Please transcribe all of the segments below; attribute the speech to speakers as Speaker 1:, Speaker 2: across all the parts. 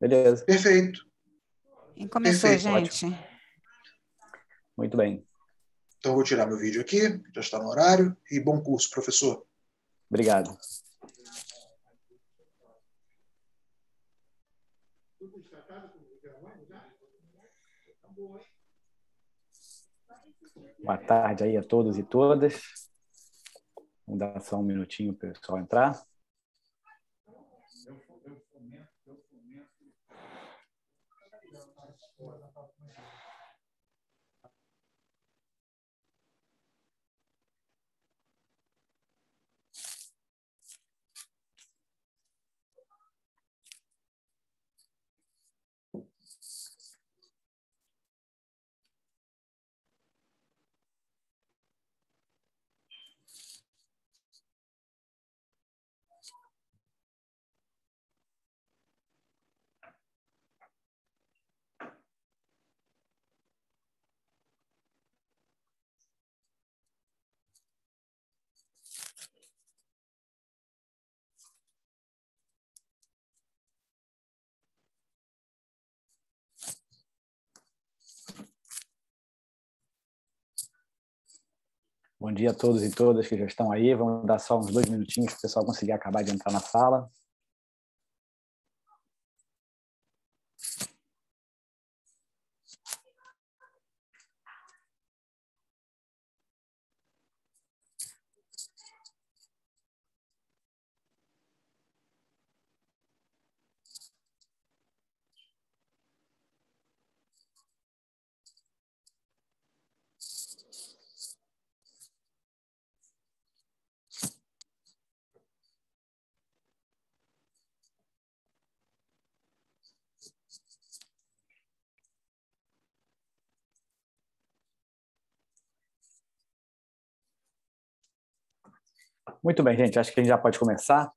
Speaker 1: Beleza. Perfeito. Quem começou, Perfeito, gente? Ótimo. Muito bem. Então, vou tirar meu vídeo aqui, já está no horário. E bom curso, professor. Obrigado. Boa tarde aí a todos e todas. Vamos dar só um minutinho para o pessoal entrar. Bom dia a todos e todas que já estão aí. Vamos dar só uns dois minutinhos para o pessoal conseguir acabar de entrar na sala. Muito bem, gente, acho que a gente já pode começar.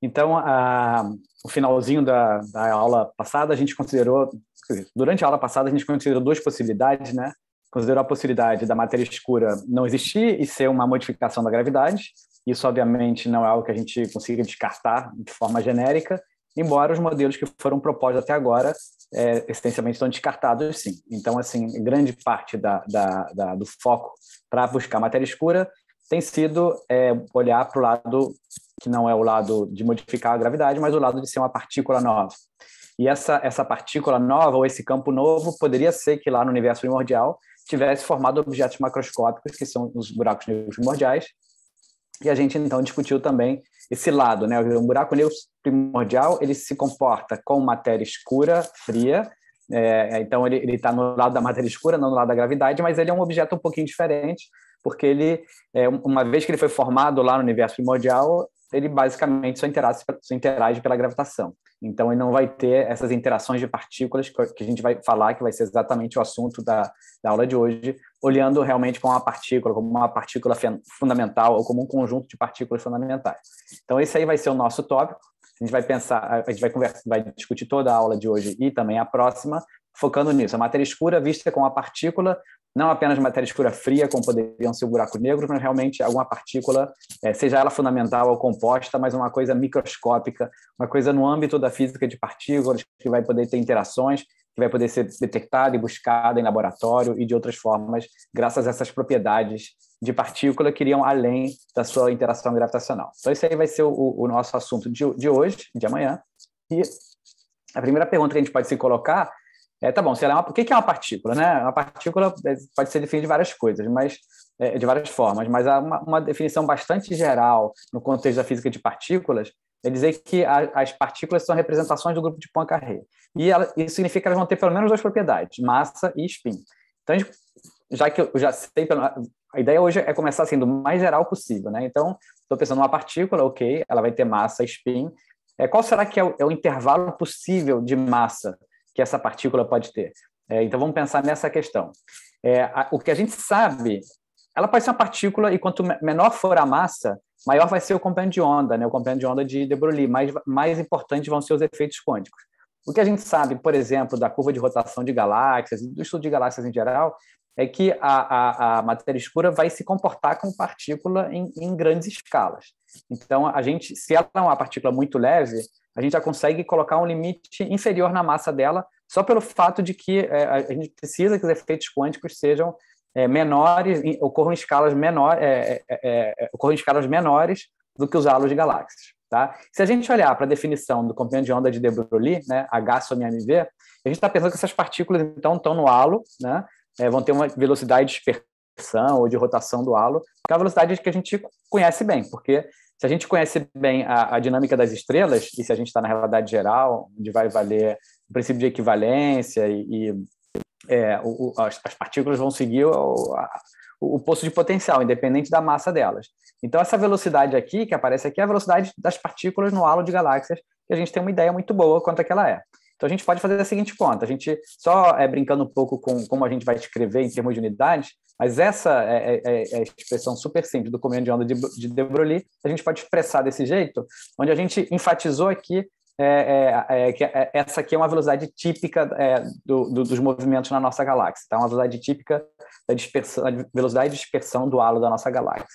Speaker 1: Então, a, o finalzinho da, da, aula passada, a gente considerou, durante a aula passada, a gente considerou duas possibilidades, né? Considerou a possibilidade da matéria escura não existir e ser uma modificação da gravidade. Isso, obviamente, não é algo que a gente consiga descartar de forma genérica, embora os modelos que foram propostos até agora é, essencialmente estão descartados, sim. Então, assim, grande parte da, da, da do foco para buscar matéria escura tem sido é, olhar para o lado que não é o lado de modificar a gravidade, mas o lado de ser uma partícula nova. E essa, essa partícula nova, ou esse campo novo, poderia ser que lá no universo primordial tivesse formado objetos macroscópicos, que são os buracos negros primordiais. E a gente então discutiu também esse lado, né? Um buraco negro primordial ele se comporta com matéria escura, fria. É, então ele está no lado da matéria escura, não no lado da gravidade, mas ele é um objeto um pouquinho diferente, porque ele, é, uma vez que ele foi formado lá no universo primordial, ele basicamente só interage, só interage pela gravitação. Então, ele não vai ter essas interações de partículas que a gente vai falar, que vai ser exatamente o assunto da, da aula de hoje, olhando realmente como uma partícula, como uma partícula fundamental ou como um conjunto de partículas fundamentais. Então, esse aí vai ser o nosso tópico. A gente vai pensar, a gente vai, conversar vai discutir toda a aula de hoje e também a próxima, focando nisso. A matéria escura vista como a partícula não apenas matéria escura fria, como poderiam ser o buraco negro, mas realmente alguma partícula, é, seja ela fundamental ou composta, mas uma coisa microscópica, uma coisa no âmbito da física de partículas, que vai poder ter interações, que vai poder ser detectada e buscada em laboratório e de outras formas, graças a essas propriedades de partícula que iriam além da sua interação gravitacional. Então, isso aí vai ser o, o nosso assunto de, de hoje, de amanhã. E a primeira pergunta que a gente pode se colocar é, tá bom, se ela é uma, o que é uma partícula? Né? Uma partícula é, pode ser definida de várias coisas, mas é, de várias formas, mas uma, uma, definição bastante geral no contexto da física de partículas é dizer que a, as partículas são representações do grupo de Poincaré. E ela, isso significa que elas vão ter pelo menos duas propriedades, massa e spin Então, já que eu já sei, a ideia hoje é começar sendo assim, o mais geral possível, né? Então, estou pensando numa partícula, ok, ela vai ter massa, spin. É, qual será que é o, é o intervalo possível de massa que essa partícula pode ter. É, então vamos pensar nessa questão. É, a, o que a gente sabe, ela pode ser uma partícula e quanto menor for a massa, maior vai ser o compêndio de onda, né? O compêndio de onda de de Broglie. Mais, mais importantes vão ser os efeitos quânticos. O que a gente sabe, por exemplo, da curva de rotação de galáxias, do estudo de galáxias em geral, é que a, a, a, matéria escura vai se comportar como partícula em, em, grandes escalas. Então, a gente, se ela é uma partícula muito leve, a gente já consegue colocar um limite inferior na massa dela, só pelo fato de que é, a gente precisa que os efeitos quânticos sejam é, menores, ocorram em escalas, menor, é, é, é, é ocorram escalas menores do que os halos de galáxias. Tá? Se a gente olhar para a definição do comprimento de onda de de Broglie, né, H sobre mv, a gente está pensando que essas partículas então estão no halo, né, é, vão ter uma velocidade de dispersão ou de rotação do halo, que é a velocidade que a gente conhece bem, porque se a gente conhece bem a, a dinâmica das estrelas, e se a gente está na realidade geral, onde vai valer o princípio de equivalência e, e é, o, o, as, as, partículas vão seguir o, a, o poço de potencial, independente da massa delas. Então, essa velocidade aqui, que aparece aqui, é a velocidade das partículas no halo de galáxias, que a gente tem uma ideia muito boa quanto é que ela é. Então a gente pode fazer a seguinte conta: a gente só é brincando um pouco com como a gente vai escrever em termos de unidades, mas essa é, é, é, é a expressão super simples do comando de onda de, de De Broglie, a gente pode expressar desse jeito, onde a gente enfatizou aqui é, é, é, é essa aqui é uma velocidade típica é, do, do, dos movimentos na nossa galáxia, tá? Uma velocidade típica da dispersão, velocidade de dispersão do halo da nossa galáxia.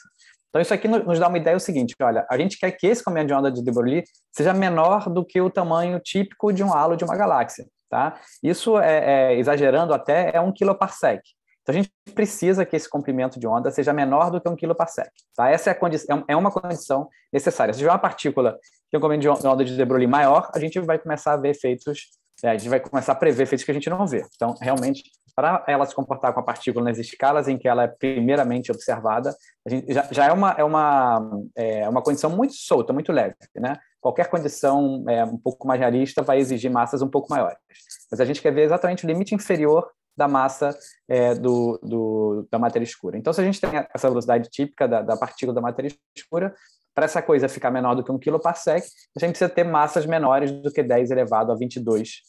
Speaker 1: Então, isso aqui nos dá uma ideia o seguinte, olha, a gente quer que esse comando de onda de de Broglie seja menor do que o tamanho típico de um halo de uma galáxia, tá? Isso, é, é exagerando até, é um quiloparsec. Então, a gente precisa que esse comprimento de onda seja menor do que um quiloparsec. Tá? Essa é, é, é, uma condição necessária. Se tiver uma partícula que tem um comprimento de onda de de Broglie maior, a gente vai começar a ver efeitos, é, a gente vai começar a prever efeitos que a gente não vê. Então, realmente, para ela se comportar com a partícula nas escalas em que ela é primeiramente observada, já, já, é, uma, é, uma, é uma condição muito solta, muito leve. Né? Qualquer condição é, um pouco mais realista vai exigir massas um pouco maiores. Mas a gente quer ver exatamente o limite inferior da massa é, do, do, da matéria escura. Então, se a gente tem essa velocidade típica da, da partícula da matéria escura, para essa coisa ficar menor do que um quiloparsec, a gente precisa ter massas menores do que 10 elevado a 22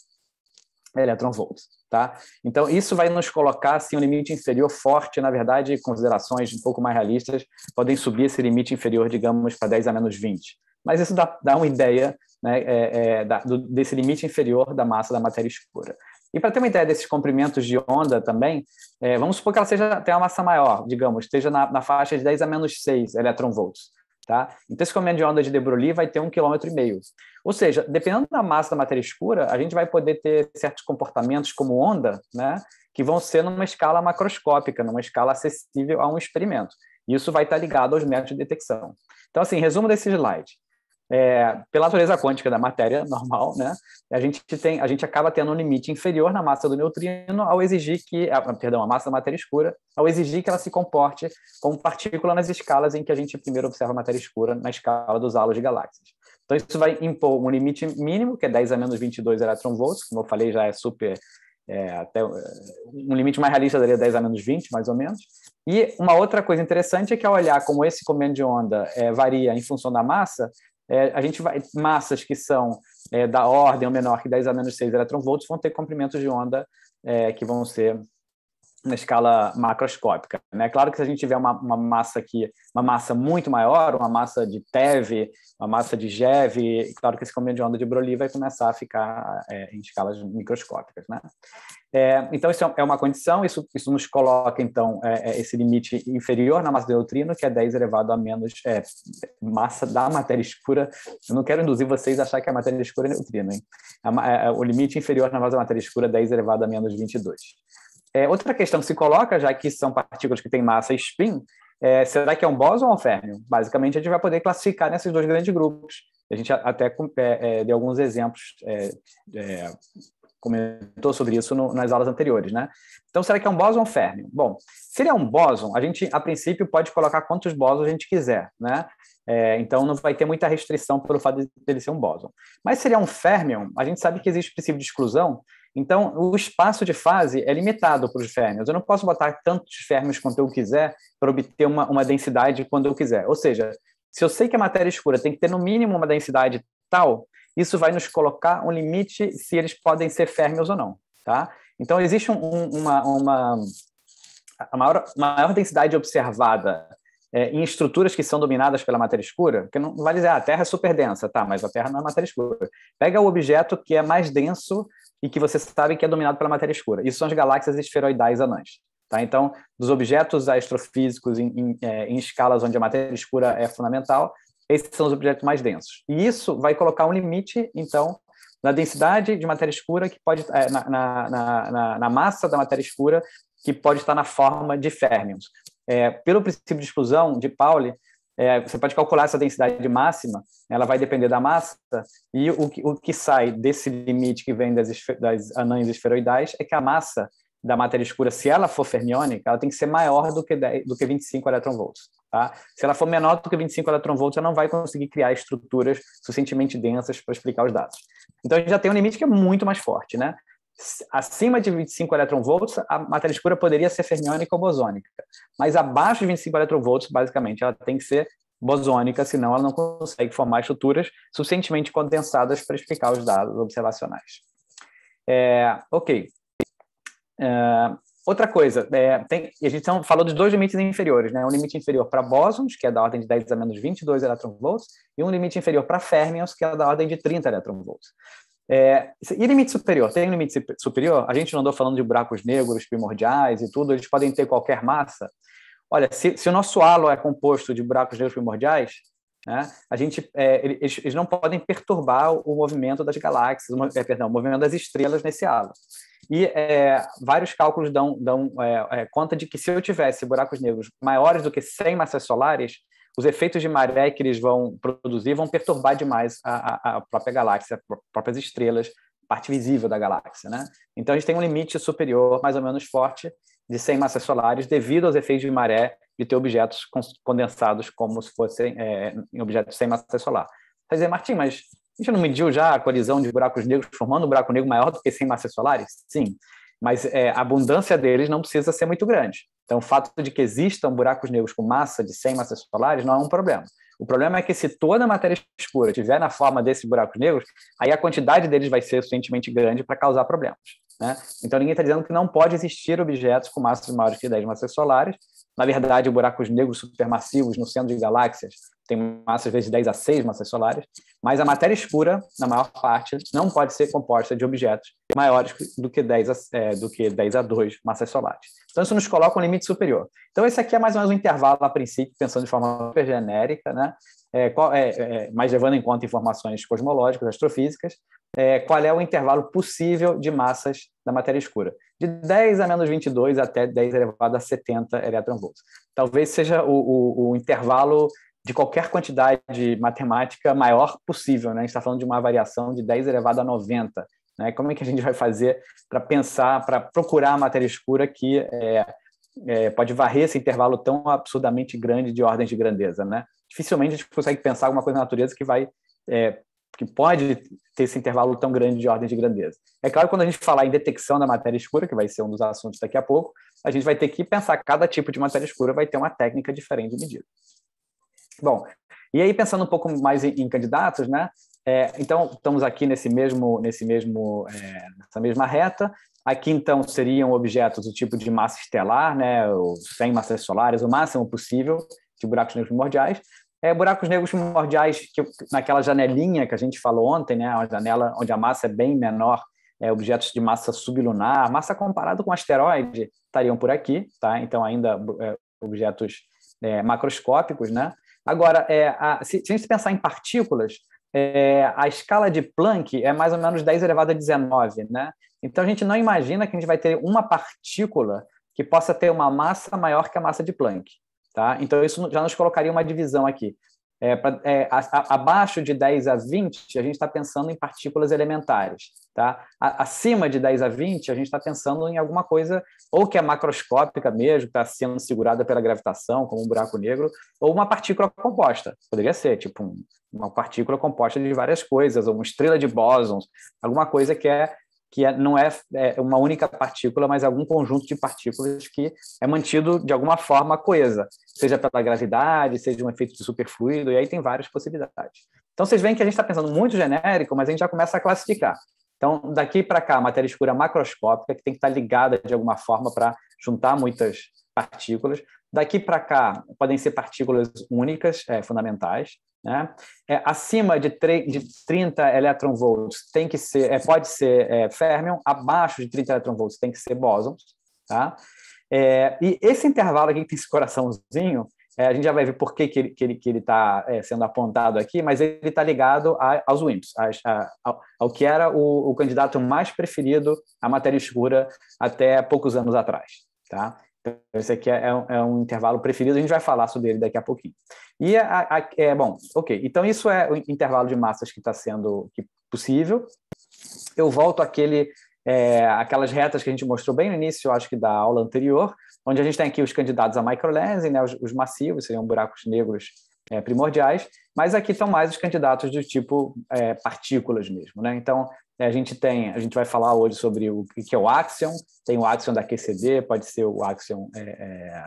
Speaker 1: eletronvolts, tá? Então isso vai nos colocar assim um limite inferior forte, na verdade, considerações um pouco mais realistas podem subir esse limite inferior, digamos, para 10 a menos 20. Mas isso dá, dá uma ideia né, é, é, da, do, desse limite inferior da massa da matéria escura. E para ter uma ideia desses comprimentos de onda também, é, vamos supor que ela seja, tenha uma massa maior, digamos, esteja na, na faixa de 10 a menos 6 eletronvolts tá? Então esse caminho de onda de De Broglie vai ter um quilômetro e meio. Ou seja, dependendo da massa da matéria escura, a gente vai poder ter certos comportamentos como onda, né? Que vão ser numa escala macroscópica, numa escala acessível a um experimento. Isso vai estar ligado aos métodos de detecção. Então, assim, resumo desse slide é, pela natureza quântica da matéria normal, né, a gente tem, a gente acaba tendo um limite inferior na massa do neutrino ao exigir que, perdão, a massa da matéria escura, ao exigir que ela se comporte como partícula nas escalas em que a gente primeiro observa a matéria escura na escala dos halos de galáxias. Então isso vai impor um limite mínimo, que é 10 a menos 22 volts, como eu falei, já é super é, até um limite mais realista daria 10 a menos 20, mais ou menos. E uma outra coisa interessante é que ao olhar como esse comando de onda é, varia em função da massa, é, a gente vai massas que são é, da ordem ou menor que 10 a menos 6 eletronvolts vão ter comprimentos de onda é, que vão ser na escala macroscópica. É né? claro que se a gente tiver uma, uma, massa aqui, uma massa muito maior, uma massa de TEV, uma massa de GEV, claro que esse comprimento de onda de Broglie vai começar a ficar é, em escalas microscópicas. Né? É, então, isso é, é uma condição, isso, isso nos coloca, então, é, é esse limite inferior na massa do neutrino, que é 10 elevado a menos é, massa da matéria escura. Eu não quero induzir vocês a achar que a matéria escura é neutrino. Hein? o limite inferior na massa da matéria escura é 10 elevado a menos 22. É, outra questão que se coloca, já que são partículas que têm massa e spin, é, será que é um bóson ou um férmion? Basicamente, a gente vai poder classificar nesses dois grandes grupos. A gente até é, é, deu alguns exemplos, é, é, comentou sobre isso no, nas aulas anteriores. Né? Então, será que é um bóson ou um férmion? Bom, se ele é um bóson, a gente, a princípio, pode colocar quantos bósons a gente quiser. Né? É, então não vai ter muita restrição pelo fato de ele ser um bóson. Mas se ele é um férmion, a gente sabe que existe o princípio de exclusão, então, o espaço de fase é limitado para os férmios. Eu não posso botar tantos férmios quanto eu quiser para obter uma, uma densidade quando eu quiser. Ou seja, se eu sei que a matéria é escura tem que ter no mínimo uma densidade tal, isso vai nos colocar um limite se eles podem ser férmios ou não. Tá? Então, existe um, uma, uma a maior, maior densidade observada é, em estruturas que são dominadas pela matéria escura, porque não, vale dizer ah, a Terra é super densa, tá, mas a Terra não é matéria escura. Pega o objeto que é mais denso e que você sabe que é dominado pela matéria escura. Isso são as galáxias esferoidais anãs. Tá? Então, dos objetos astrofísicos em, em, é, em escalas onde a matéria escura é fundamental, esses são os objetos mais densos. E isso vai colocar um limite, então, na densidade de matéria escura, que pode é, na, na, na, na massa da matéria escura, que pode estar na forma de férmions. É, pelo princípio de exclusão de Pauli, é, você pode calcular essa densidade máxima, ela vai depender da massa, e o que, o que sai desse limite que vem das, das anãs esferoidais é que a massa da matéria escura, se ela for fermiônica, ela tem que ser maior do que, 10, do que 25 eletronvolts. Tá? Se ela for menor do que 25 eletronvolts, ela não vai conseguir criar estruturas suficientemente densas para explicar os dados. Então, a gente já tem um limite que é muito mais forte. Né? acima de 25 eletronvolts, a matéria escura poderia ser fermiônica ou bosônica. Mas abaixo de 25 eletronvolts, basicamente, ela tem que ser bosônica, senão ela não consegue formar estruturas suficientemente condensadas para explicar os dados observacionais. É, ok. É, outra coisa, é, tem, a gente então falou dos dois limites inferiores, né? um limite inferior para bósons, que é da ordem de 10 a menos 22 eletronvolts, e um limite inferior para férmions, que é da ordem de 30 eletronvolts. É, e limite superior? Tem um limite superior? A gente não andou falando de buracos negros primordiais e tudo, eles podem ter qualquer massa. Olha, se, se o nosso halo é composto de buracos negros primordiais, né, a gente, é, eles, eles, não podem perturbar o movimento das galáxias, é, perdão, o movimento das estrelas nesse halo. E é, vários cálculos dão, dão é, é, conta de que se eu tivesse buracos negros maiores do que 100 massas solares, os efeitos de maré que eles vão produzir vão perturbar demais a, a própria galáxia, as próprias estrelas, parte visível da galáxia. Né? Então, a gente tem um limite superior, mais ou menos forte, de 100 massas solares, devido aos efeitos de maré de ter objetos condensados como se fossem é, objetos sem massa solar. Você vai dizer, Martim, mas a gente não mediu já a colisão de buracos negros formando um buraco negro maior do que sem massas solares? Sim, mas é, a abundância deles não precisa ser muito grande. Então, o fato de que existam buracos negros com massa de 100 massas solares não é um problema. O problema é que se toda a matéria escura estiver na forma desses buracos negros, aí a quantidade deles vai ser suficientemente grande para causar problemas. Né? Então, ninguém está dizendo que não pode existir objetos com massas maiores que 10 massas solares, na verdade, buracos negros supermassivos no centro de galáxias têm massas vezes 10 a 6 massas solares, mas a matéria escura, na maior parte, não pode ser composta de objetos maiores do que 10 a, é, do que 10 a 2 massas solares. Então, isso nos coloca um limite superior. Então, esse aqui é mais ou menos um intervalo a princípio, pensando de forma super genérica, né? É, qual, é, é mas levando em conta informações cosmológicas, astrofísicas, é, qual é o intervalo possível de massas da matéria escura. De 10 a menos 22 até 10 elevado a 70 elétron-volts. Talvez seja o, o, o, intervalo de qualquer quantidade matemática maior possível. Né? A gente está falando de uma variação de 10 elevado a 90. Né? Como é que a gente vai fazer para pensar, para procurar a matéria escura que é, é, pode varrer esse intervalo tão absurdamente grande de ordens de grandeza? Né? Dificilmente a gente consegue pensar alguma coisa na natureza que vai é, que pode ter esse intervalo tão grande de ordem de grandeza. É claro, quando a gente falar em detecção da matéria escura, que vai ser um dos assuntos daqui a pouco, a gente vai ter que pensar que cada tipo de matéria escura vai ter uma técnica diferente de medida. Bom, e aí pensando um pouco mais em, em candidatos, né? É, então estamos aqui nesse mesmo, nesse mesmo, é, nessa mesma reta. Aqui então seriam objetos do tipo de massa estelar, né? Ou sem massas solares, o máximo possível de buracos negros primordiais. É, buracos negros primordiais, que, naquela janelinha que a gente falou ontem, né? uma janela onde a massa é bem menor, é, objetos de massa sublunar, massa comparada com asteroide, estariam por aqui, tá? então ainda é, objetos é, macroscópicos. Né? Agora, é, a, se, se a gente pensar em partículas, é, a escala de Planck é mais ou menos 10 elevado a 19, né? Então a gente não imagina que a gente vai ter uma partícula que possa ter uma massa maior que a massa de Planck. Tá? Então, isso já nos colocaria uma divisão aqui. É, pra, é, a, a, abaixo de 10 a 20, a gente está pensando em partículas elementares. Tá? A, acima de 10 a 20, a gente está pensando em alguma coisa ou que é macroscópica mesmo, está sendo segurada pela gravitação, como um buraco negro, ou uma partícula composta. Poderia ser, tipo, um, uma partícula composta de várias coisas, ou uma estrela de bósons, alguma coisa que é que é, não é, é, uma única partícula, mas algum conjunto de partículas que é mantido de alguma forma coesa, seja pela gravidade, seja um efeito de superfluido, e aí tem várias possibilidades. Então vocês veem que a gente está pensando muito genérico, mas a gente já começa a classificar. Então, daqui para cá, matéria escura macroscópica, que tem que estar tá ligada de alguma forma para juntar muitas partículas. Daqui para cá, podem ser partículas únicas, é, fundamentais. Né? É, acima de, de 30 volts tem que ser, é, pode ser é, férmion, abaixo de 30 volts tem que ser bóson. Tá? É, e esse intervalo aqui que tem esse coraçãozinho, é, a gente já vai ver por que, que ele está que ele, que ele tá, é, sendo apontado aqui, mas ele está ligado a, aos WIMPs, a, a, ao, ao, que era o, o candidato mais preferido à matéria escura até poucos anos atrás. Tá? Então, esse aqui é, é, um, é um intervalo preferido, a gente vai falar sobre ele daqui a pouquinho. E, a, a, é, bom, ok, então isso é o intervalo de massas que está sendo que possível. Eu volto àquele, é, aquelas retas que a gente mostrou bem no início, eu acho que da aula anterior, onde a gente tem aqui os candidatos a microlensing, né, os, os massivos, seriam buracos negros é, primordiais, mas aqui estão mais os candidatos do tipo é, partículas mesmo. Né? Então, né, a gente tem, a gente vai falar hoje sobre o que é o Axion, tem o Axion da QCD, pode ser o Axion é, é,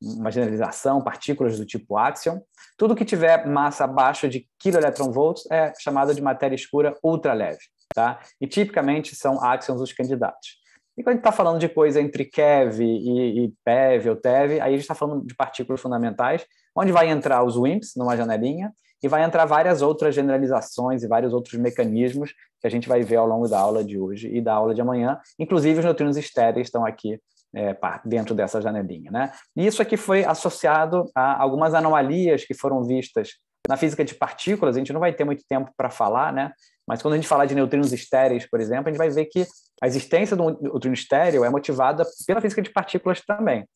Speaker 1: uma generalização, partículas do tipo Axion. Tudo que tiver massa abaixo de kiloelectronvolts é chamado de matéria escura leve tá? E tipicamente são Axions os candidatos. E quando a gente está falando de coisa entre KEV e, e PEV ou TEV, aí a gente está falando de partículas fundamentais, onde vai entrar os WIMPs numa janelinha e vai entrar várias outras generalizações e vários outros mecanismos que a gente vai ver ao longo da aula de hoje e da aula de amanhã. Inclusive, os neutrinos estéreis estão aqui é, dentro dessa janelinha. Né? E isso aqui foi associado a algumas anomalias que foram vistas na física de partículas, a gente não vai ter muito tempo para falar, né? mas quando a gente falar de neutrinos estéreis, por exemplo, a gente vai ver que a existência do neutrino estéreo é motivada pela física de partículas também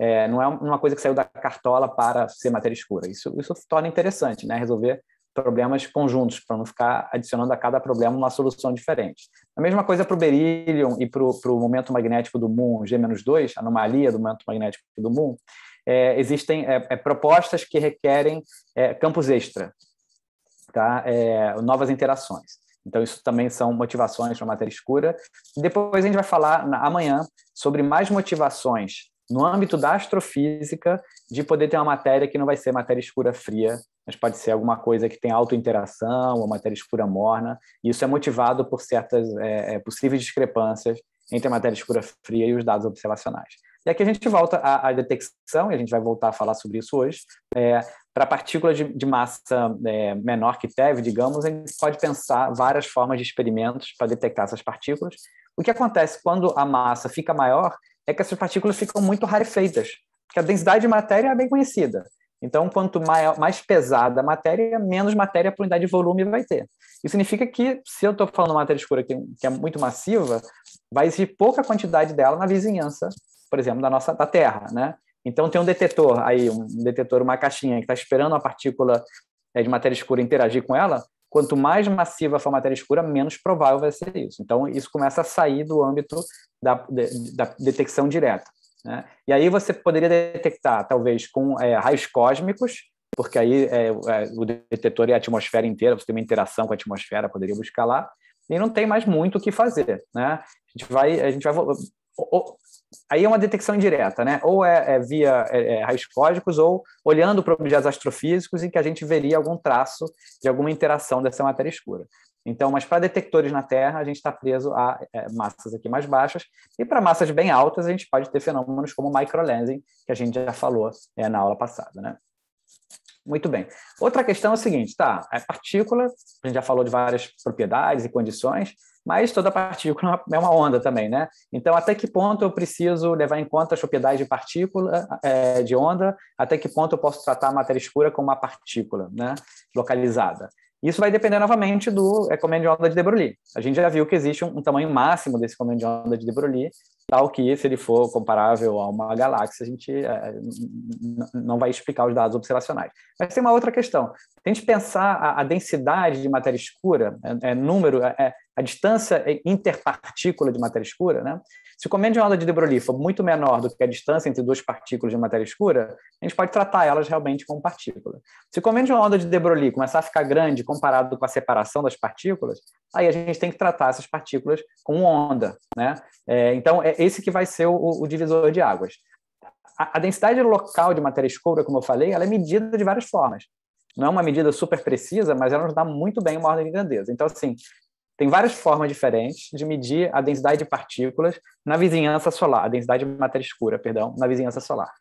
Speaker 1: é, é não é uma coisa que saiu da cartola para ser matéria escura. Isso, isso torna interessante, né? Resolver problemas conjuntos, para não ficar adicionando a cada problema uma solução diferente. A mesma coisa para o berílion e para o momento magnético do Moon G-2, anomalia do momento magnético do Moon, é, existem é, é propostas que requerem é, campos extra, tá? novas interações. Então, isso também são motivações para matéria escura. Depois a gente vai falar na, amanhã sobre mais motivações no âmbito da astrofísica, de poder ter uma matéria que não vai ser matéria escura fria, mas pode ser alguma coisa que tem interação ou matéria escura morna. E isso é motivado por certas é, é, possíveis discrepâncias entre a matéria escura fria e os dados observacionais. E aqui a gente volta à, à detecção, e a gente vai voltar a falar sobre isso hoje. É, para partículas de, de massa é, menor que TeV, digamos, a gente pode pensar várias formas de experimentos para detectar essas partículas. O que acontece quando a massa fica maior é que essas partículas ficam muito rarefeitas, porque a densidade de matéria é bem conhecida. Então, quanto maior, mais pesada a matéria, menos matéria por unidade de volume vai ter. Isso significa que, se eu estou falando uma matéria escura que, que, é muito massiva, vai existir pouca quantidade dela na vizinhança, por exemplo, da nossa da Terra, né? Então, tem um detetor aí, um detetor, uma caixinha que está esperando a partícula é, de matéria escura interagir com ela, quanto mais massiva for a matéria escura, menos provável vai ser isso. Então, isso começa a sair do âmbito da, da detecção direta. Né? E aí você poderia detectar, talvez, com é, raios cósmicos, porque aí é, é o detetor é a atmosfera inteira, você tem uma interação com a atmosfera, poderia buscar lá, e não tem mais muito o que fazer. Né? A gente vai, a gente vai aí é uma detecção indireta, né? Ou é, é via é, é, raios cósmicos ou olhando para objetos astrofísicos em que a gente veria algum traço de alguma interação dessa matéria escura. Então, mas para detectores na Terra, a gente está preso a é, massas aqui mais baixas, e para massas bem altas, a gente pode ter fenômenos como microlensing, que a gente já falou é na aula passada, né? Muito bem. Outra questão é a seguinte, tá? A é partícula, a gente já falou de várias propriedades e condições, mas toda partícula é uma onda também, né? Então, até que ponto eu preciso levar em conta as propriedades de partícula, é, de onda, até que ponto eu posso tratar a matéria escura como uma partícula, né? Localizada. Isso vai depender novamente do é, comando de onda de De Broglie. A gente já viu que existe um, um tamanho máximo desse comando de onda de De Broglie, tal que se ele for comparável a uma galáxia, a gente é, é não vai explicar os dados observacionais. Mas tem uma outra questão. Se a gente pensar a, a densidade de matéria escura, é, é número, é, é a distância é interpartícula de matéria escura, né? se o comendo de onda de de Broglie for muito menor do que a distância entre duas partículas de matéria escura, a gente pode tratar elas realmente como partícula. Se o comendo de uma onda de de Broglie começar a ficar grande comparado com a separação das partículas, aí a gente tem que tratar essas partículas como onda. Né? É, então, é esse que vai ser o, o divisor de águas. A, a densidade local de matéria escura, como eu falei, ela é medida de várias formas não é uma medida super precisa, mas ela nos dá muito bem uma ordem de grandeza. Então, assim, tem várias formas diferentes de medir a densidade de partículas na vizinhança solar, a densidade de matéria escura, perdão, na vizinhança solar.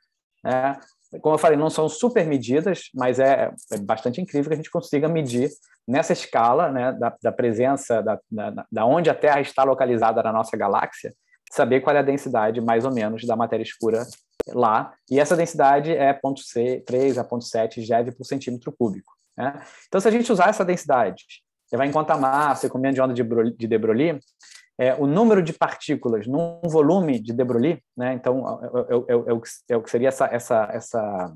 Speaker 1: É, como eu falei, não são super medidas, mas é, é, bastante incrível que a gente consiga medir nessa escala né, da, da presença, da, da, da onde a Terra está localizada na nossa galáxia, saber qual é a densidade, mais ou menos, da matéria escura lá. E essa densidade é 0,3 a 0,7 GeV por centímetro cúbico. Né? Então, se a gente usar essa densidade você vai em conta-massa e com meandionda de, de de Broglie, é, o número de partículas num volume de de Broglie, né? então é, é, é, o que seria essa, essa, essa,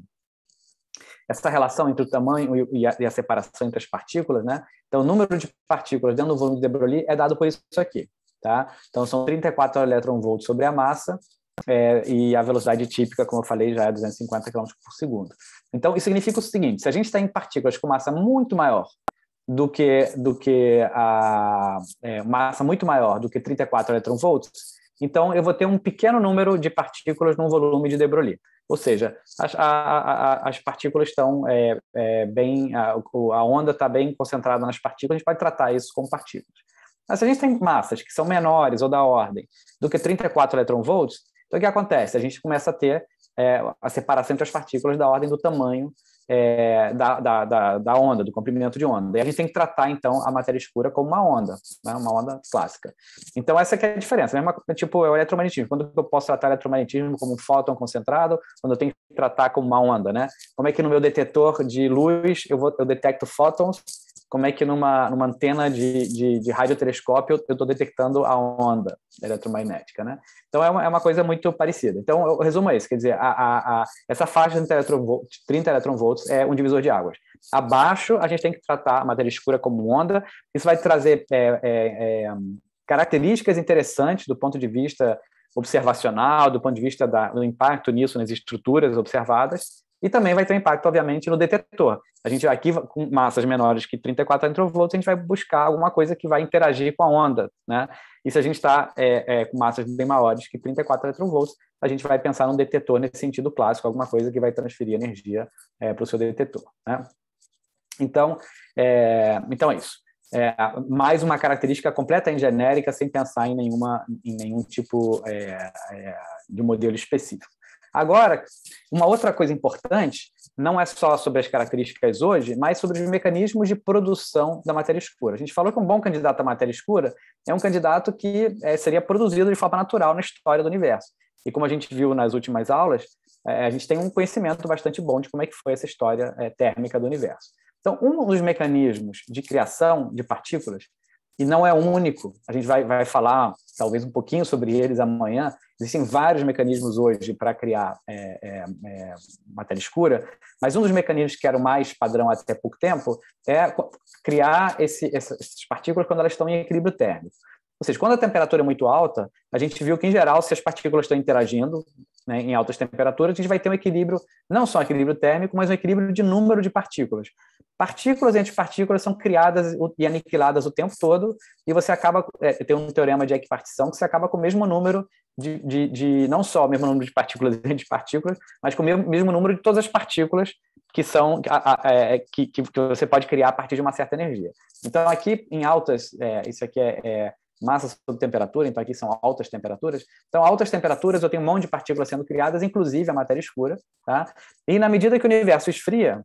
Speaker 1: essa relação entre o tamanho e a, e a, separação entre as partículas. Né? Então, o número de partículas dentro do volume de de Broglie é dado por isso aqui. Tá? Então, são 34 elétron-volts sobre a massa, é, e a velocidade típica, como eu falei, já é 250 km por segundo. Então, isso significa o seguinte, se a gente está em partículas com massa muito maior do que, do que a é, massa muito maior do que 34 electronvolts, então eu vou ter um pequeno número de partículas num volume de de Broglie. Ou seja, as, a, a, as partículas estão é, é, bem, a, a onda está bem concentrada nas partículas, a gente pode tratar isso como partículas. Mas se a gente tem massas que são menores ou da ordem do que 34 electronvolts, então o que acontece? A gente começa a ter é, a separação entre as partículas da ordem do tamanho é, da, da, da, da, onda, do comprimento de onda. E a gente tem que tratar, então, a matéria escura como uma onda, né? uma onda clássica. Então, essa é a diferença. É mesma, tipo, é o eletromagnetismo. Quando eu posso tratar eletromagnetismo como um fóton concentrado, quando eu tenho que tratar como uma onda, né? Como é que no meu detetor de luz eu, vou, eu detecto fótons como é que numa, numa antena de, de, de radiotelescópio eu estou detectando a onda eletromagnética, né? Então é uma, é uma coisa muito parecida. Então eu resumo é isso, quer dizer, a, a, a, essa faixa de 30 eletronvolts é um divisor de águas. Abaixo a gente tem que tratar a matéria escura como onda, isso vai trazer é, é, é características interessantes do ponto de vista observacional, do ponto de vista da, do impacto nisso nas estruturas observadas, e também vai ter um impacto, obviamente, no detetor. A gente aqui, com massas menores que 34 electrovolts, a gente vai buscar alguma coisa que vai interagir com a onda, né? E se a gente está é, é, com massas bem maiores que 34 eletrovolts a gente vai pensar num detetor nesse sentido clássico, alguma coisa que vai transferir energia é, para o seu detetor, né? Então, é, então é isso. É, mais uma característica completa em genérica, sem pensar em, nenhuma, em nenhum tipo é, é, de modelo específico. Agora, uma outra coisa importante não é só sobre as características hoje, mas sobre os mecanismos de produção da matéria escura. A gente falou que um bom candidato à matéria escura é um candidato que é, seria produzido de forma natural na história do universo. E como a gente viu nas últimas aulas, é, a gente tem um conhecimento bastante bom de como é que foi essa história é, térmica do universo. Então, um dos mecanismos de criação de partículas e não é único. A gente vai, vai falar talvez um pouquinho sobre eles amanhã. Existem vários mecanismos hoje para criar é, é, é, matéria escura, mas um dos mecanismos que era o mais padrão até pouco tempo é criar esse, essas partículas quando elas estão em equilíbrio térmico. Ou seja, quando a temperatura é muito alta, a gente viu que, em geral, se as partículas estão interagindo né, em altas temperaturas, a gente vai ter um equilíbrio, não só um equilíbrio térmico, mas um equilíbrio de número de partículas. Partículas e antipartículas são criadas e aniquiladas o tempo todo, e você acaba. É, tem um teorema de equipartição que você acaba com o mesmo número de, de, de não só o mesmo número de partículas e antipartículas, mas com o mesmo, mesmo número de todas as partículas que são que, é, é, que, você pode criar a partir de uma certa energia. Então, aqui em altas, é, isso aqui é, é massa sob temperatura, então aqui são altas temperaturas. Então, altas temperaturas, eu tenho um monte de partículas sendo criadas, inclusive a matéria escura. Tá? E na medida que o universo esfria,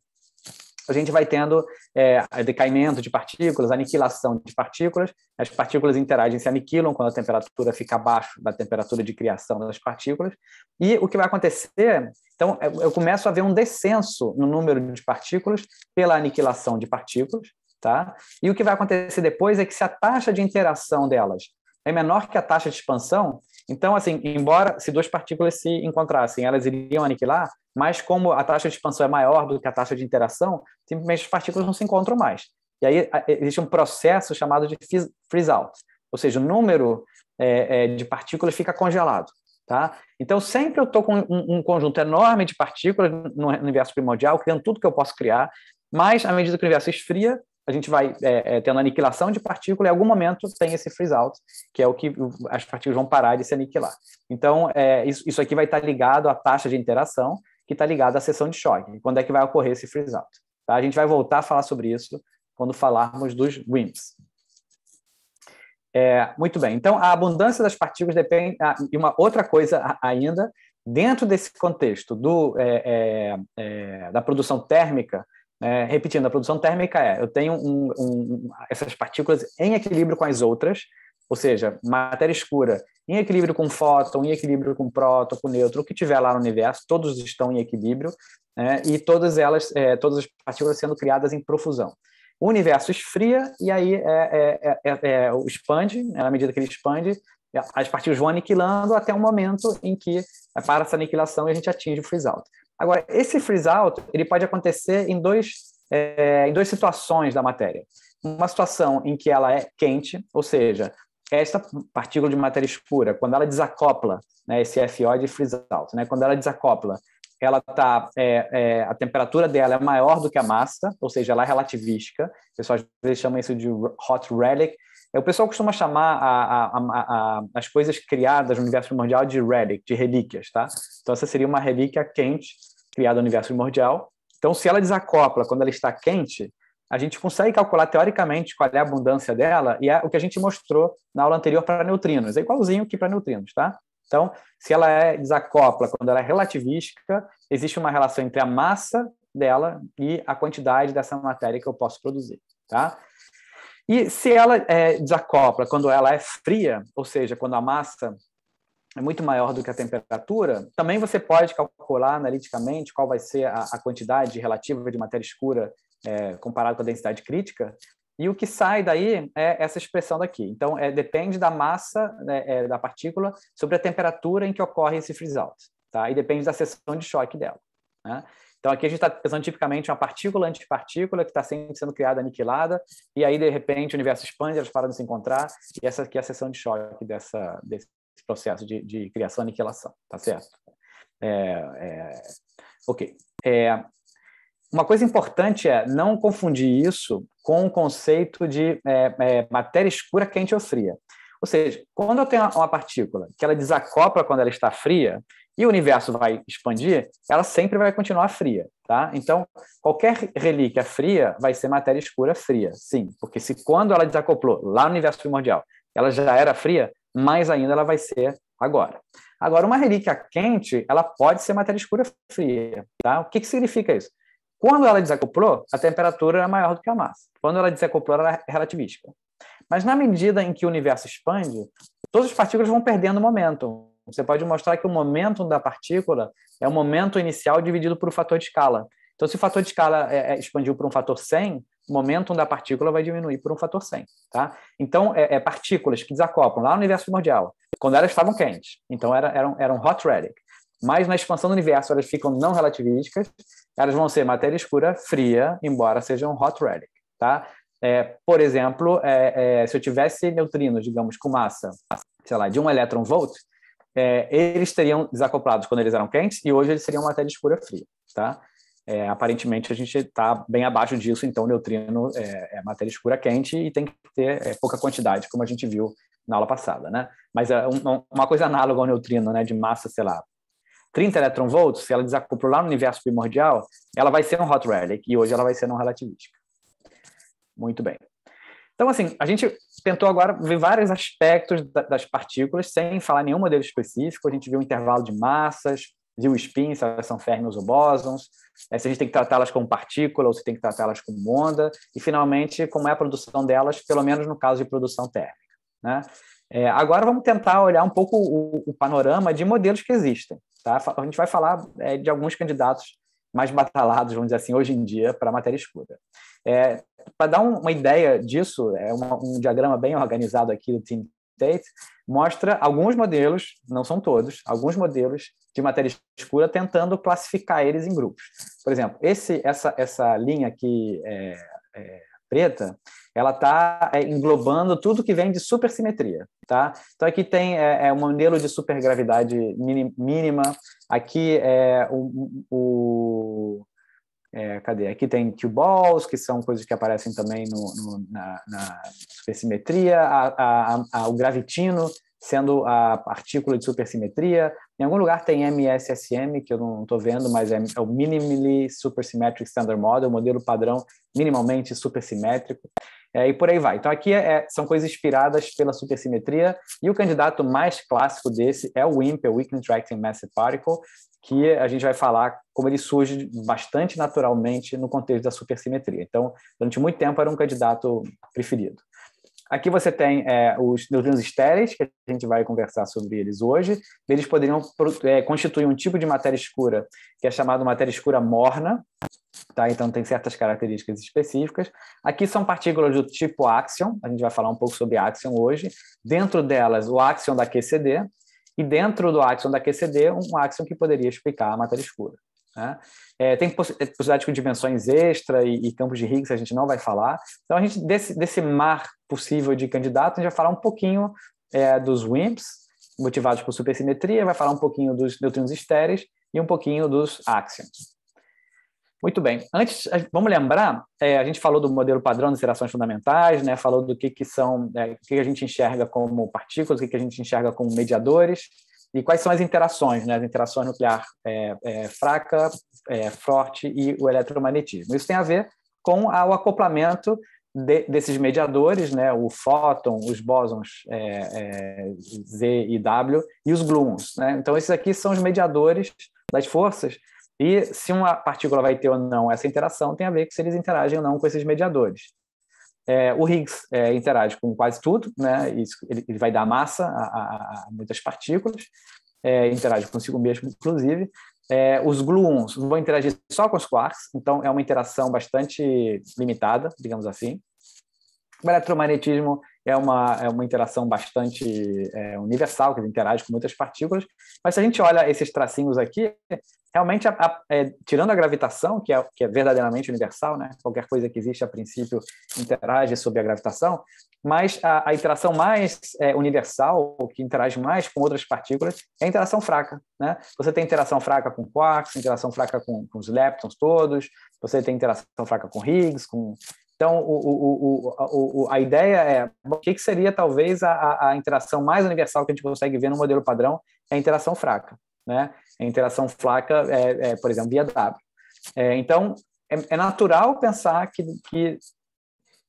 Speaker 1: a gente vai tendo é, decaimento de partículas, aniquilação de partículas. As partículas interagem, se aniquilam quando a temperatura fica abaixo da temperatura de criação das partículas. E o que vai acontecer? Então, é, eu começo a ver um descenso no número de partículas pela aniquilação de partículas. Tá? E o que vai acontecer depois é que se a taxa de interação delas é menor que a taxa de expansão, então, assim, embora se duas partículas se encontrassem, elas iriam aniquilar, mas como a taxa de expansão é maior do que a taxa de interação, simplesmente as partículas não se encontram mais. E aí existe um processo chamado de freeze out, ou seja, o número é, é, de partículas fica congelado. Tá? Então, sempre eu estou com um, um, conjunto enorme de partículas no universo primordial, criando tudo que eu posso criar, mas à medida que o universo esfria, a gente vai é, é, tendo aniquilação de partícula e em algum momento tem esse freeze out, que é o que as partículas vão parar de se aniquilar. Então, é, isso, isso aqui vai estar ligado à taxa de interação, que está ligada à sessão de choque. Quando é que vai ocorrer esse freeze out? Tá? A gente vai voltar a falar sobre isso quando falarmos dos WIMPs. É, muito bem, então a abundância das partículas depende. Ah, e uma outra coisa ainda, dentro desse contexto do, é, é, é da produção térmica, é, repetindo, a produção térmica é: eu tenho um, um, essas partículas em equilíbrio com as outras, ou seja, matéria escura em equilíbrio com fóton, em equilíbrio com próton, com neutro, o que tiver lá no universo, todos estão em equilíbrio, né? e todas elas, é, todas as partículas sendo criadas em profusão. O universo esfria e aí é, é, é, é, é expande, né, na medida que ele expande, as partículas vão aniquilando até um momento em que para essa aniquilação a gente atinge o freeze out. Agora, esse freeze out ele pode acontecer em, dois, é, em duas situações da matéria. Uma situação em que ela é quente, ou seja, esta partícula de matéria escura, quando ela desacopla, né, esse FO de freeze out, né, quando ela desacopla, ela tá, é, é, a temperatura dela é maior do que a massa, ou seja, ela é relativística. O pessoal às vezes chama isso de hot relic, é, o pessoal costuma chamar a, a, a, as coisas criadas no universo primordial de relic, de relíquias, tá? Então, essa seria uma relíquia quente criada no universo primordial. Então, se ela desacopla quando ela está quente, a gente consegue calcular teoricamente qual é a abundância dela, e é o que a gente mostrou na aula anterior para neutrinos. É igualzinho que para neutrinos, tá? Então, se ela é desacopla quando ela é relativística, existe uma relação entre a massa dela e a quantidade dessa matéria que eu posso produzir, tá? E se ela é, desacopla quando ela é fria, ou seja, quando a massa é muito maior do que a temperatura, também você pode calcular analiticamente qual vai ser a, a quantidade relativa de matéria escura é, comparado com a densidade crítica. E o que sai daí é essa expressão daqui. Então, é, depende da massa né, é, da partícula sobre a temperatura em que ocorre esse freeze-out. Tá? E depende da seção de choque dela. Né? Então, aqui a gente está pensando tipicamente uma partícula antipartícula que está sempre sendo criada, aniquilada, e aí, de repente, o universo expande, elas param de se encontrar, e essa aqui é a sessão de choque dessa, desse processo de, de criação e aniquilação, tá certo? É, é, ok. É, uma coisa importante é não confundir isso com o conceito de é, é, matéria escura quente ou fria. Ou seja, quando eu tenho uma partícula que ela desacopla quando ela está fria e o universo vai expandir, ela sempre vai continuar fria, tá? Então, qualquer relíquia fria vai ser matéria escura fria, sim, porque se quando ela desacoplou lá no universo primordial, ela já era fria, mais ainda ela vai ser agora. Agora, uma relíquia quente, ela pode ser matéria escura fria, tá? O que, que significa isso? Quando ela desacoplou, a temperatura é maior do que a massa. Quando ela desacoplou, ela é relativística. Mas na medida em que o universo expande, todas as partículas vão perdendo momento. Você pode mostrar que o momento da partícula é o momento inicial dividido por um fator de escala. Então, se o fator de escala é, é expandiu por um fator 100, o momento da partícula vai diminuir por um fator 100. Tá? Então, é, é partículas que desacoplam lá no universo primordial, quando elas estavam quentes. Então, era, eram, eram hot relic. Mas na expansão do universo, elas ficam não relativísticas, elas vão ser matéria escura fria, embora sejam hot relic. Tá? É, por exemplo, é, é, se eu tivesse neutrinos, digamos, com massa, sei lá, de um elétron volt, é, eles teriam desacoplados quando eles eram quentes e hoje eles seriam matéria escura fria, tá? É, aparentemente a gente está bem abaixo disso, então o neutrino é, é, matéria escura quente e tem que ter pouca quantidade, como a gente viu na aula passada, né? Mas um, uma coisa análoga ao neutrino, né, de massa, sei lá, 30 elétron volts, se ela desacoplar lá no universo primordial, ela vai ser um hot relic e hoje ela vai ser não relativística. Muito bem. Então, assim, a gente tentou agora ver vários aspectos das partículas, sem falar nenhum modelo específico. A gente viu o intervalo de massas, viu o spin, se elas são férmios ou bósons, é, se a gente tem que tratá-las como partícula ou se tem que tratá-las como onda, e, finalmente, como é a produção delas, pelo menos no caso de produção térmica. Né? É, agora vamos tentar olhar um pouco o, o, panorama de modelos que existem. Tá? A gente vai falar é, de alguns candidatos mais batalados, vamos dizer assim, hoje em dia, para a matéria escura. É, para dar um, uma ideia disso, é um diagrama bem organizado aqui do Team Tate, mostra alguns modelos, não são todos, alguns modelos de matéria escura tentando classificar eles em grupos. Por exemplo, esse, essa, essa linha aqui é, é, preta, ela está é, englobando tudo que vem de supersimetria, tá? Então aqui tem é, é um modelo de supergravidade mínima, aqui é o, o é, cadê? Aqui tem cue balls, que são coisas que aparecem também no, no na, na, supersimetria, a, a, a, o gravitino sendo a partícula de supersimetria. Em algum lugar tem MSSM, que eu não estou vendo, mas é, é o Minimally Supersymmetric Standard Model, modelo padrão minimamente supersimétrico. É, e por aí vai. Então, aqui é, é são coisas inspiradas pela supersimetria, e o candidato mais clássico desse é o WIMP, o weakly Tracking Massive Particle, que a gente vai falar como ele surge bastante naturalmente no contexto da supersimetria. Então, durante muito tempo era um candidato preferido. Aqui você tem é, os neutrinos estéreis, que a gente vai conversar sobre eles hoje. Eles poderiam é, constituir um tipo de matéria escura que é chamado matéria escura morna, tá? então tem certas características específicas. Aqui são partículas do tipo axion, a gente vai falar um pouco sobre axion hoje. Dentro delas, o axion da QCD, e dentro do axon da QCD, um axon que poderia explicar a matéria escura. Né? É, tem poss é, possibilidade com dimensões extra e, e, campos de Higgs, a gente não vai falar. Então, a gente, desse, desse mar possível de candidatos, a gente vai falar um pouquinho é, dos WIMPs, motivados por supersimetria, vai falar um pouquinho dos neutrinos estéreis e um pouquinho dos axions. Muito bem. Antes, vamos lembrar, é, a gente falou do modelo padrão das interações fundamentais, né? falou do que, que são, é, o que a gente enxerga como partículas, o que, a gente enxerga como mediadores, e quais são as interações, né? as interações nuclear é, é fraca, é, forte e o eletromagnetismo. Isso tem a ver com o acoplamento de, desses mediadores, né? o fóton, os bósons é, Z e W, e os gluons. Né? Então, esses aqui são os mediadores das forças e se uma partícula vai ter ou não essa interação, tem a ver com se eles interagem ou não com esses mediadores. É, o Higgs é, interage com quase tudo, né? ele, ele vai dar massa a, a, a muitas partículas, é, interage consigo mesmo, inclusive. É, os gluons vão interagir só com os quarks, então é uma interação bastante limitada, digamos assim. O eletromagnetismo é uma, é uma interação bastante é, universal, que interage com muitas partículas. Mas se a gente olha esses tracinhos aqui, realmente, a, a, é, tirando a gravitação, que é, que é verdadeiramente universal, né? qualquer coisa que existe a princípio interage sob a gravitação, mas a, a interação mais é, universal, que interage mais com outras partículas, é a interação fraca. Né? Você tem interação fraca com quarks, interação fraca com, com os leptons todos, você tem interação fraca com Higgs, com, então, o, o, o, a ideia é, o que, que seria talvez a, a, interação mais universal que a gente consegue ver no modelo padrão é a interação fraca, né? A interação fraca, é, é por exemplo, via W. É, então, é, é, natural pensar que, que,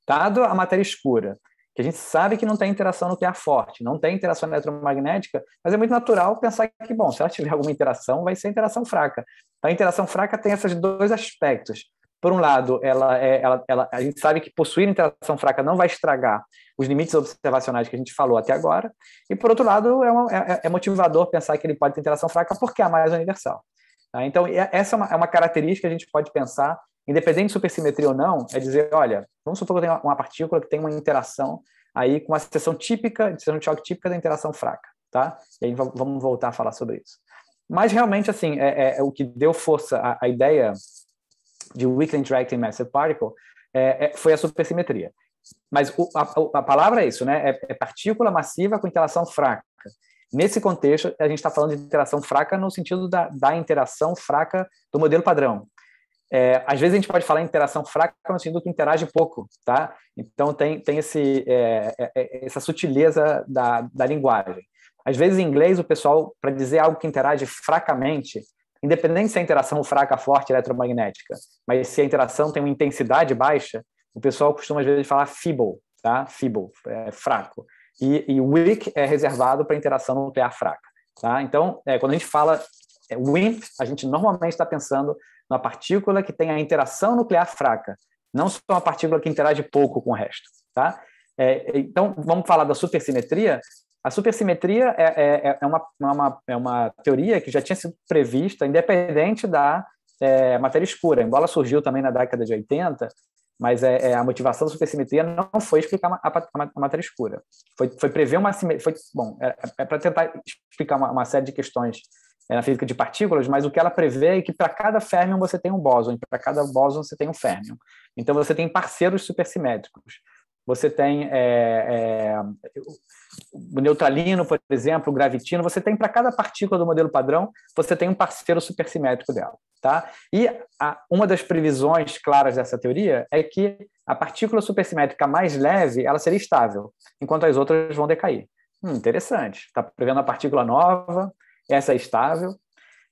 Speaker 1: dado a matéria escura, que a gente sabe que não tem interação nuclear forte, não tem interação eletromagnética, mas é muito natural pensar que, bom, se ela tiver alguma interação, vai ser interação fraca. Então, a interação fraca tem esses dois aspectos por um lado, ela, é, ela, ela, a gente sabe que possuir interação fraca não vai estragar os limites observacionais que a gente falou até agora, e por outro lado, é, uma, é, é motivador pensar que ele pode ter interação fraca porque é mais universal. Tá? Então, é, essa é uma, é uma, característica que a gente pode pensar, independente de supersimetria ou não, é dizer, olha, vamos supor que eu tenho uma partícula que tem uma interação aí com uma seção típica, seção de choque típica da interação fraca, tá? E aí vamos voltar a falar sobre isso. Mas realmente, assim, é, é o que deu força à, à ideia de Weakly Interacting Massive Particle é, é, foi a supersimetria. Mas o, a, a, palavra é isso, né? É, é partícula massiva com interação fraca. Nesse contexto, a gente está falando de interação fraca no sentido da, da interação fraca do modelo padrão. É, às vezes a gente pode falar interação fraca no sentido que interage pouco, tá? Então tem, tem esse, é, é, é essa sutileza da, da linguagem. Às vezes, em inglês, o pessoal, para dizer algo que interage fracamente, independente se a interação fraca, forte, eletromagnética, mas se a interação tem uma intensidade baixa, o pessoal costuma às vezes falar feeble, tá? Feeble, é, fraco. E, e weak é reservado para interação nuclear fraca, tá? Então, é, quando a gente fala é, WIMP, a gente normalmente está pensando na partícula que tem a interação nuclear fraca, não só uma partícula que interage pouco com o resto, tá? É, então, vamos falar da supersimetria. A supersimetria é, é, é, é uma, é uma, é uma teoria que já tinha sido prevista, independente da é, matéria escura. Embora surgiu também na década de 80, mas é, é, a motivação da supersimetria não foi explicar a, a, a matéria escura. Foi, foi, prever uma foi Bom, é, é, é para tentar explicar uma, uma, série de questões na física de partículas, mas o que ela prevê é que para cada férmion você tem um bóson, para cada bóson você tem um férmion. Então você tem parceiros supersimétricos você tem é, é, o neutralino, por exemplo, o gravitino, você tem para cada partícula do modelo padrão, você tem um parceiro supersimétrico dela. Tá? E a, uma das previsões claras dessa teoria é que a partícula supersimétrica mais leve ela seria estável, enquanto as outras vão decair. Hum, interessante. Está prevendo a partícula nova, essa é estável,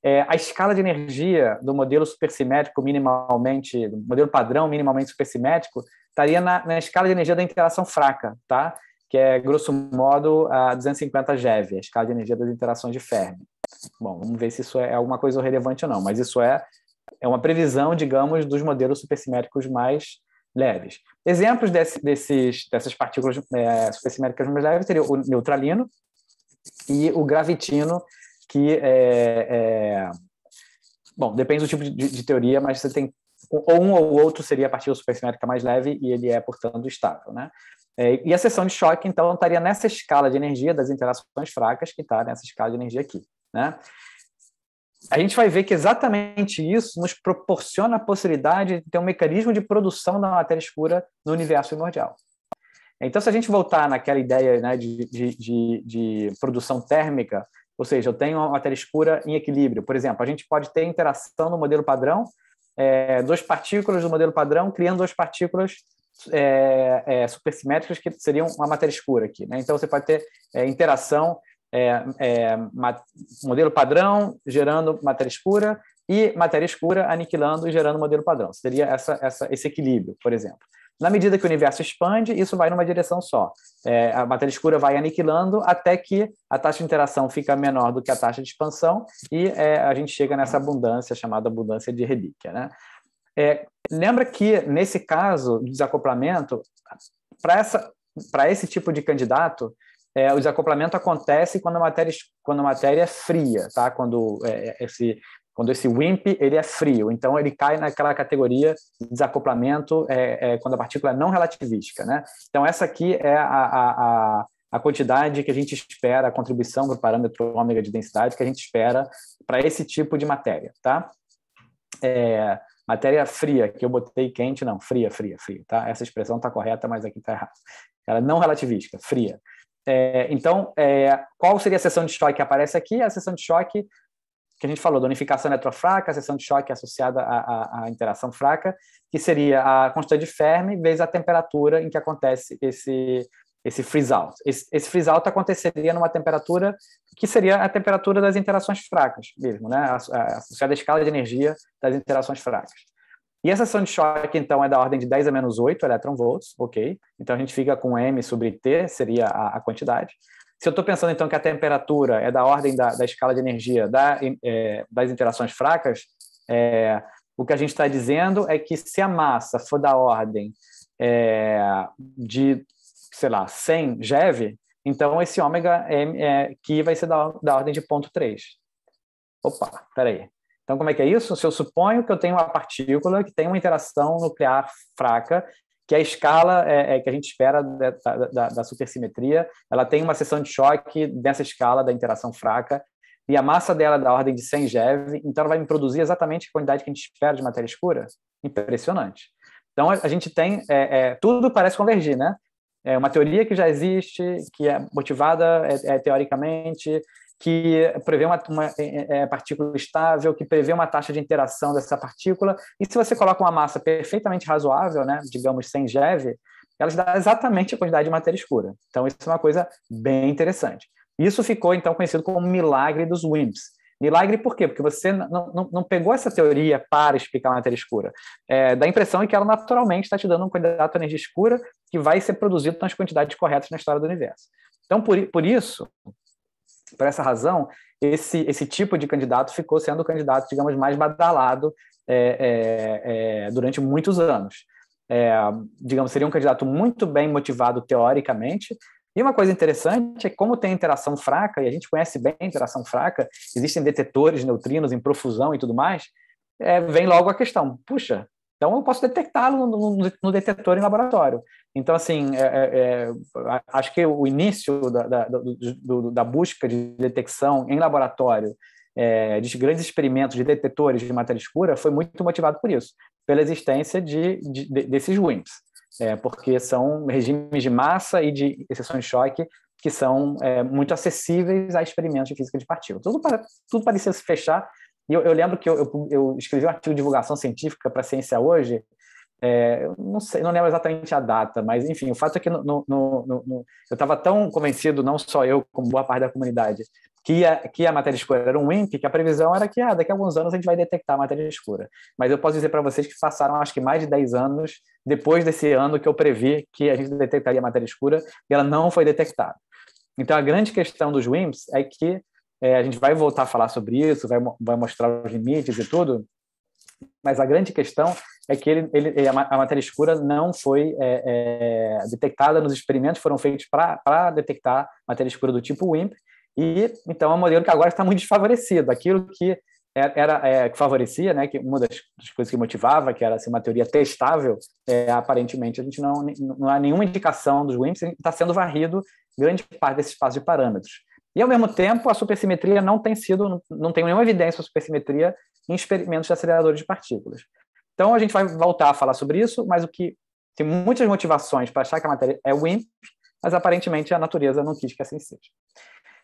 Speaker 1: é, a escala de energia do modelo supersimétrico minimalmente, do modelo padrão minimalmente supersimétrico, estaria na, na escala de energia da interação fraca, tá? que é, grosso modo, a 250 GeV, a escala de energia das interações de Fermi. Bom, vamos ver se isso é alguma coisa relevante ou não, mas isso é, é uma previsão, digamos, dos modelos supersimétricos mais leves. Exemplos desse, desses, dessas partículas é, supersimétricas mais leves seriam o neutralino e o gravitino, que é, é, bom, depende do tipo de, de, teoria, mas você tem ou um ou outro seria a partícula supersimétrica mais leve e ele é, portanto, estável, né? É, e a seção de choque, então, estaria nessa escala de energia das interações fracas que está nessa escala de energia aqui, né? A gente vai ver que exatamente isso nos proporciona a possibilidade de ter um mecanismo de produção da matéria escura no universo primordial. Então, se a gente voltar naquela ideia né, de, de, de, de, produção térmica, ou seja, eu tenho a matéria escura em equilíbrio. Por exemplo, a gente pode ter interação no modelo padrão, é, duas partículas do modelo padrão criando duas partículas é, é, supersimétricas que seriam uma matéria escura aqui. Né? Então, você pode ter é, interação é, é, modelo padrão gerando matéria escura e matéria escura aniquilando e gerando modelo padrão. Seria essa, essa, esse equilíbrio, por exemplo. Na medida que o universo expande, isso vai numa direção só. É, a matéria escura vai aniquilando até que a taxa de interação fica menor do que a taxa de expansão e é, a gente chega nessa abundância chamada abundância de relíquia. Né? É, lembra que, nesse caso do desacoplamento, para esse tipo de candidato, é, o desacoplamento acontece quando a matéria, quando a matéria é fria, tá? quando é, é esse quando esse WIMP ele é frio, então ele cai naquela categoria de desacoplamento é, é, quando a partícula é não relativística. Né? Então, essa aqui é a, a, a quantidade que a gente espera, a contribuição para o parâmetro ômega de densidade que a gente espera para esse tipo de matéria. Tá? É, matéria fria, que eu botei quente, não, fria, fria, fria. Tá? Essa expressão está correta, mas aqui está errada. Ela é não relativística, fria. É, então, é, qual seria a seção de choque que aparece aqui? A seção de choque que a gente falou, donificação eletrofraca, seção de choque associada à, à, à, interação fraca, que seria a constante de Fermi vezes a temperatura em que acontece esse esse freeze out. Esse, esse freeze out aconteceria numa temperatura que seria a temperatura das interações fracas mesmo, né? Associada à escala de energia das interações fracas. E essa seção de choque, então, é da ordem de 10 a menos 8 elétron volts, ok? Então a gente fica com M sobre T, seria a, a quantidade. Se eu estou pensando, então, que a temperatura é da ordem da, da escala de energia da, é, das interações fracas, é, o que a gente está dizendo é que se a massa for da ordem é, de, sei lá, 100 GeV, então esse ômega é, que vai ser da, da ordem de 0.3. Opa, peraí. Então, como é que é isso? Se eu suponho que eu tenho uma partícula que tem uma interação nuclear fraca que a escala é, é que a gente espera da, da, da, supersimetria, ela tem uma seção de choque dessa escala da interação fraca, e a massa dela é da ordem de 100 GeV, então ela vai me produzir exatamente a quantidade que a gente espera de matéria escura. Impressionante. Então, a gente tem... É, é, tudo parece convergir, né? É uma teoria que já existe, que é motivada é, é, teoricamente, que prevê uma, uma é, é, partícula estável, que prevê uma taxa de interação dessa partícula. E se você coloca uma massa perfeitamente razoável, né, digamos sem Jeve, elas dão exatamente a quantidade de matéria escura. Então, isso é uma coisa bem interessante. Isso ficou, então, conhecido como milagre dos WIMPs. Milagre por quê? Porque você não, não, não pegou essa teoria para explicar a matéria escura. É, dá a impressão é que ela naturalmente está te dando um candidato à energia escura que vai ser produzido nas quantidades corretas na história do universo. Então, por, por isso, por essa razão, esse, esse tipo de candidato ficou sendo o candidato, digamos, mais badalado é, é, é, durante muitos anos. É, digamos, seria um candidato muito bem motivado teoricamente. E uma coisa interessante é como tem interação fraca, e a gente conhece bem a interação fraca, existem detetores, neutrinos em profusão e tudo mais, é, vem logo a questão, puxa, então, eu posso detectá-lo no, no, no, detetor em laboratório. Então, assim, é, é, é acho que o início da, da, do, da, busca de detecção em laboratório é, de grandes experimentos de detetores de matéria escura foi muito motivado por isso, pela existência de, de, de desses WIMPs, é, porque são regimes de massa e de exceções de choque que são é, muito acessíveis a experimentos de física de partículas. Tudo, tudo parecia se fechar e eu, eu lembro que eu, eu, eu, escrevi um artigo de divulgação científica para a Ciência Hoje, é, não sei, não lembro exatamente a data, mas enfim, o fato é que no, no, no, no eu estava tão convencido, não só eu, como boa parte da comunidade, que a, que a matéria escura era um WIMP, que a previsão era que ah, daqui a alguns anos a gente vai detectar a matéria escura. Mas eu posso dizer para vocês que passaram acho que mais de 10 anos depois desse ano que eu previ que a gente detectaria a matéria escura e ela não foi detectada. Então a grande questão dos WIMPs é que é, a gente vai voltar a falar sobre isso, vai, vai mostrar os limites e tudo, mas a grande questão é que ele, ele, a matéria escura não foi é, é, detectada nos experimentos foram feitos para detectar matéria escura do tipo WIMP, e então é um modelo que agora está muito desfavorecido. Aquilo que é, era é, que favorecia, né, que uma das, das, coisas que motivava, que era ser assim, uma teoria testável, é, aparentemente a gente não, não há nenhuma indicação dos WIMPs, está sendo varrido grande parte desse espaço de parâmetros. E, ao mesmo tempo, a supersimetria não tem sido, não tem nenhuma evidência de supersimetria em experimentos de aceleradores de partículas. Então, a gente vai voltar a falar sobre isso, mas o que tem muitas motivações para achar que a matéria é WIMP, mas aparentemente a natureza não quis que assim seja.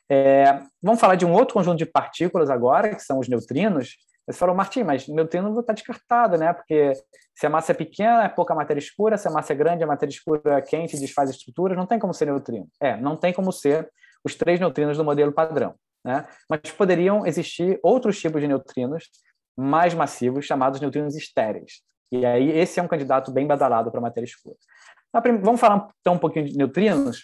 Speaker 1: É, vamos falar de um outro conjunto de partículas agora, que são os neutrinos. Você falou, Martim, mas neutrino está descartado, né? Porque se a massa é pequena, é pouca matéria escura, se a massa é grande, a matéria escura é quente, desfaz estruturas, não tem como ser neutrino. É, não tem como ser os três neutrinos do modelo padrão. Né? Mas poderiam existir outros tipos de neutrinos mais massivos, chamados neutrinos estéreis. E aí, esse é um candidato bem badalado para matéria escura. Vamos falar então um pouquinho de neutrinos?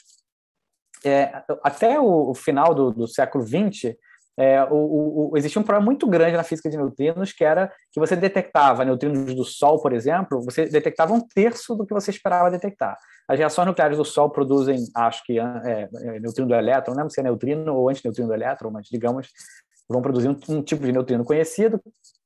Speaker 1: É, até o, o final do, do século XX, é, o, o, existia um problema muito grande na física de neutrinos, que era que você detectava neutrinos do Sol, por exemplo, você detectava um terço do que você esperava detectar. As reações nucleares do Sol produzem, acho que, é, é neutrino do elétron, né? não lembro se é neutrino ou antineutrino do elétron, mas digamos, vão produzir um, um tipo de neutrino conhecido,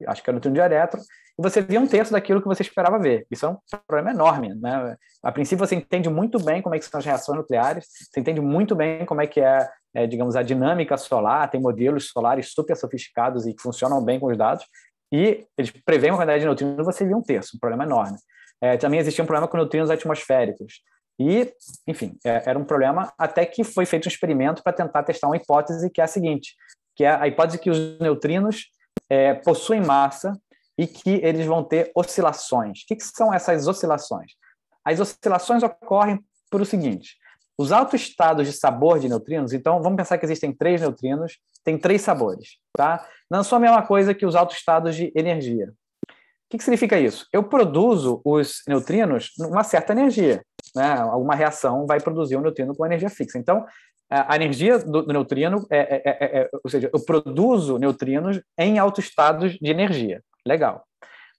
Speaker 1: acho que é o neutrino de elétron, e você via um terço daquilo que você esperava ver. Isso é um problema enorme. Né? A princípio, você entende muito bem como é que são as reações nucleares, você entende muito bem como é que é é, digamos, a dinâmica solar, tem modelos solares super sofisticados e que funcionam bem com os dados, e eles preveem uma quantidade de neutrinos, você via um terço, um problema enorme. É, também existia um problema com neutrinos atmosféricos. E, enfim, é, era um problema até que foi feito um experimento para tentar testar uma hipótese que é a seguinte, que é a hipótese que os neutrinos é, possuem massa e que eles vão ter oscilações. O que, que são essas oscilações? As oscilações ocorrem por o seguinte, os altos estados de sabor de neutrinos, então vamos pensar que existem três neutrinos, tem três sabores, tá? Não são a mesma coisa que os altos estados de energia. O que, que significa isso? Eu produzo os neutrinos numa certa energia, né? Alguma reação vai produzir um neutrino com energia fixa. Então, a energia do neutrino, é, é, é, é, ou seja, eu produzo neutrinos em altos estados de energia. Legal.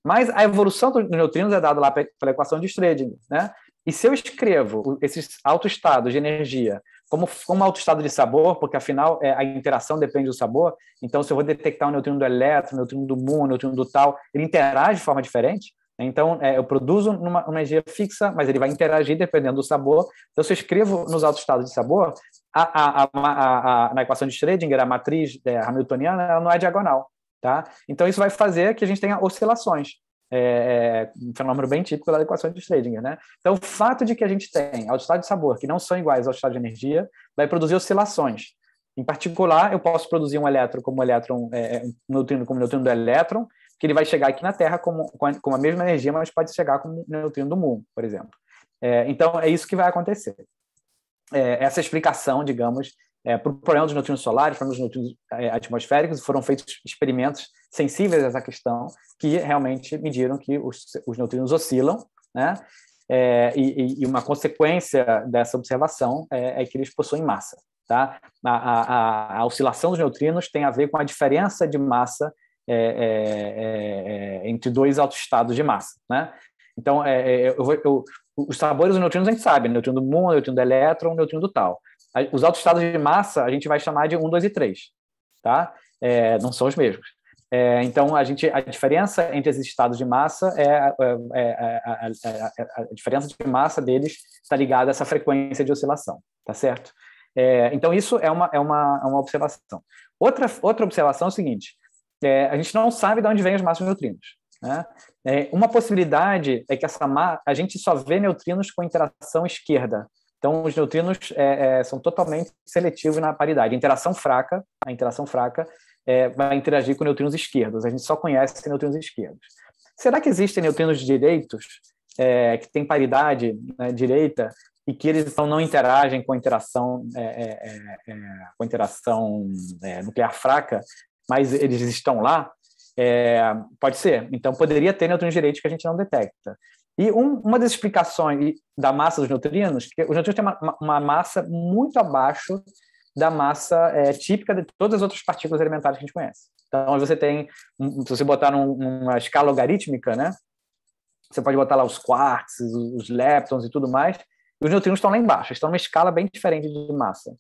Speaker 1: Mas a evolução dos neutrinos é dada lá pela equação de Schrödinger, né? E se eu escrevo esses altos estados de energia como, como alto estado de sabor, porque afinal é, a interação depende do sabor, então se eu vou detectar o neutrino do elétron, neutrino do muon, neutrino do tal, ele interage de forma diferente. Né? Então, é, eu produzo uma, energia fixa, mas ele vai interagir dependendo do sabor. Então, se eu escrevo nos altos estados de sabor, a, a, a, a, na equação de Schrödinger, a matriz é, hamiltoniana, ela não é diagonal. Tá? Então, isso vai fazer que a gente tenha oscilações. É, é, um fenômeno bem típico da equação de Schrödinger, né? Então, o fato de que a gente tem ao estado de sabor que não são iguais ao estado de energia vai produzir oscilações. Em particular, eu posso produzir um elétron como elétron, é, é, um neutrino como neutrino do elétron, que ele vai chegar aqui na Terra como, com a mesma energia, mas pode chegar como neutrino do mundo, por exemplo. É, então, é isso que vai acontecer. É, essa explicação, digamos, é, para o problema dos neutrinos solares, para os neutrinos é, atmosféricos, foram feitos experimentos sensíveis a essa questão, que realmente mediram que os, os neutrinos oscilam, né? É, e, e, uma consequência dessa observação é, é que eles possuem massa. Tá? A, a, a, oscilação dos neutrinos tem a ver com a diferença de massa é, é, é, é entre dois altos estados de massa. Né? Então, eu, eu, os sabores dos neutrinos a gente sabe, neutrino né? do muon, neutrino do elétron, neutrino do tal. Os estados de massa a gente vai chamar de 1, 2 e 3, tá? É, não são os mesmos. É, então, a, gente, a diferença entre esses estados de massa é, é a, é, é, é, a, diferença de massa deles está ligada a essa frequência de oscilação, tá certo? então, isso é uma, é uma, uma observação. Outra, outra observação é o seguinte: a gente não sabe de onde vêm as massas de neutrinos. Né? uma possibilidade é que essa ma a gente só vê neutrinos com interação esquerda então, os neutrinos é, é, são totalmente seletivos na paridade. A interação fraca, a interação fraca é, vai interagir com neutrinos esquerdos. A gente só conhece neutrinos esquerdos. Será que existem neutrinos direitos é, que têm paridade né, direita e que eles então, não interagem com a interação, é, é, com a interação nuclear fraca, mas eles estão lá? pode ser. Então, poderia ter neutrinos direitos que a gente não detecta. E um, uma das explicações da massa dos neutrinos, que os neutrinos têm uma, uma massa muito abaixo da massa é, típica de todas as outras partículas elementares que a gente conhece. Então, você tem, se você botar num, numa escala logarítmica, né? Você pode botar lá os quarks, os leptons e tudo mais. E os neutrinos estão lá embaixo, estão numa escala bem diferente de massa.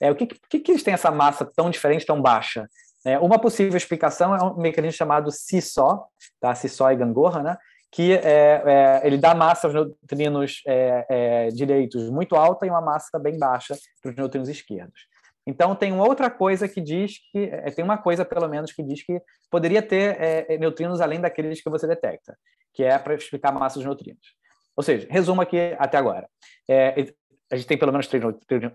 Speaker 1: É, o que, que, que eles têm essa massa tão diferente, tão baixa? É, uma possível explicação é um mecanismo chamado si só, tá? Si só e gangorra, né? que é, é, ele dá massa aos neutrinos é, é, direitos muito alta e uma massa bem baixa para os neutrinos esquerdos. Então tem uma outra coisa que diz que é, tem uma coisa pelo menos que diz que poderia ter é, neutrinos além daqueles que você detecta, que é para explicar a massa dos neutrinos. Ou seja, resumo aqui até agora. a gente tem pelo menos três,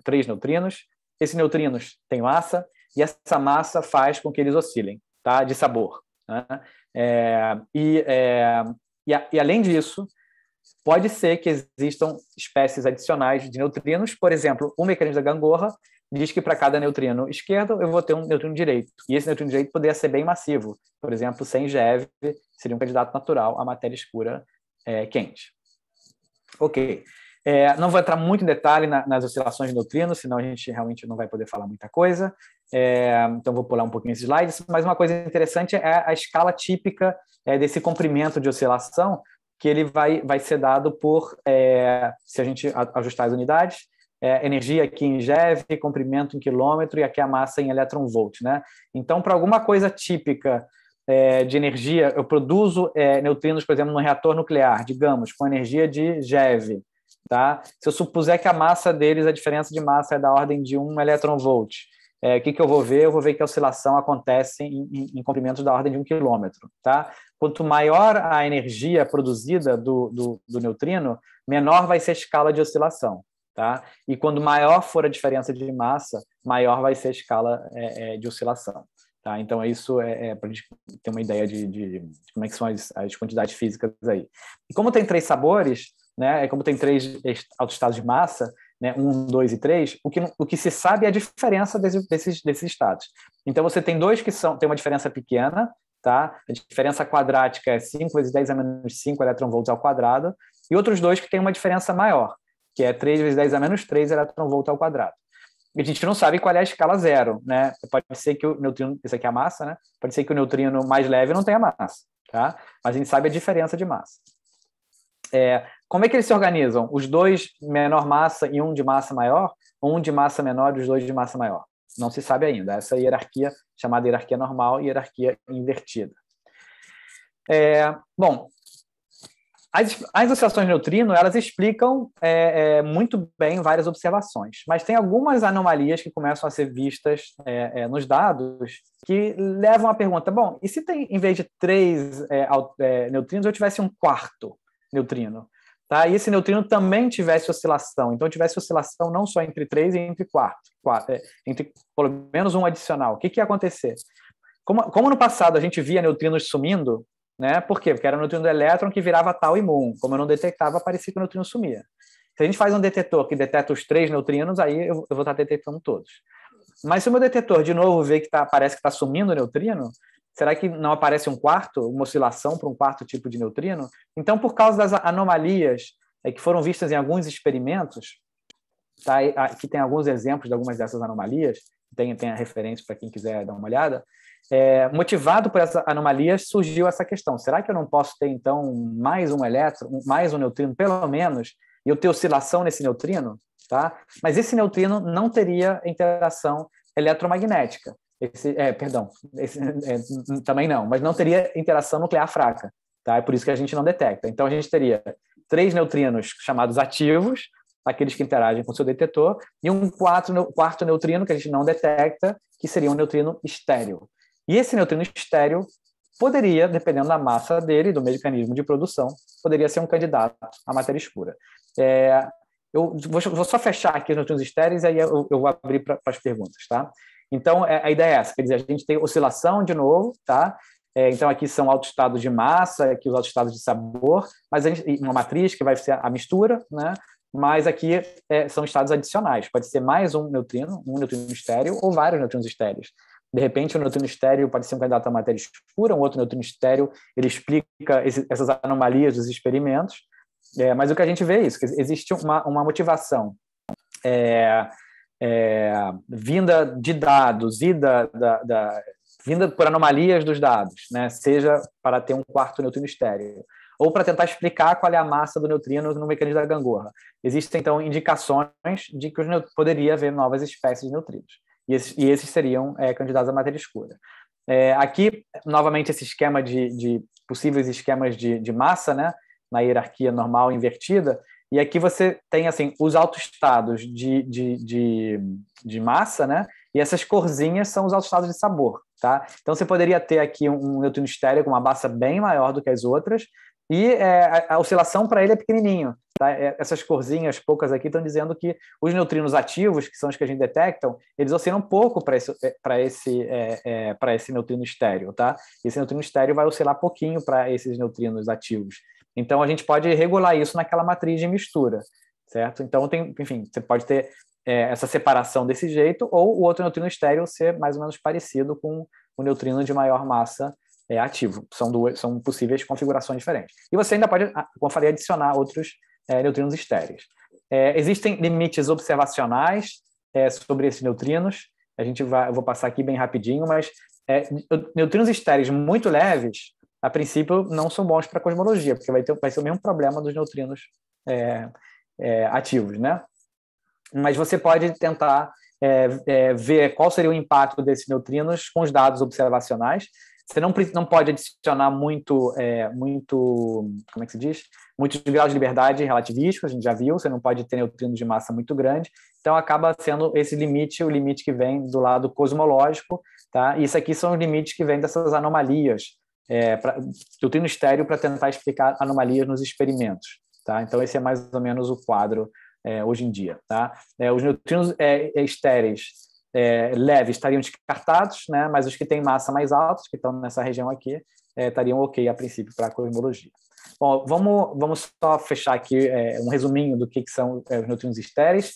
Speaker 1: três neutrinos. Esses neutrinos têm massa e essa massa faz com que eles oscilem, tá? De sabor. Né? É, e é, e, a, e além disso, pode ser que existam espécies adicionais de neutrinos. Por exemplo, o mecanismo da gangorra diz que para cada neutrino esquerdo eu vou ter um neutrino direito. E esse neutrino direito poderia ser bem massivo. Por exemplo, sem GEV seria um candidato natural à matéria escura é, quente. Ok. É, não vou entrar muito em detalhe na, nas oscilações de neutrinos, senão a gente realmente não vai poder falar muita coisa. É, então, vou pular um pouquinho esses slides. Mas uma coisa interessante é a escala típica é, desse comprimento de oscilação, que ele vai, vai ser dado por, é, se a gente ajustar as unidades, é, energia aqui em GeV, comprimento em quilômetro e aqui a massa em elétron Né? Então, para alguma coisa típica é, de energia, eu produzo neutrinos, por exemplo, no reator nuclear, digamos, com energia de GeV, Tá? Se eu supuser que a massa deles, a diferença de massa é da ordem de um electronvolt, é, o que, que eu vou ver? Eu vou ver que a oscilação acontece em, em, em comprimentos da ordem de um quilômetro. Tá? Quanto maior a energia produzida do, do, do, neutrino, menor vai ser a escala de oscilação. Tá? E quando maior for a diferença de massa, maior vai ser a escala é, é, de oscilação. Tá? Então, é isso é, é para a gente ter uma ideia de, de, de como é são as, as quantidades físicas aí. E como tem três sabores, né? É como tem três autoestados de massa, né? um, dois e três. O que, o que se sabe é a diferença desses, desses, desses estados. Então você tem dois que são tem uma diferença pequena, tá? A diferença quadrática é 5 vezes 10 a menos 5 eletronvolts ao quadrado, e outros dois que têm uma diferença maior, que é 3 vezes 10 a menos 3 eletronvolts ao quadrado. E a gente não sabe qual é a escala zero, né? Pode ser que o neutrino, isso aqui é a massa, né? Pode ser que o neutrino mais leve não tenha massa, tá? Mas a gente sabe a diferença de massa. É, como é que eles se organizam? Os dois menor massa e um de massa maior? um de massa menor e os dois de massa maior? Não se sabe ainda. Essa hierarquia, chamada hierarquia normal e hierarquia invertida. É, bom, as, as oscilações de neutrino elas explicam é, é, muito bem várias observações, mas tem algumas anomalias que começam a ser vistas é, é nos dados que levam à pergunta: bom, e se tem, em vez de três é, é, neutrinos eu tivesse um quarto? neutrino. Tá? E esse neutrino também tivesse oscilação, então tivesse oscilação não só entre 3 e entre 4, 4 é, entre pelo menos um adicional. O que, que ia acontecer? Como, como no passado a gente via neutrinos sumindo, né? por quê? Porque era o neutrino do elétron que virava tal e Como eu não detectava, parecia que o neutrino sumia. Se a gente faz um detetor que detecta os três neutrinos, aí eu, eu vou estar detectando todos. Mas se o meu detetor, de novo, vê que tá, parece que está sumindo o neutrino, Será que não aparece um quarto, uma oscilação para um quarto tipo de neutrino? Então, por causa das anomalias é, que foram vistas em alguns experimentos, tá? aqui tem alguns exemplos de algumas dessas anomalias, tem, tem a referência para quem quiser dar uma olhada. É, motivado por essas anomalias, surgiu essa questão: será que eu não posso ter, então, mais um elétron, mais um neutrino, pelo menos, e eu ter oscilação nesse neutrino? Tá? Mas esse neutrino não teria interação eletromagnética. Esse, é, perdão, esse, é, também não, mas não teria interação nuclear fraca, tá? É por isso que a gente não detecta. Então a gente teria três neutrinos chamados ativos, aqueles que interagem com o seu detetor, e um quatro, quarto neutrino que a gente não detecta, que seria um neutrino estéreo. E esse neutrino estéreo poderia, dependendo da massa dele, do mecanismo de produção, poderia ser um candidato à matéria escura. É, eu vou, vou, só fechar aqui os neutrinos estéreis e aí eu, eu vou abrir para as perguntas, tá? Então, é, a ideia é essa, quer dizer, a gente tem oscilação de novo, tá? É, então, aqui são altos estados de massa, aqui os altos estados de sabor, mas gente, uma matriz que vai ser a mistura, né? Mas aqui é, são estados adicionais. Pode ser mais um neutrino, um neutrino estéreo ou vários neutrinos estéreos. De repente, um neutrino estéreo pode ser um candidato à matéria escura, um outro neutrino estéreo, ele explica esse, essas anomalias dos experimentos. É, mas o que a gente vê é isso, que existe uma, uma motivação é, é, vinda de dados e da, da, da, vinda por anomalias dos dados, né? seja para ter um quarto neutrino estéreo ou para tentar explicar qual é a massa do neutrino no mecanismo da gangorra. Existem, então, indicações de que poderia haver novas espécies de neutrinos, e esses, e esses seriam é, candidatos à matéria escura. É, aqui, novamente, esse esquema de, de possíveis esquemas de, de, massa, né, na hierarquia normal invertida, e aqui você tem assim os autoestados de, de, de, de, massa, né? E essas corzinhas são os estados de sabor, tá? Então você poderia ter aqui um neutrino estéreo com uma massa bem maior do que as outras, e é, a, oscilação para ele é pequenininho. Tá? É, essas corzinhas poucas aqui estão dizendo que os neutrinos ativos, que são os que a gente detecta, eles oscilam pouco para esse, é, esse, é, é, esse neutrino estéreo. Tá? Esse neutrino estéreo vai oscilar pouquinho para esses neutrinos ativos. Então, a gente pode regular isso naquela matriz de mistura, certo? Então, tem, enfim, você pode ter é, essa separação desse jeito, ou o outro neutrino estéreo ser mais ou menos parecido com o neutrino de maior massa é, ativo. São, duas, são possíveis configurações diferentes. E você ainda pode, como eu falei, adicionar outros é, neutrinos estéreis. É, existem limites observacionais é, sobre esses neutrinos. A gente vai, eu vou passar aqui bem rapidinho, mas é, neutrinos estéreis muito leves a princípio, não são bons para cosmologia, porque vai, ter, vai ser o mesmo problema dos neutrinos é, é, ativos, né? Mas você pode tentar é, é ver qual seria o impacto desses neutrinos com os dados observacionais. Você não, não pode adicionar muito, é, muito, como é que se diz? Muitos graus de liberdade relativísticos, a gente já viu, você não pode ter neutrinos de massa muito grande. Então, acaba sendo esse limite, o limite que vem do lado cosmológico, tá? E isso aqui são os limites que vêm dessas anomalias, é, pra, filtrino estéreo para tentar explicar anomalias nos experimentos. Tá? Então, esse é mais ou menos o quadro é, hoje em dia. Tá? É, os neutrinos é, é estéreis é, leves estariam descartados, né? mas os que têm massa mais alta, que estão nessa região aqui, estariam ok a princípio para a cosmologia. Bom, vamos, vamos só fechar aqui um resuminho do que, que são os neutrinos estéreis.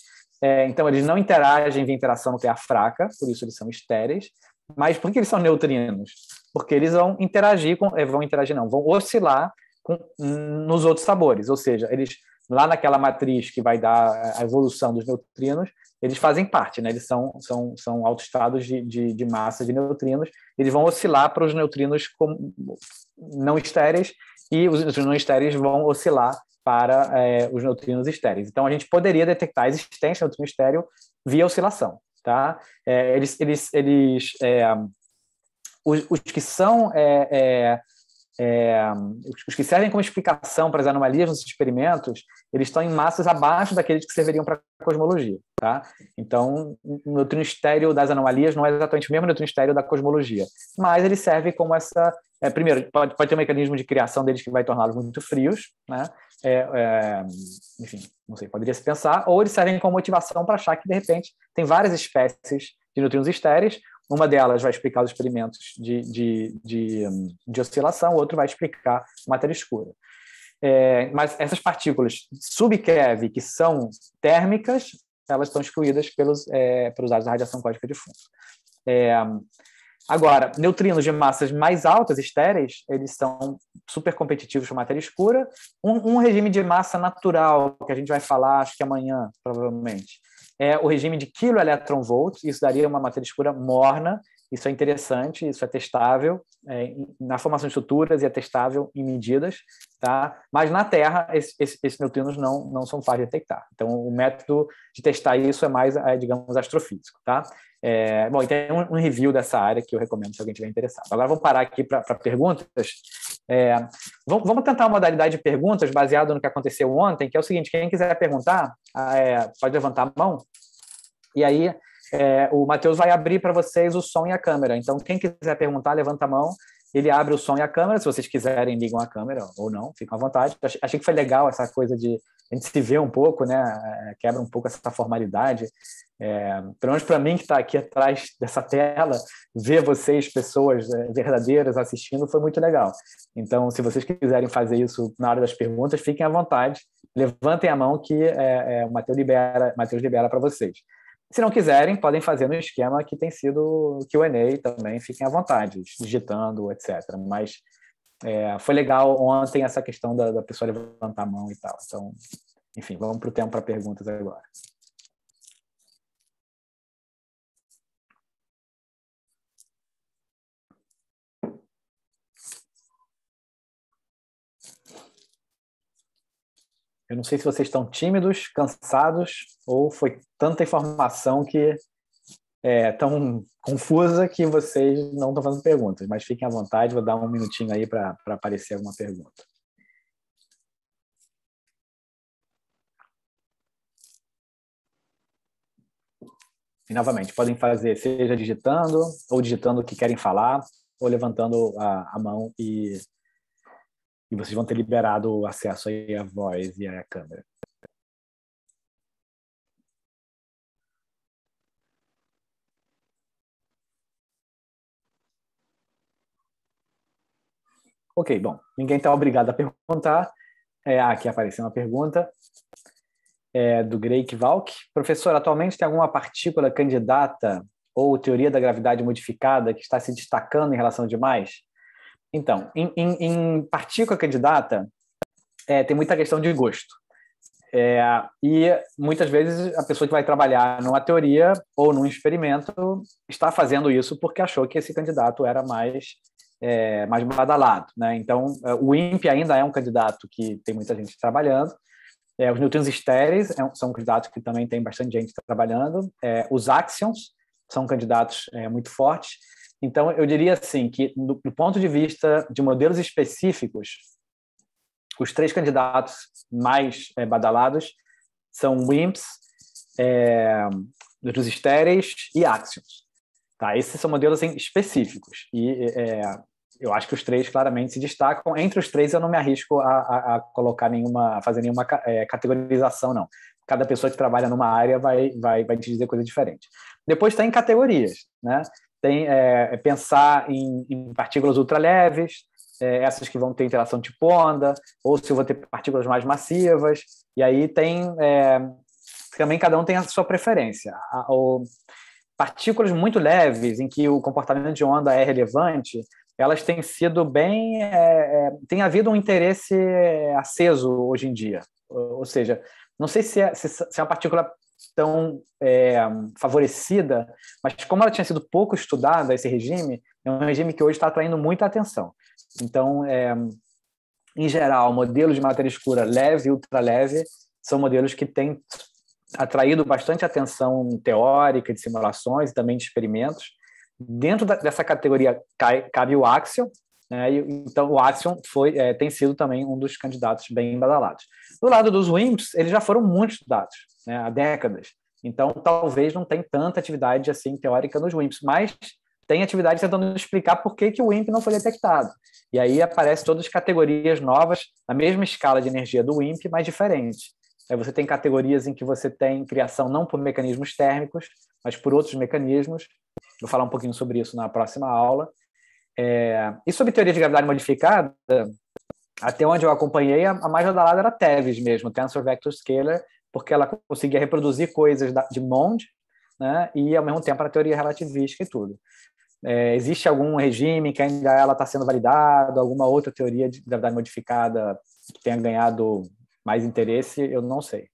Speaker 1: então, eles não interagem via interação nuclear fraca, por isso eles são estéreis. Mas por que eles são neutrinos? porque eles vão interagir com, eh, vão interagir não, vão oscilar com, nos outros sabores, ou seja, eles lá naquela matriz que vai dar a evolução dos neutrinos, eles fazem parte, né? Eles são são são autoestados de, de, de massa de neutrinos, eles vão oscilar para os neutrinos com, não estéreis e os não estéreis vão oscilar para é, os neutrinos estéreis. Então a gente poderia detectar a existência de neutrino estéreo via oscilação, tá? É, eles eles eles é, os, os que são. É, é, é, os que servem como explicação para as anomalias nos experimentos, eles estão em massas abaixo daqueles que serviriam para a cosmologia. Tá? Então, o neutrino estéreo das anomalias não é exatamente o mesmo neutrino estéreo da cosmologia, mas ele serve como essa. É, primeiro, pode, pode ter um mecanismo de criação deles que vai torná-los muito frios, né? É, é enfim, não sei, poderia se pensar, ou eles servem como motivação para achar que, de repente, tem várias espécies de neutrinos estéreis, uma delas vai explicar os experimentos de, de, de, de oscilação, outra vai explicar matéria escura. É, mas essas partículas sub-kev que são térmicas, elas estão excluídas pelos, é, pelos dados da radiação cósmica de fundo. É, agora, neutrinos de massas mais altas, estéreis, eles são super competitivos com matéria escura. Um, um regime de massa natural, que a gente vai falar, acho que amanhã, provavelmente, é, o regime de quiloelectronvolts, isso daria uma matéria escura morna, isso é interessante, isso é testável é, na formação de estruturas e é testável em medidas, tá? Mas na Terra, esses esse, esse neutrinos não, não são fáceis de detectar. Então, o método de testar isso é mais, é, digamos, astrofísico, tá? É, bom, e tem um, um, review dessa área que eu recomendo se alguém tiver interessado. Agora vamos parar aqui para perguntas. É, vamos tentar uma modalidade de perguntas baseado no que aconteceu ontem, que é o seguinte: quem quiser perguntar, ah, é, pode levantar a mão. E aí é, o Matheus vai abrir para vocês o som e a câmera. Então, quem quiser perguntar, levanta a mão. Ele abre o som e a câmera, se vocês quiserem, ligam a câmera ou não, ficam à vontade. Achei que foi legal essa coisa de a gente se ver um pouco, né? É, quebra um pouco essa formalidade. É, pelo menos para mim, que está aqui atrás dessa tela, ver vocês, pessoas é, verdadeiras, assistindo, foi muito legal. Então, se vocês quiserem fazer isso na hora das perguntas, fiquem à vontade, levantem a mão que é, é, o Matheus libera, Mateus libera para vocês. Se não quiserem, podem fazer no esquema que tem sido que o Enem também, fiquem à vontade, digitando, etc. Mas é, foi legal ontem essa questão da, da pessoa levantar a mão e tal. Então, enfim, vamos para o tempo para perguntas agora. Eu não sei se vocês estão tímidos, cansados, ou foi tanta informação que é tão confusa que vocês não estão fazendo perguntas, mas fiquem à vontade, vou dar um minutinho aí para aparecer alguma pergunta. E, novamente, podem fazer seja digitando, ou digitando o que querem falar, ou levantando a, a mão e e vocês vão ter liberado o acesso aí à voz e à câmera. Ok, bom, ninguém está obrigado a perguntar. É, aqui apareceu uma pergunta é, do Greik Valk. Professor, atualmente tem alguma partícula candidata ou teoria da gravidade modificada que está se destacando em relação demais? Então, em, em, em partir com a candidata, é, tem muita questão de gosto. É, e muitas vezes a pessoa que vai trabalhar numa teoria ou num experimento está fazendo isso porque achou que esse candidato era mais é, mais badalado. Né? Então, é, o INPE ainda é um candidato que tem muita gente trabalhando. É, os newtons estéreis é são candidatos que também tem bastante gente trabalhando. É, os axions são candidatos muito fortes. Então, eu diria assim, que do, do ponto de vista de modelos específicos, os três candidatos mais é, badalados são WIMPs, é, dos estéreis e Axions. Tá? Esses são modelos assim, específicos. E é, eu acho que os três claramente se destacam. Entre os três, eu não me arrisco a, a, a colocar nenhuma, a fazer nenhuma é, categorização, não. Cada pessoa que trabalha numa área vai, vai, vai te dizer coisa diferente. Depois está em categorias, né? tem, é, é, pensar em, em partículas ultraleves, é, essas que vão ter interação tipo onda, ou se eu vou ter partículas mais massivas, e aí tem. É, também cada um tem a sua preferência. A, o, partículas muito leves, em que o comportamento de onda é relevante, elas têm sido bem. É, é tem havido um interesse é, aceso hoje em dia. Ou, ou seja, não sei se, é, se, se é uma partícula tão é, favorecida, mas como ela tinha sido pouco estudada, esse regime, é um regime que hoje está atraindo muita atenção. Então, é, em geral, modelos de matéria escura leve e ultra leve são modelos que têm atraído bastante atenção teórica de simulações e também de experimentos. Dentro da, dessa categoria cai, cabe o Axel, né? E, então, o Axion foi, é, tem sido também um dos candidatos bem embalados. Do lado dos WIMPs, eles já foram muito estudados né? há décadas. Então, talvez não tenha tanta atividade assim teórica nos WIMPs, mas tem atividade tentando explicar por que, que o WIMP não foi detectado. E aí aparecem todas as categorias novas, na mesma escala de energia do WIMP, mas diferente. É, você tem categorias em que você tem criação não por mecanismos térmicos, mas por outros mecanismos. Vou falar um pouquinho sobre isso na próxima aula. É, e sobre teoria de gravidade modificada, até onde eu acompanhei, a, a mais badalada era Tevis mesmo, Tensor Vector Scalar, porque ela conseguia reproduzir coisas da, de Mond, né, e ao mesmo tempo a teoria relativística e tudo. É, existe algum regime que ainda ela está sendo validado, alguma outra teoria de gravidade modificada que tenha ganhado mais interesse? Eu não sei.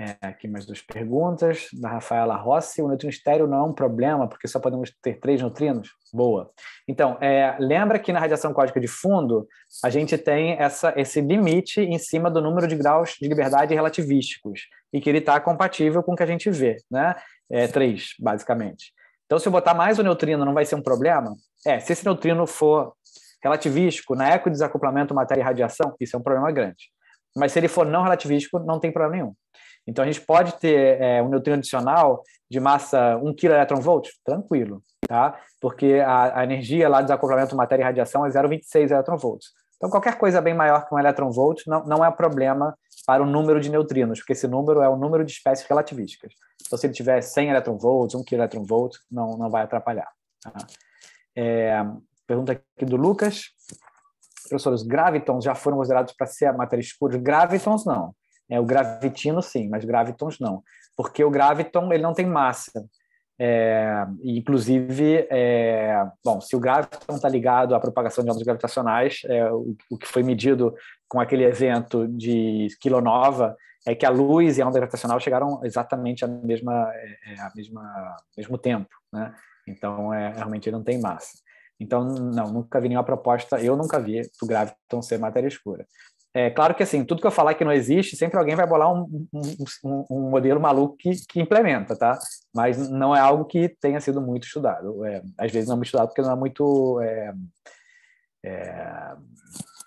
Speaker 1: É, aqui mais duas perguntas, da Rafaela Rossi. O neutrino estéreo não é um problema, porque só podemos ter três neutrinos? Boa. Então, é, lembra que na radiação cósmica de fundo, a gente tem essa, esse limite em cima do número de graus de liberdade relativísticos, e que ele está compatível com o que a gente vê, né? É, três, basicamente. Então, se eu botar mais o neutrino, não vai ser um problema? É, se esse neutrino for relativístico, na eco desacoplamento matéria e radiação, isso é um problema grande. Mas se ele for não relativístico, não tem problema nenhum. Então, a gente pode ter é, um neutrino adicional de massa 1 kV Tranquilo, tá? Porque a, a, energia lá do desacoplamento matéria e radiação é 0,26 eletronvolts. Então, qualquer coisa bem maior que um electronvolt não, não é problema para o número de neutrinos, porque esse número é o número de espécies relativísticas. Então, se ele tiver 100 eletronvolts, 1 kV não, não vai atrapalhar. Tá? É, pergunta aqui do Lucas. Professor, os gravitons já foram considerados para ser matéria escura? Gravitons não. É, o gravitino, sim, mas gravitons não. Porque o graviton ele não tem massa. É, inclusive, é, bom, se o graviton está ligado à propagação de ondas gravitacionais, é, o, o, que foi medido com aquele evento de quilonova é que a luz e a onda gravitacional chegaram exatamente ao mesma, a é, é, mesma mesmo tempo, né? Então, é, realmente ele não tem massa. Então, não, nunca vi nenhuma proposta, eu nunca vi do graviton ser matéria escura. É claro que assim, tudo que eu falar que não existe, sempre alguém vai bolar um, um, um modelo maluco que, que, implementa, tá? Mas não é algo que tenha sido muito estudado. É, às vezes não é muito estudado porque não é muito. É, é,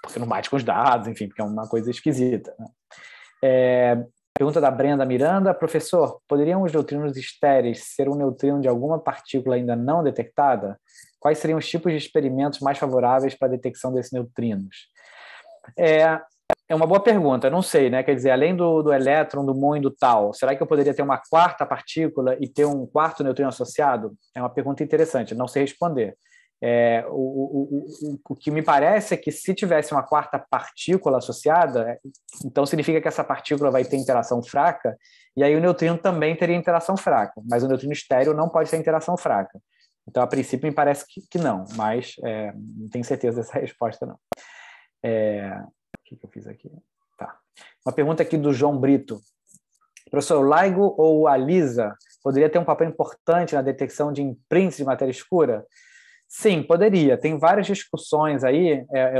Speaker 1: porque não bate com os dados, enfim, porque é uma coisa esquisita. Né? É, pergunta da Brenda Miranda: professor, poderiam os neutrinos estéreis ser um neutrino de alguma partícula ainda não detectada? Quais seriam os tipos de experimentos mais favoráveis para a detecção desses neutrinos? É, é uma boa pergunta, não sei, né? Quer dizer, além do, do elétron, do muon e do tal, será que eu poderia ter uma quarta partícula e ter um quarto neutrino associado? É uma pergunta interessante, não sei responder. É, o, o, o, o que me parece é que se tivesse uma quarta partícula associada, então significa que essa partícula vai ter interação fraca, e aí o neutrino também teria interação fraca, mas o neutrino estéreo não pode ter interação fraca. Então, a princípio, me parece que, que não, mas é, não tenho certeza dessa resposta, não. É, que, que eu fiz aqui? Tá. Uma pergunta aqui do João Brito. Professor, o LIGO ou a LISA poderia ter um papel importante na detecção de imprints de matéria escura? Sim, poderia. Tem várias discussões aí. eu é, é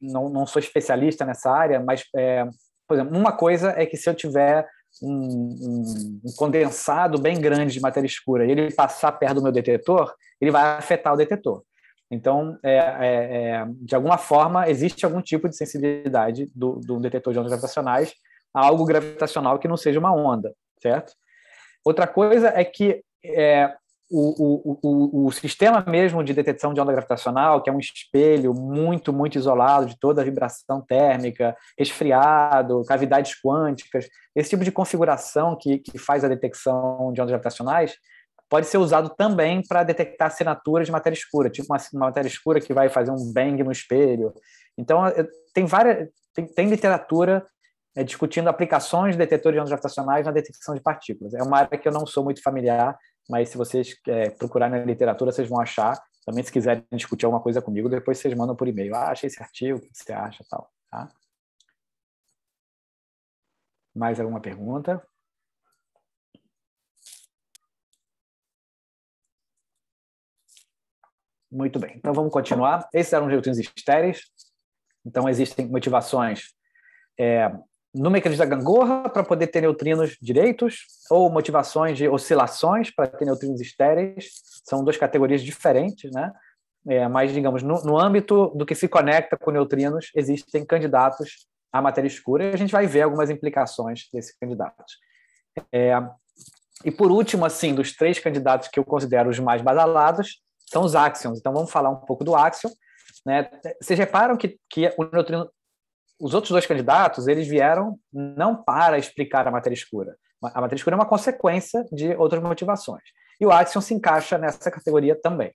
Speaker 1: não, não sou especialista nessa área, mas, é, por exemplo, uma coisa é que se eu tiver um, um, condensado bem grande de matéria escura e ele passar perto do meu detetor, ele vai afetar o detetor. Então, é, é, é, de alguma forma, existe algum tipo de sensibilidade do, do de ondas gravitacionais a algo gravitacional que não seja uma onda, certo? Outra coisa é que é, o, o, o, o, sistema mesmo de detecção de onda gravitacional, que é um espelho muito, muito isolado de toda a vibração térmica, resfriado, cavidades quânticas, esse tipo de configuração que, que faz a detecção de ondas gravitacionais, pode ser usado também para detectar assinaturas de matéria escura, tipo uma, uma, matéria escura que vai fazer um bang no espelho. Então, eh, tem várias tem, tem literatura eh, discutindo aplicações de detectores de ondas gravitacionais na detecção de partículas. É uma área que eu não sou muito familiar, mas se vocês é, procurarem na literatura, vocês vão achar. Também, se quiserem discutir alguma coisa comigo, depois vocês mandam por e-mail. Ah, achei esse artigo, o que você acha tal. Tá? Mais alguma pergunta? Muito bem, então vamos continuar. Esses eram os neutrinos estéreis. Então existem motivações é, mecanismo da gangorra para poder ter neutrinos direitos ou motivações de oscilações para ter neutrinos estéreis. São duas categorias diferentes, né? É, mas, digamos, no, no âmbito do que se conecta com neutrinos, existem candidatos à matéria escura e a gente vai ver algumas implicações desses candidatos. É, e por último, assim, dos três candidatos que eu considero os mais badalados, são os axions. Então vamos falar um pouco do axion. Né? Vocês reparam que, que o neutrino, os outros dois candidatos, eles vieram não para explicar a matéria escura. A matéria escura é uma consequência de outras motivações. E o axion se encaixa nessa categoria também.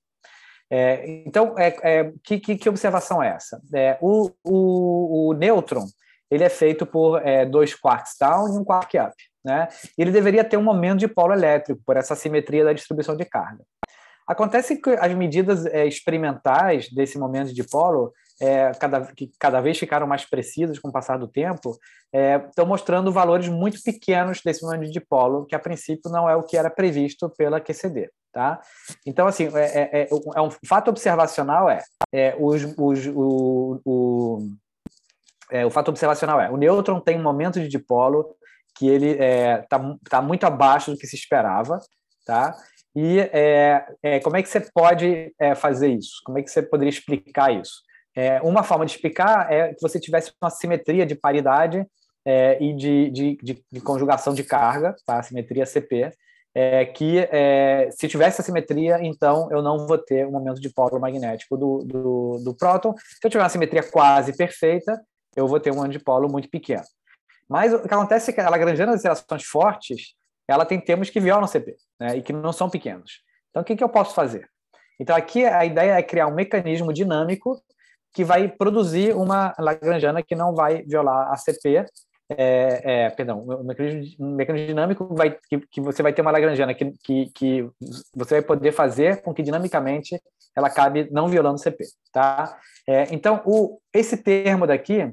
Speaker 1: É, então, é, é, que, que, que, observação é essa? É, o, o, o nêutron ele é feito por é, dois quarks down e um quark up. Né? Ele deveria ter um momento de polo elétrico, por essa simetria da distribuição de carga. Acontece que as medidas é, experimentais desse momento de polo, é, cada, que cada vez ficaram mais precisas com o passar do tempo, eh, estão é, mostrando valores muito pequenos desse momento de polo, que a princípio não é o que era previsto pela QCD. Tá? Então, assim, é, é, é, é um fato observacional é, é, os, os, o, o, o fato observacional é o nêutron tem um momento de dipolo que ele está tá muito abaixo do que se esperava, tá? E é, é, como é que você pode é, fazer isso? Como é que você poderia explicar isso? É, uma forma de explicar é que você tivesse uma simetria de paridade é, e de, de, de, de, conjugação de carga, tá? simetria CP, é, que se tivesse a simetria, então eu não vou ter o um momento de polo magnético do, do, do próton. Se eu tiver uma simetria quase perfeita, eu vou ter um de polo muito pequeno. Mas o que acontece é que a Lagrangiana das relações fortes ela tem termos que violam o CP né, e que não são pequenos. Então, o que, que eu posso fazer? Então, aqui a ideia é criar um mecanismo dinâmico que vai produzir uma lagrangiana que não vai violar a CP, é, é, perdão, um mecanismo, um mecanismo dinâmico vai, que, que, você vai ter uma lagrangiana que, que, que, você vai poder fazer com que dinamicamente ela acabe não violando o CP, tá? É, então, o, esse termo daqui,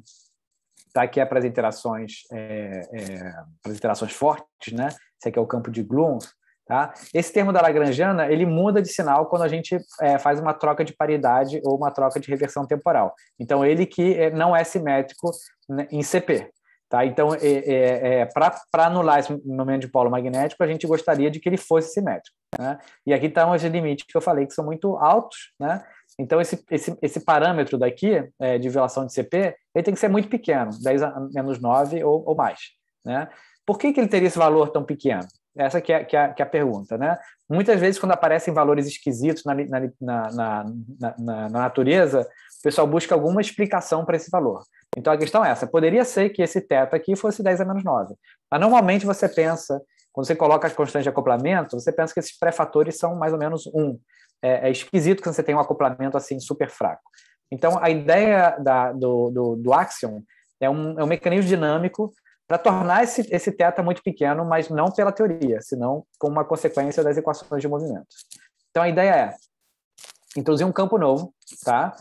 Speaker 1: tá, que é para as interações, é, é, para as interações fortes, né? Esse aqui é o campo de gluons. Tá? Esse termo da Lagrangiana ele muda de sinal quando a gente é, faz uma troca de paridade ou uma troca de reversão temporal. Então, ele que é, não é simétrico né, em CP. Tá? Então, é, é, é para anular esse momento de polo magnético, a gente gostaria de que ele fosse simétrico. Né? E aqui tá estão os limites que eu falei que são muito altos. Né? Então, esse, esse, esse parâmetro daqui, é, de violação de CP, ele tem que ser muito pequeno, 10 a menos 9 ou, ou mais. Né? Por que, que ele teria esse valor tão pequeno? Essa que é, que é, que é a pergunta, né? Muitas vezes, quando aparecem valores esquisitos na, na, na, na, na natureza, o pessoal busca alguma explicação para esse valor. Então, a questão é essa. Poderia ser que esse teto aqui fosse 10 a menos 9. Mas, normalmente, você pensa, quando você coloca as constantes de acoplamento, você pensa que esses pré-fatores são mais ou menos 1. É, é esquisito quando você tem um acoplamento assim super fraco. Então, a ideia da, do, do, do é um, é um mecanismo dinâmico para tornar esse, esse θ muito pequeno, mas não pela teoria, senão como uma consequência das equações de movimento. Então a ideia é introduzir um campo novo, tá?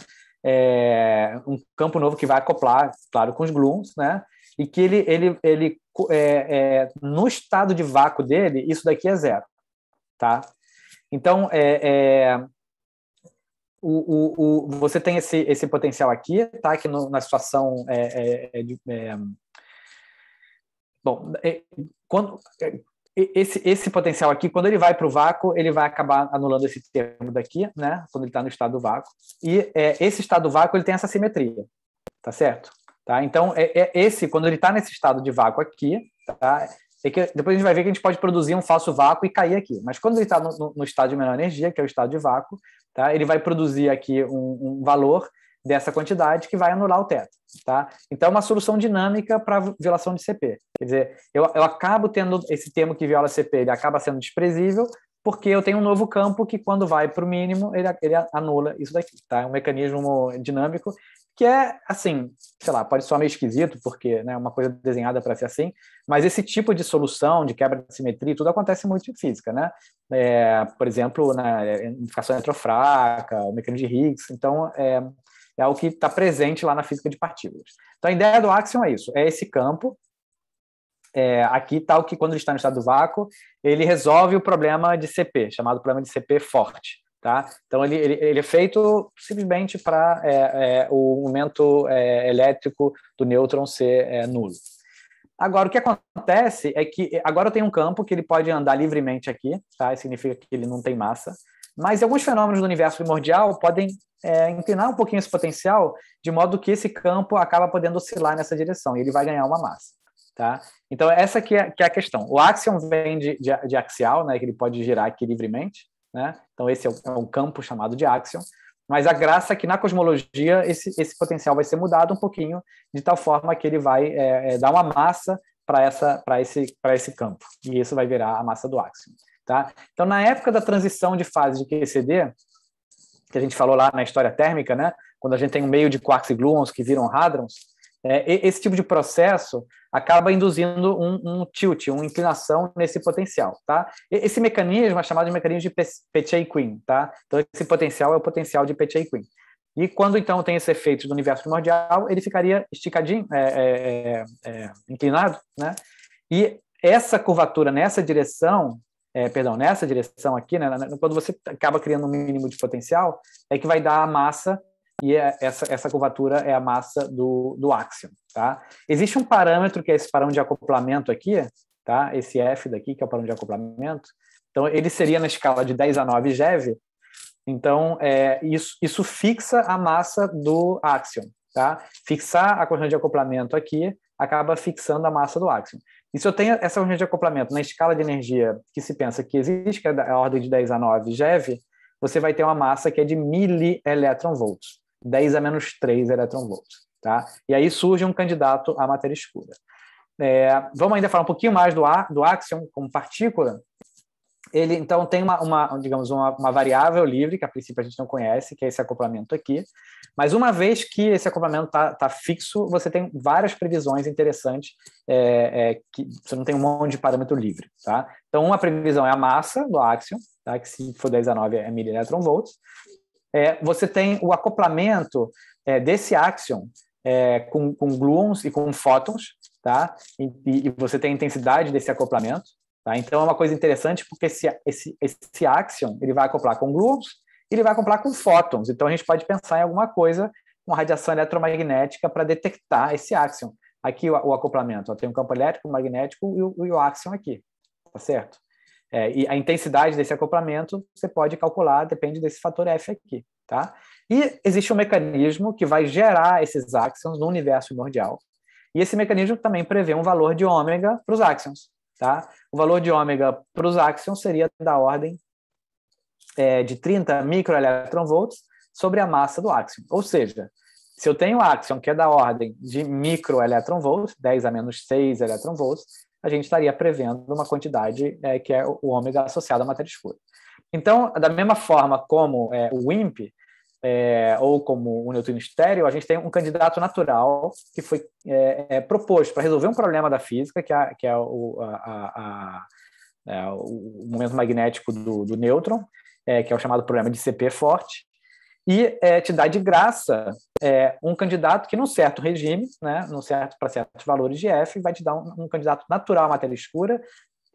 Speaker 1: É, um campo novo que vai acoplar, claro, com os gluons, né? E que ele, ele, ele é, é, no estado de vácuo dele, isso daqui é zero, tá? Então, é, é o, o, o, você tem esse, esse potencial aqui, tá? Que no, na situação é, é, de, Bom, é, quando, é, esse, esse potencial aqui, quando ele vai para o vácuo, ele vai acabar anulando esse termo daqui, né? Quando ele está no estado vácuo. E é, esse estado vácuo ele tem essa simetria, tá certo? Tá? Então, é, é esse, quando ele está nesse estado de vácuo aqui, tá? É que depois a gente vai ver que a gente pode produzir um falso vácuo e cair aqui. Mas quando ele está no, no, estado de menor energia, que é o estado de vácuo, tá? ele vai produzir aqui um, um valor dessa quantidade que vai anular o teto. Tá? Então, é uma solução dinâmica para violação de CP. Quer dizer, eu, eu acabo tendo esse termo que viola CP, ele acaba sendo desprezível, porque eu tenho um novo campo que, quando vai para o mínimo, ele, ele anula isso daqui. Tá? É um mecanismo dinâmico que é, assim, sei lá, pode soar meio esquisito, porque né, é né, uma coisa desenhada para ser assim, mas esse tipo de solução, de quebra de simetria, tudo acontece muito em física, né? É, por exemplo, na né, unificação eletrofraca, o mecanismo de Higgs, então é, é o que está presente lá na física de partículas. Então, a ideia do axion é isso, é esse campo, é, aqui tal que quando ele está no estado do vácuo, ele resolve o problema de CP, chamado problema de CP forte. Tá? Então, ele, ele, ele é feito simplesmente para é, é, o momento é, elétrico do nêutron ser é, nulo. Agora, o que acontece é que agora eu tenho um campo que ele pode andar livremente aqui, tá? significa que ele não tem massa. Mas alguns fenômenos do universo primordial podem é, inclinar um pouquinho esse potencial, de modo que esse campo acaba podendo oscilar nessa direção e ele vai ganhar uma massa. Tá? Então, essa que é, que é a questão. O axion vem de, de, de, axial, né, que ele pode girar aqui livremente. Né? Então, esse é, é um é campo chamado de axion. Mas a graça é que na cosmologia esse, esse potencial vai ser mudado um pouquinho, de tal forma que ele vai é, é, dar uma massa para esse, esse campo. E isso vai virar a massa do áxion. Tá? Então, na época da transição de fase de QCD, que a gente falou lá na história térmica, né? quando a gente tem um meio de quarks e gluons que viram hadrons, é, esse tipo de processo acaba induzindo um, um, tilt, uma inclinação nesse potencial, tá? Esse mecanismo é chamado de mecanismo de Petchay-Quinn, tá? Então, esse potencial é o potencial de Petchay-Quinn. E quando, então, tem esse efeito do universo primordial, ele ficaria esticadinho, é, é, é, é inclinado, né? E essa curvatura nessa direção é, perdão, nessa direção aqui, né, quando você acaba criando um mínimo de potencial, é que vai dar a massa e é, essa, essa curvatura é a massa do, do axion, tá? Existe um parâmetro que é esse parâmetro de acoplamento aqui, tá? Esse F daqui, que é o parâmetro de acoplamento. Então, ele seria na escala de 10 a 9 GeV. Então, é, isso, isso fixa a massa do axion, tá? Fixar a constante de acoplamento aqui acaba fixando a massa do axion. E se eu tenho essa unidade de acoplamento na escala de energia que se pensa que existe, que é a ordem de 10 a 9 GeV, você vai ter uma massa que é de milielectronvolts, 10 a menos 3 electronvolts. Tá? E aí surge um candidato à matéria escura. É, vamos ainda falar um pouquinho mais do, do Axion como partícula ele então tem uma, uma digamos, uma, uma, variável livre, que a princípio a gente não conhece, que é esse acoplamento aqui. Mas uma vez que esse acoplamento está tá fixo, você tem várias previsões interessantes, é, é, que você não tem um monte de parâmetro livre. Tá? Então, uma previsão é a massa do axion, tá? que se for 10 a 9 é mil elétron volts. É, você tem o acoplamento é, desse áxion é, com, com gluons e com fótons, tá? E, e, você tem a intensidade desse acoplamento, Tá? Então é uma coisa interessante porque esse, esse, esse axion ele vai acoplar com gluons, ele vai acoplar com fótons. Então a gente pode pensar em alguma coisa com radiação eletromagnética para detectar esse axion. Aqui o, o acoplamento, ó, tem um campo elétrico, magnético e o, e o axion aqui, tá certo? É, e a intensidade desse acoplamento você pode calcular, depende desse fator F aqui, tá? E existe um mecanismo que vai gerar esses axions no universo primordial. E esse mecanismo também prevê um valor de ômega para os axions. Tá? O valor de ômega para os Axion seria da ordem é, de 30 microelectronvolts sobre a massa do Axion. Ou seja, se eu tenho Axion que é da ordem de microelectronvolts, 10 a menos 6 volts a gente estaria prevendo uma quantidade é, que é o ômega associado à matéria escura. Então, da mesma forma como é, o WIMP, é, ou como o neutrino estéreo, a gente tem um candidato natural que foi é, é, proposto para resolver um problema da física, que é, que é o, a, a, é, o, momento magnético do, do nêutron, é, que é o chamado problema de CP forte, e é, te dá de graça um candidato que, num certo regime, né, num certo, para certos valores de F, vai te dar um, um candidato natural à matéria escura,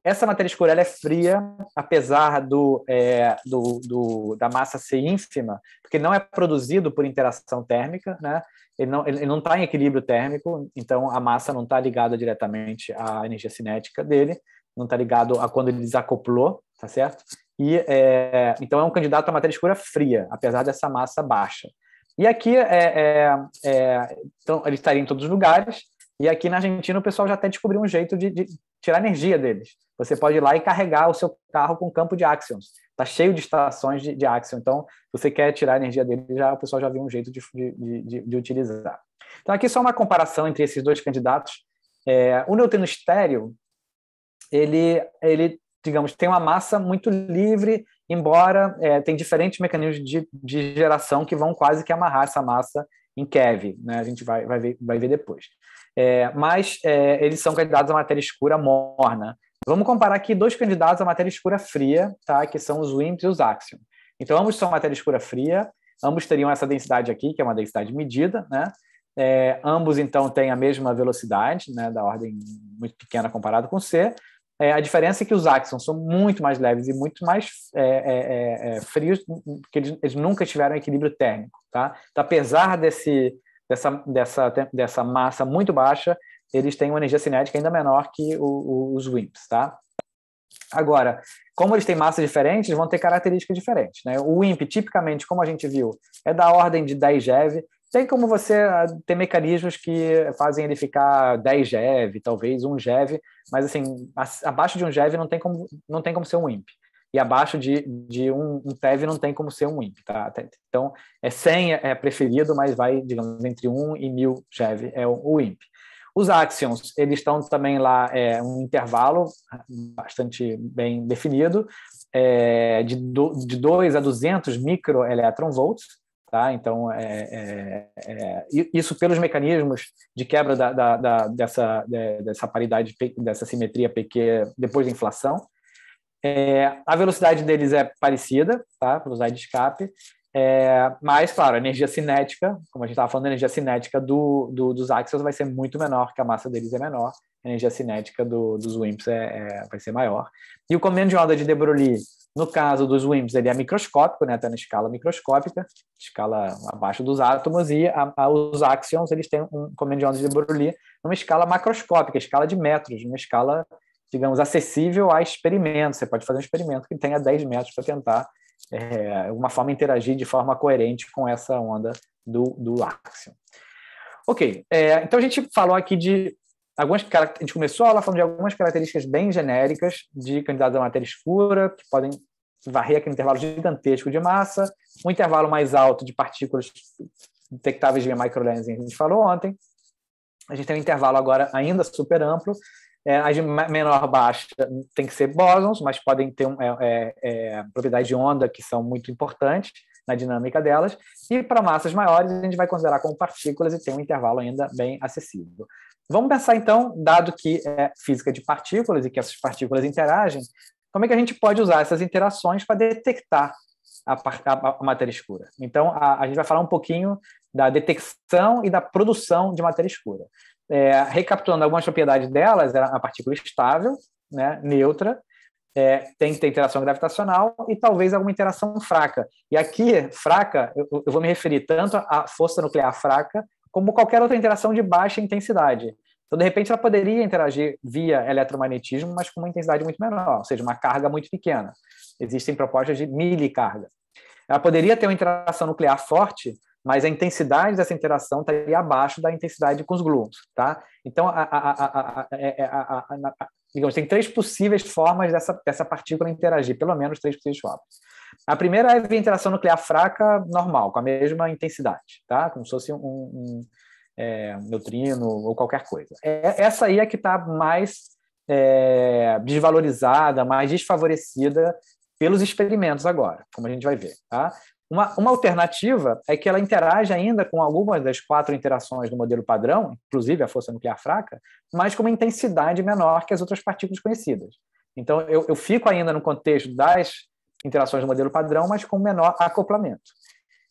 Speaker 1: essa matéria escura é fria, apesar do, é, do, do, da massa ser ínfima, porque não é produzido por interação térmica, né? ele não está em equilíbrio térmico, então a massa não está ligada diretamente à energia cinética dele, não está ligado a quando ele desacoplou, tá certo? E é, então é um candidato à matéria escura fria, apesar dessa massa baixa. E aqui é, é, é então, ele estaria em todos os lugares, e aqui na Argentina o pessoal já até descobriu um jeito de, de tirar energia deles. Você pode ir lá e carregar o seu carro com um campo de Axions. Está cheio de estações de, de Axion. Então, se você quer tirar a energia dele, já, o pessoal já viu um jeito de, de, de utilizar. Então, aqui só uma comparação entre esses dois candidatos. É, o neutrino estéreo, ele, ele, digamos, tem uma massa muito livre, embora é, tem diferentes mecanismos de, de geração que vão quase que amarrar essa massa em Kev, né? A gente vai, vai, ver, vai ver depois. É, mas é, eles são candidatos à matéria escura morna. Vamos comparar aqui dois candidatos à matéria escura fria, tá? que são os WIMPs e os Axiom. Então, ambos são matéria escura fria, ambos teriam essa densidade aqui, que é uma densidade medida, né? É, ambos, então, têm a mesma velocidade, né, da ordem muito pequena comparado com C. É, a diferença é que os Axion são muito mais leves e muito mais é, é, é, é frios, porque eles, eles, nunca tiveram equilíbrio térmico. Tá? Então, apesar desse, dessa, dessa, dessa massa muito baixa, eles têm uma energia cinética ainda menor que o, o, os WIMPs, tá? Agora, como eles têm massas diferentes, vão ter características diferentes, né? O WIMP, tipicamente, como a gente viu, é da ordem de 10 GeV, tem como você ah, ter mecanismos que fazem ele ficar 10 GeV, talvez 1 GeV, mas assim, abaixo de 1 GeV não tem como, não tem como ser um WIMP e abaixo de, de um, um TEV não tem como ser um IMP, tá? Então, é 100 é preferido, mas vai, digamos, entre 1 e 1000 GeV é o, o IMP. Os axions eles estão também lá, é um intervalo bastante bem definido, é, de, do, de 2 a 200 microelectronvolts, tá? Então, é, é, é, isso pelos mecanismos de quebra da, da, da, dessa, é, dessa paridade, dessa simetria PQ depois da inflação, é, a velocidade deles é parecida, tá? Velocidade de escape. É, mas, claro, a energia cinética, como a gente estava falando, a energia cinética do, do, dos Axels vai ser muito menor, que a massa deles é menor, a energia cinética do, dos Wimps é, é, vai ser maior. E o comando de onda de de Broglie, no caso dos Wimps, ele é microscópico, né, está na escala microscópica, escala abaixo dos átomos, e a, a, os Axions eles têm um comando de onda de de Broglie numa escala macroscópica, escala de metros, numa escala digamos, acessível a experimentos. Você pode fazer um experimento que tenha 10 metros para tentar, é, uma forma, interagir de forma coerente com essa onda do, do axion. Ok, é, então a gente falou aqui de algumas a gente começou a aula falando de algumas características bem genéricas de candidatos à matéria escura, que podem varrer aquele intervalo gigantesco de massa, um intervalo mais alto de partículas detectáveis via microlensing, que a gente falou ontem. A gente tem um intervalo agora ainda super amplo, é, as de menor baixa tem que ser bósons, mas podem ter é, é, é propriedades de onda que são muito importantes na dinâmica delas. E para massas maiores, a gente vai considerar como partículas e tem um intervalo ainda bem acessível. Vamos pensar, então, dado que é física de partículas e que essas partículas interagem, como é que a gente pode usar essas interações para detectar a, a, a matéria escura? Então, a, a gente vai falar um pouquinho da detecção e da produção de matéria escura. É, recapitulando algumas propriedades delas, era uma partícula estável, né, neutra, é, tem que ter interação gravitacional e talvez alguma interação fraca. E aqui, fraca, eu, eu vou me referir tanto à força nuclear fraca como qualquer outra interação de baixa intensidade. Então, de repente, ela poderia interagir via eletromagnetismo, mas com uma intensidade muito menor, ou seja, uma carga muito pequena. Existem propostas de milicarga. Ela poderia ter uma interação nuclear forte, mas a intensidade dessa interação estaria tá abaixo da intensidade com os gluons, tá? Então, digamos, tem três possíveis formas dessa, dessa partícula interagir, pelo menos três possíveis formas. A primeira é via interação nuclear fraca normal, com a mesma intensidade, tá? Como se fosse um, um, é, um neutrino ou qualquer coisa. É, essa aí é que está mais é, desvalorizada, mais desfavorecida pelos experimentos agora, como a gente vai ver. Tá? Uma, uma alternativa é que ela interage ainda com algumas das quatro interações do modelo padrão, inclusive a força nuclear fraca, mas com uma intensidade menor que as outras partículas conhecidas. Então, eu, eu fico ainda no contexto das interações do modelo padrão, mas com menor acoplamento.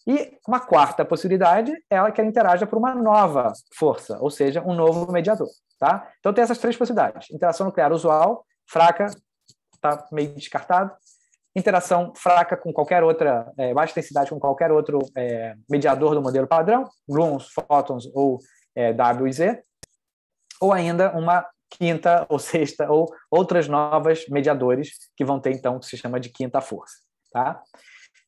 Speaker 1: E uma quarta possibilidade é ela que ela interaja por uma nova força, ou seja, um novo mediador. Tá? Então tem essas três possibilidades. Interação nuclear usual, fraca, está meio descartado interação fraca com qualquer outra, é, baixa intensidade com qualquer outro é, mediador do modelo padrão, gluons, fótons ou é, W e Z, ou ainda uma quinta ou sexta ou outras novas mediadores que vão ter então o que se chama de quinta força, tá?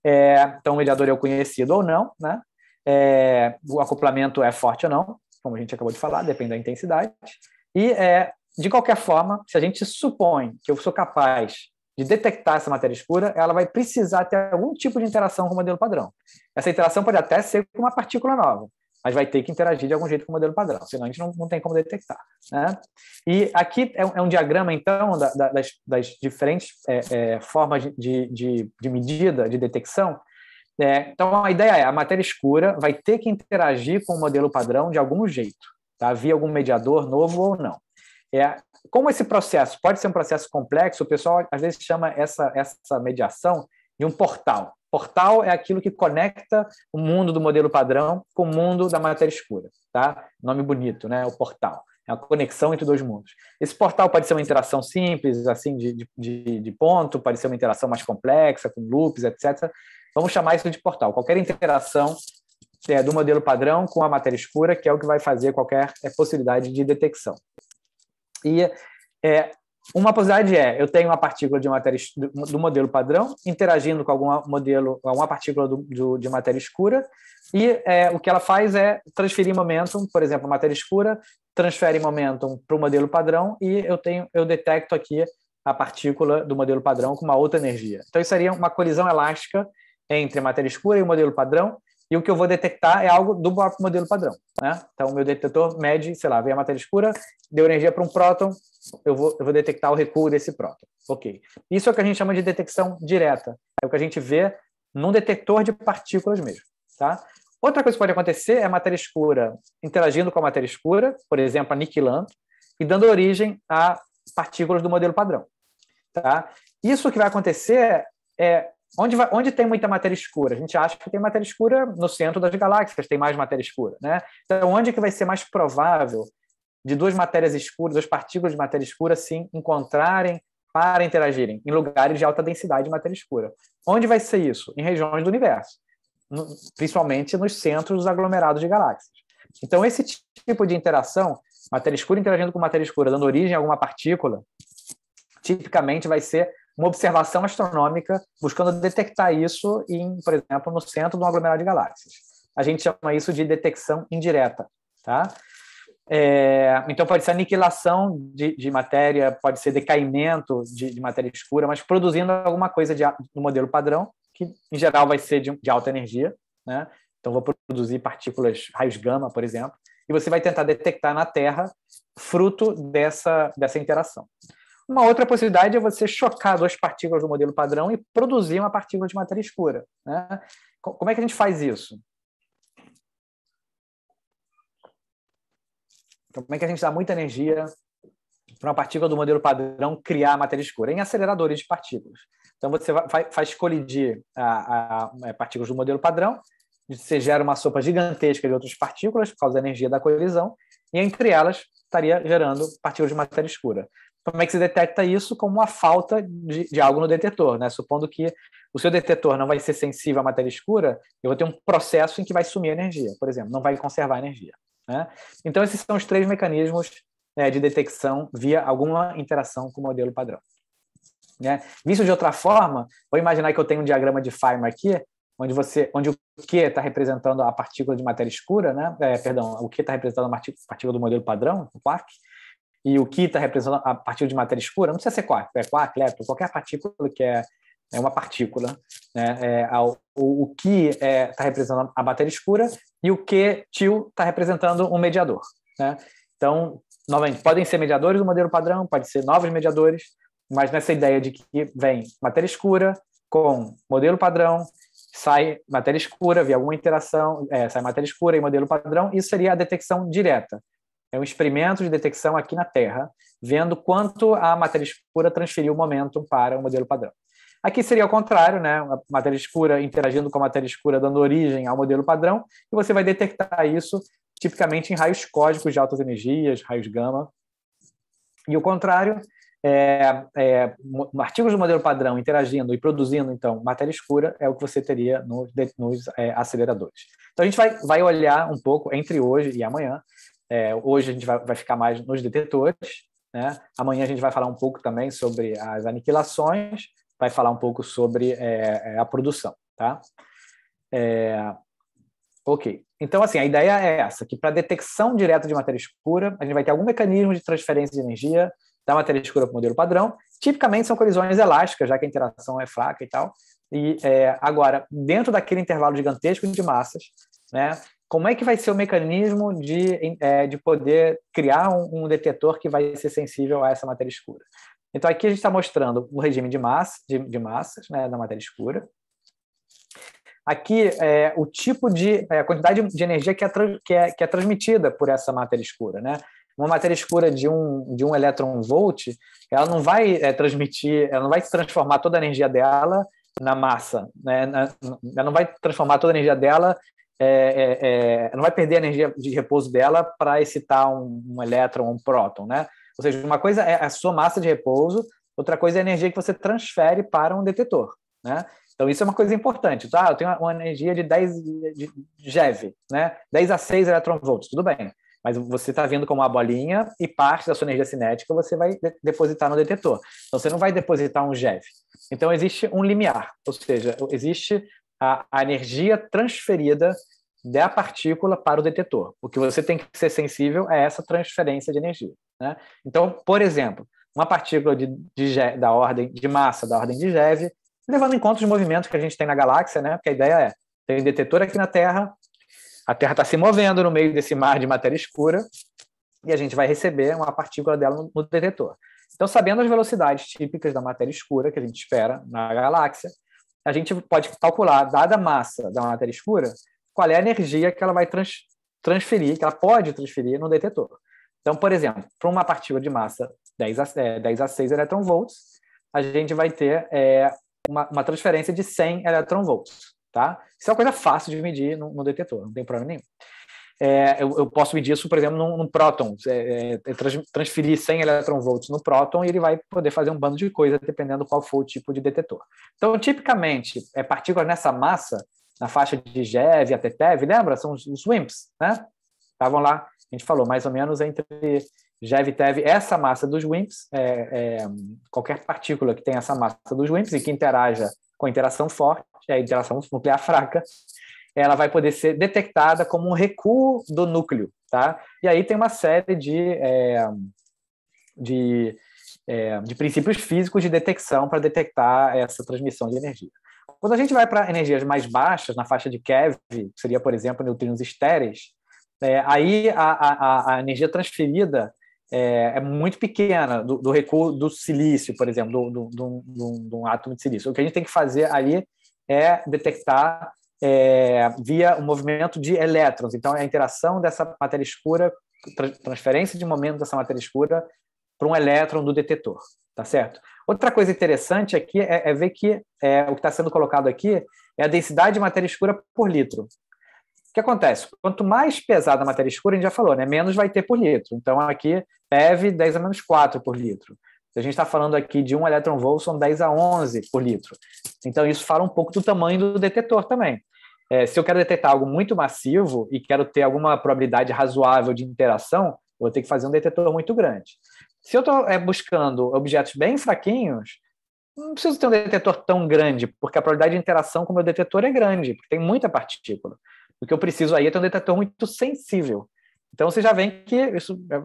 Speaker 1: É, então o mediador é o conhecido ou não, né? É, o acoplamento é forte ou não, como a gente acabou de falar, depende da intensidade. E é, de qualquer forma, se a gente supõe que eu sou capaz de detectar essa matéria escura, ela vai precisar ter algum tipo de interação com o modelo padrão. Essa interação pode até ser com uma partícula nova, mas vai ter que interagir de algum jeito com o modelo padrão, senão a gente não, não tem como detectar. Né? E aqui é um, é um diagrama, então, da, da, das, das, diferentes é, é, formas de, de, de, medida, de detecção. Né? então, a ideia é, a matéria escura vai ter que interagir com o modelo padrão de algum jeito, tá? via algum mediador novo ou não. É, como esse processo pode ser um processo complexo, o pessoal às vezes chama essa, essa mediação de um portal. Portal é aquilo que conecta o mundo do modelo padrão com o mundo da matéria escura, tá? Nome bonito, né? O portal. É a conexão entre dois mundos. Esse portal pode ser uma interação simples, assim, de, de, de ponto, pode ser uma interação mais complexa, com loops, etc. Vamos chamar isso de portal. Qualquer interação é, do modelo padrão com a matéria escura, que é o que vai fazer qualquer é, possibilidade de detecção. E é, uma possibilidade é, eu tenho uma partícula de matéria do modelo padrão interagindo com algum modelo, alguma partícula do, do, de matéria escura, e é, o que ela faz é transferir momentum, por exemplo, matéria escura transfere momentum para o modelo padrão e eu tenho, eu detecto aqui a partícula do modelo padrão com uma outra energia. Então isso seria uma colisão elástica entre a matéria escura e o modelo padrão, e o que eu vou detectar é algo do próprio modelo padrão. Né? Então, o meu detetor mede, sei lá, vem a matéria escura, deu energia para um próton, eu vou, eu vou detectar o recuo desse próton. Ok. Isso é o que a gente chama de detecção direta. É o que a gente vê num detector de partículas mesmo. Tá? Outra coisa que pode acontecer é a matéria escura interagindo com a matéria escura, por exemplo, aniquilando, e dando origem a partículas do modelo padrão. Tá? Isso que vai acontecer é Onde, vai, onde tem muita matéria escura? A gente acha que tem matéria escura no centro das galáxias, tem mais matéria escura, né? Então, onde que vai ser mais provável de duas matérias escuras, duas partículas de matéria escura se encontrarem para interagirem? Em lugares de alta densidade de matéria escura. Onde vai ser isso? Em regiões do universo, principalmente nos centros dos aglomerados de galáxias. Então, esse tipo de interação, matéria escura interagindo com matéria escura, dando origem a alguma partícula, tipicamente vai ser uma observação astronômica buscando detectar isso, em, por exemplo, no centro de um aglomerado de galáxias. A gente chama isso de detecção indireta. Tá? É, então, pode ser aniquilação de, de matéria, pode ser decaimento de, de, matéria escura, mas produzindo alguma coisa de, no modelo padrão, que em geral vai ser de, de alta energia. Né? Então, vou produzir partículas, raios gama, por exemplo, e você vai tentar detectar na Terra fruto dessa, dessa interação. Uma outra possibilidade é você chocar duas partículas do modelo padrão e produzir uma partícula de matéria escura. Né? Como é que a gente faz isso? Então, como é que a gente dá muita energia para uma partícula do modelo padrão criar matéria escura? Em aceleradores de partículas. Então, você vai, faz colidir a, a, a é, partículas do modelo padrão, você gera uma sopa gigantesca de outras partículas por causa da energia da colisão, e entre elas estaria gerando partículas de matéria escura como é que se detecta isso como uma falta de, de algo no detetor, né? Supondo que o seu detetor não vai ser sensível à matéria escura, eu vou ter um processo em que vai sumir energia, por exemplo, não vai conservar energia. Né? Então, esses são os três mecanismos né, de detecção via alguma interação com o modelo padrão. Né? Visto de outra forma, vou imaginar que eu tenho um diagrama de Feynman aqui, onde você, onde o Q está representando a partícula de matéria escura, né? É, perdão, o Q está representando a partícula do modelo padrão, o quark, e o Ki está representando a partícula de matéria escura, não precisa ser quark, é quark, lepton, qualquer partícula que é, é uma partícula. Né? É, a, o, o Ki está é, tá representando a matéria escura e o Q, tio, está representando um mediador. Né? Então, novamente, podem ser mediadores do modelo padrão, pode ser novos mediadores, mas nessa ideia de que vem matéria escura com modelo padrão, sai matéria escura via alguma interação, é, sai matéria escura e modelo padrão, isso seria a detecção direta é um experimento de detecção aqui na Terra, vendo quanto a matéria escura transferiu o momento para o modelo padrão. Aqui seria o contrário, né? A matéria escura interagindo com a matéria escura, dando origem ao modelo padrão, e você vai detectar isso tipicamente em raios cósmicos de altas energias, raios gama. E o contrário, é, é, artigos do modelo padrão interagindo e produzindo, então, matéria escura, é o que você teria no, nos, é, aceleradores. Então, a gente vai, vai olhar um pouco entre hoje e amanhã é, hoje a gente vai, vai ficar mais nos detetores, né? Amanhã a gente vai falar um pouco também sobre as aniquilações, vai falar um pouco sobre é, é a produção, tá? É, ok. Então, assim, a ideia é essa, que para detecção direta de matéria escura, a gente vai ter algum mecanismo de transferência de energia da matéria escura para o modelo padrão. Tipicamente são colisões elásticas, já que a interação é fraca e tal. E é, agora, dentro daquele intervalo gigantesco de massas, né, como é que vai ser o mecanismo de, é, de poder criar um, um, detetor que vai ser sensível a essa matéria escura? Então, aqui a gente está mostrando o regime de, massa, de, de massas né, da matéria escura. Aqui é o tipo de é, a quantidade de energia que é, que é, que, é, transmitida por essa matéria escura. Né? Uma matéria escura de um, de um elétron volt, ela não vai é, transmitir, ela não vai transformar toda a energia dela na massa. Né? Ela não vai transformar toda a energia dela é, é, é, não vai perder a energia de repouso dela para excitar um, um elétron, um próton, né? Ou seja, uma coisa é a sua massa de repouso, outra coisa é a energia que você transfere para um detetor, né? Então, isso é uma coisa importante. Ah, eu tenho uma energia de 10 de GeV, né? 10 a 6 eletronvolts, tudo bem. Mas você está vindo como uma bolinha e parte da sua energia cinética você vai depositar no detetor. Então, você não vai depositar um GeV. Então, existe um limiar, ou seja, existe a, a energia transferida da partícula para o detetor. O que você tem que ser sensível é essa transferência de energia. Né? Então, por exemplo, uma partícula de, de, da ordem de massa, da ordem de Geve, levando em conta os movimentos que a gente tem na galáxia, né? porque a ideia é, tem um detetor aqui na Terra, a Terra está se movendo no meio desse mar de matéria escura, e a gente vai receber uma partícula dela no, no detetor. Então, sabendo as velocidades típicas da matéria escura que a gente espera na galáxia, a gente pode calcular, dada a massa da matéria escura, qual é a energia que ela vai trans, transferir, que ela pode transferir no detetor. Então, por exemplo, para uma partícula de massa 10 a, é, 10 a 6 eletronvolts, a gente vai ter é, uma, uma, transferência de 100 eletronvolts, tá? Isso é uma coisa fácil de medir no, no detetor, não tem problema nenhum é, eu, eu, posso medir isso, por exemplo, num, num próton, é, é, é transferir 100 eletronvolts no próton e ele vai poder fazer um bando de coisa, dependendo qual for o tipo de detetor. Então, tipicamente, é, partículas nessa massa, na faixa de GeV até TeV, lembra? São os, os WIMPs, né? Estavam lá, a gente falou, mais ou menos entre GeV e TeV, essa massa dos WIMPs, é, é, qualquer partícula que tenha essa massa dos WIMPs e que interaja com a interação forte, a interação nuclear fraca, ela vai poder ser detectada como um recuo do núcleo, tá? E aí tem uma série de, é, de, é, de princípios físicos de detecção para detectar essa transmissão de energia. Quando a gente vai para energias mais baixas, na faixa de Kev, que seria, por exemplo, neutrinos estéreis, é, aí a, a, a, energia transferida é, é muito pequena do, do, recuo do silício, por exemplo, de um átomo de silício. O que a gente tem que fazer ali é detectar é, via o movimento de elétrons. Então, é a interação dessa matéria escura, transferência de momento dessa matéria escura para um elétron do detetor, tá certo? Outra coisa interessante aqui é, é ver que é, o que está sendo colocado aqui é a densidade de matéria escura por litro. O que acontece? Quanto mais pesada a matéria escura, a gente já falou, né? menos vai ter por litro. Então, aqui, PEV 10 a menos 4 por litro. A gente está falando aqui de um elétron volt, são 10 a 11 por litro. Então, isso fala um pouco do tamanho do detetor também. É, se eu quero detectar algo muito massivo e quero ter alguma probabilidade razoável de interação, vou ter que fazer um detetor muito grande. Se eu estou é, buscando objetos bem fraquinhos, não preciso ter um detetor tão grande, porque a probabilidade de interação com o meu detetor é grande, porque tem muita partícula. O que eu preciso aí é ter um detetor muito sensível. Então, você já vê que isso é,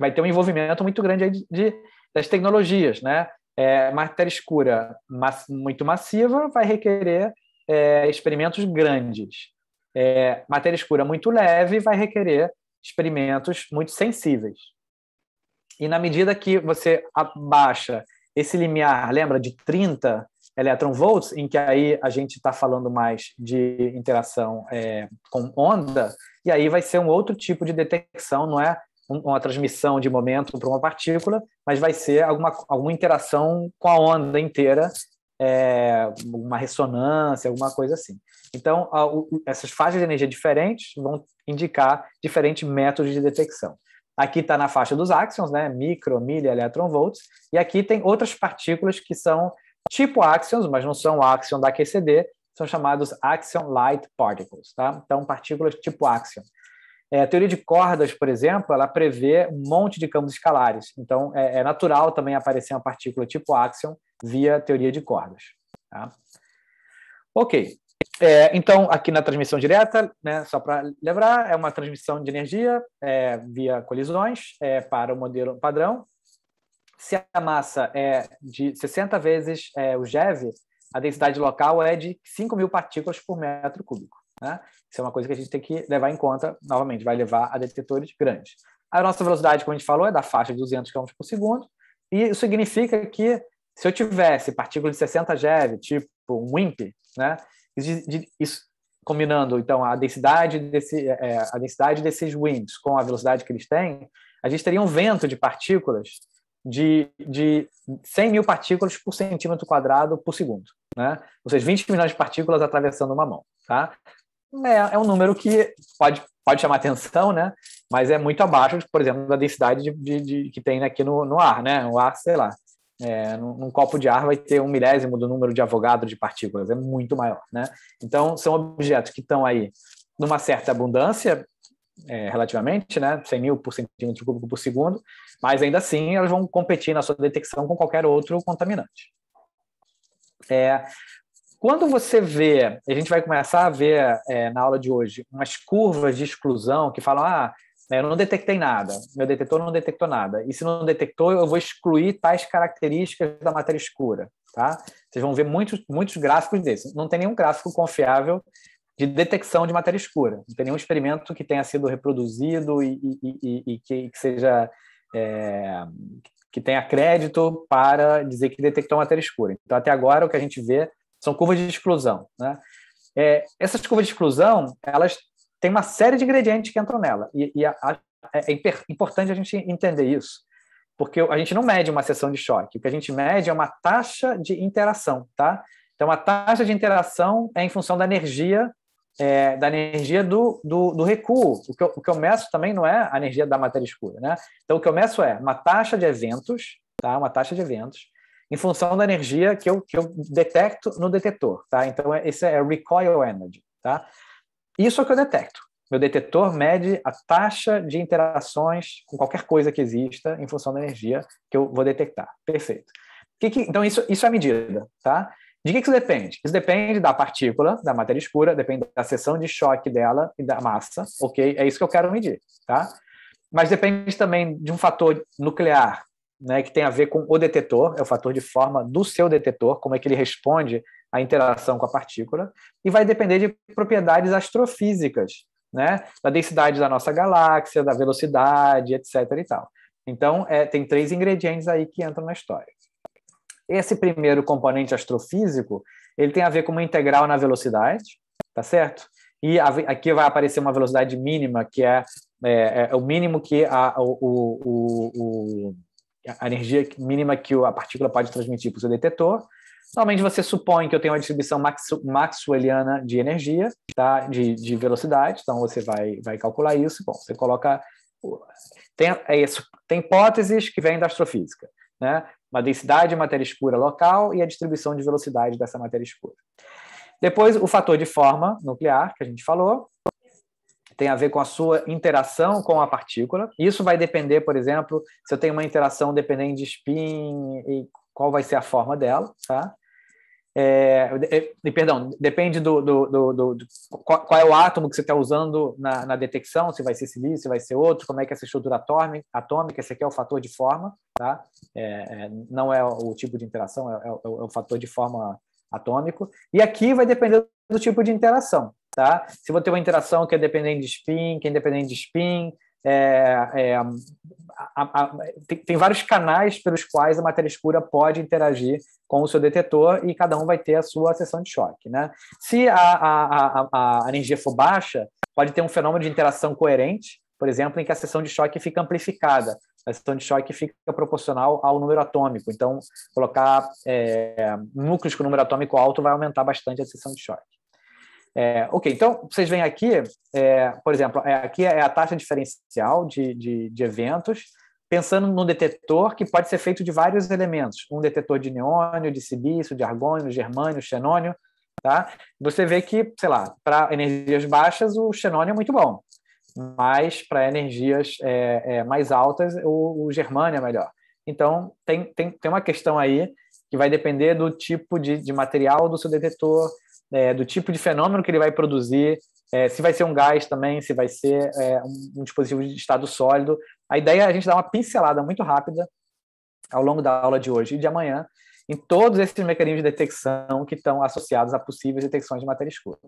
Speaker 1: vai ter um envolvimento muito grande de, de, das tecnologias, né? É, matéria escura mas, muito massiva vai requerer é, experimentos grandes. É, matéria escura muito leve vai requerer experimentos muito sensíveis. E na medida que você abaixa esse limiar, lembra, de 30 volts em que aí a gente está falando mais de interação é, com onda, e aí vai ser um outro tipo de detecção, não é uma transmissão de momento para uma partícula, mas vai ser alguma, alguma interação com a onda inteira é, uma ressonância, alguma coisa assim. Então, a, o, essas faixas de energia diferentes vão indicar diferentes métodos de detecção. Aqui está na faixa dos axions, né? micro, milha, elétron volts, e aqui tem outras partículas que são tipo axions, mas não são axion da QCD, são chamados axion light particles, tá? Então, partículas tipo axion. É, a teoria de cordas, por exemplo, ela prevê um monte de campos escalares. Então, é, é natural também aparecer uma partícula tipo axion via teoria de cordas. Tá? Ok. É, então, aqui na transmissão direta, né, só para lembrar, é uma transmissão de energia é, via colisões é, para o modelo padrão. Se a massa é de 60 vezes é, o GeV, a densidade local é de 5 mil partículas por metro cúbico. Né? Isso é uma coisa que a gente tem que levar em conta, novamente, vai levar a detetores grandes. A nossa velocidade, como a gente falou, é da faixa de 200 km por segundo, e isso significa que se eu tivesse partícula de 60 GeV, tipo um WIMP, né? Isso, combinando então a densidade desse, é, a densidade desses wimps com a velocidade que eles têm, a gente teria um vento de partículas de, de 100 mil partículas por centímetro quadrado por segundo, né? Ou seja, 20 milhões de partículas atravessando uma mão, tá? É, é um número que pode, pode chamar atenção, né? Mas é muito abaixo, por exemplo, da densidade de, de, de que tem aqui no, no ar, né? O ar, sei lá, é, num, num, copo de ar vai ter um milésimo do número de Avogadro de partículas, é muito maior, né? Então, são objetos que estão aí numa certa abundância, é, relativamente, né? 100 mil por centímetro cúbico por segundo, mas ainda assim elas vão competir na sua detecção com qualquer outro contaminante. É, quando você vê, a gente vai começar a ver é, na aula de hoje, umas curvas de exclusão que falam, ah, né? Eu não detectei nada, meu detetor não detectou nada. E se não detectou, eu vou excluir tais características da matéria escura. Tá? Vocês vão ver muitos, muitos gráficos desses. Não tem nenhum gráfico confiável de detecção de matéria escura. Não tem nenhum experimento que tenha sido reproduzido e, e, e, e que, que, seja é, que tenha crédito para dizer que detectou matéria escura. Então, até agora, o que a gente vê são curvas de exclusão. Né? É, essas curvas de exclusão, elas tem uma série de ingredientes que entram nela. E, e a, a, é, é importante a gente entender isso, porque a gente não mede uma sessão de choque, o que a gente mede é uma taxa de interação, tá? Então, a taxa de interação é em função da energia é, da energia do, do, do recuo. O que, eu, o que eu meço também não é a energia da matéria escura, né? Então, o que eu meço é uma taxa de eventos, tá? Uma taxa de eventos, em função da energia que eu, que eu detecto no detetor, tá? Então, esse é, é recoil energy, tá? Isso é o que eu detecto. Meu detetor mede a taxa de interações com qualquer coisa que exista em função da energia que eu vou detectar. Perfeito. Que que, então, isso, isso é a medida, tá? De que, que isso depende? Isso depende da partícula, da matéria escura, depende da seção de choque dela e da massa, ok? É isso que eu quero medir, tá? Mas depende também de um fator nuclear, né, que tem a ver com o detetor, é o fator de forma do seu detetor, como é que ele responde a interação com a partícula, e vai depender de propriedades astrofísicas, né? da densidade da nossa galáxia, da velocidade, etc. E tal. Então, é, tem três ingredientes aí que entram na história. Esse primeiro componente astrofísico, ele tem a ver com uma integral na velocidade, tá certo? E aqui vai aparecer uma velocidade mínima, que é, é, é o mínimo que a, o, o, o, a energia mínima que a partícula pode transmitir para o seu detetor, Normalmente você supõe que eu tenho uma distribuição max, maxwelliana de energia, tá? de, de velocidade, então você vai, vai calcular isso. Bom, você coloca. Tem, é isso, tem hipóteses que vêm da astrofísica, né? uma densidade de matéria escura local e a distribuição de velocidade dessa matéria escura. Depois, o fator de forma nuclear, que a gente falou, tem a ver com a sua interação com a partícula. Isso vai depender, por exemplo, se eu tenho uma interação dependente de spin e qual vai ser a forma dela, tá? É, é, perdão, depende do, do, do, do, qual, é o átomo que você está usando na, na, detecção, se vai ser silício, se vai ser outro, como é que é essa estrutura atômica, esse aqui é o fator de forma, tá? É, é não é o tipo de interação, é, é, é o, o fator de forma atômico. E aqui vai depender do tipo de interação, tá? Se vou ter uma interação que é dependente de spin, que é independente de spin, é, é, a, a, tem, tem, vários canais pelos quais a matéria escura pode interagir com o seu detetor e cada um vai ter a sua sessão de choque. Né? Se a, a energia for baixa, pode ter um fenômeno de interação coerente, por exemplo, em que a sessão de choque fica amplificada, a sessão de choque fica proporcional ao número atômico. Então, colocar é, núcleos com número atômico alto vai aumentar bastante a sessão de choque. É, ok, então vocês veem aqui, é, por exemplo, é, aqui é a taxa diferencial de, de, de, eventos, pensando num detetor que pode ser feito de vários elementos, um detetor de neônio, de silício, de argônio, germânio, xenônio, tá? Você vê que, sei lá, para energias baixas o xenônio é muito bom, mas para energias é, é, mais altas o, o germânio é melhor. Então tem, tem, tem uma questão aí que vai depender do tipo de, de material do seu detetor, é, do tipo de fenômeno que ele vai produzir, é, se vai ser um gás também, se vai ser é, um, um, dispositivo de estado sólido. A ideia é a gente dar uma pincelada muito rápida ao longo da aula de hoje e de amanhã em todos esses mecanismos de detecção que estão associados a possíveis detecções de matéria escura.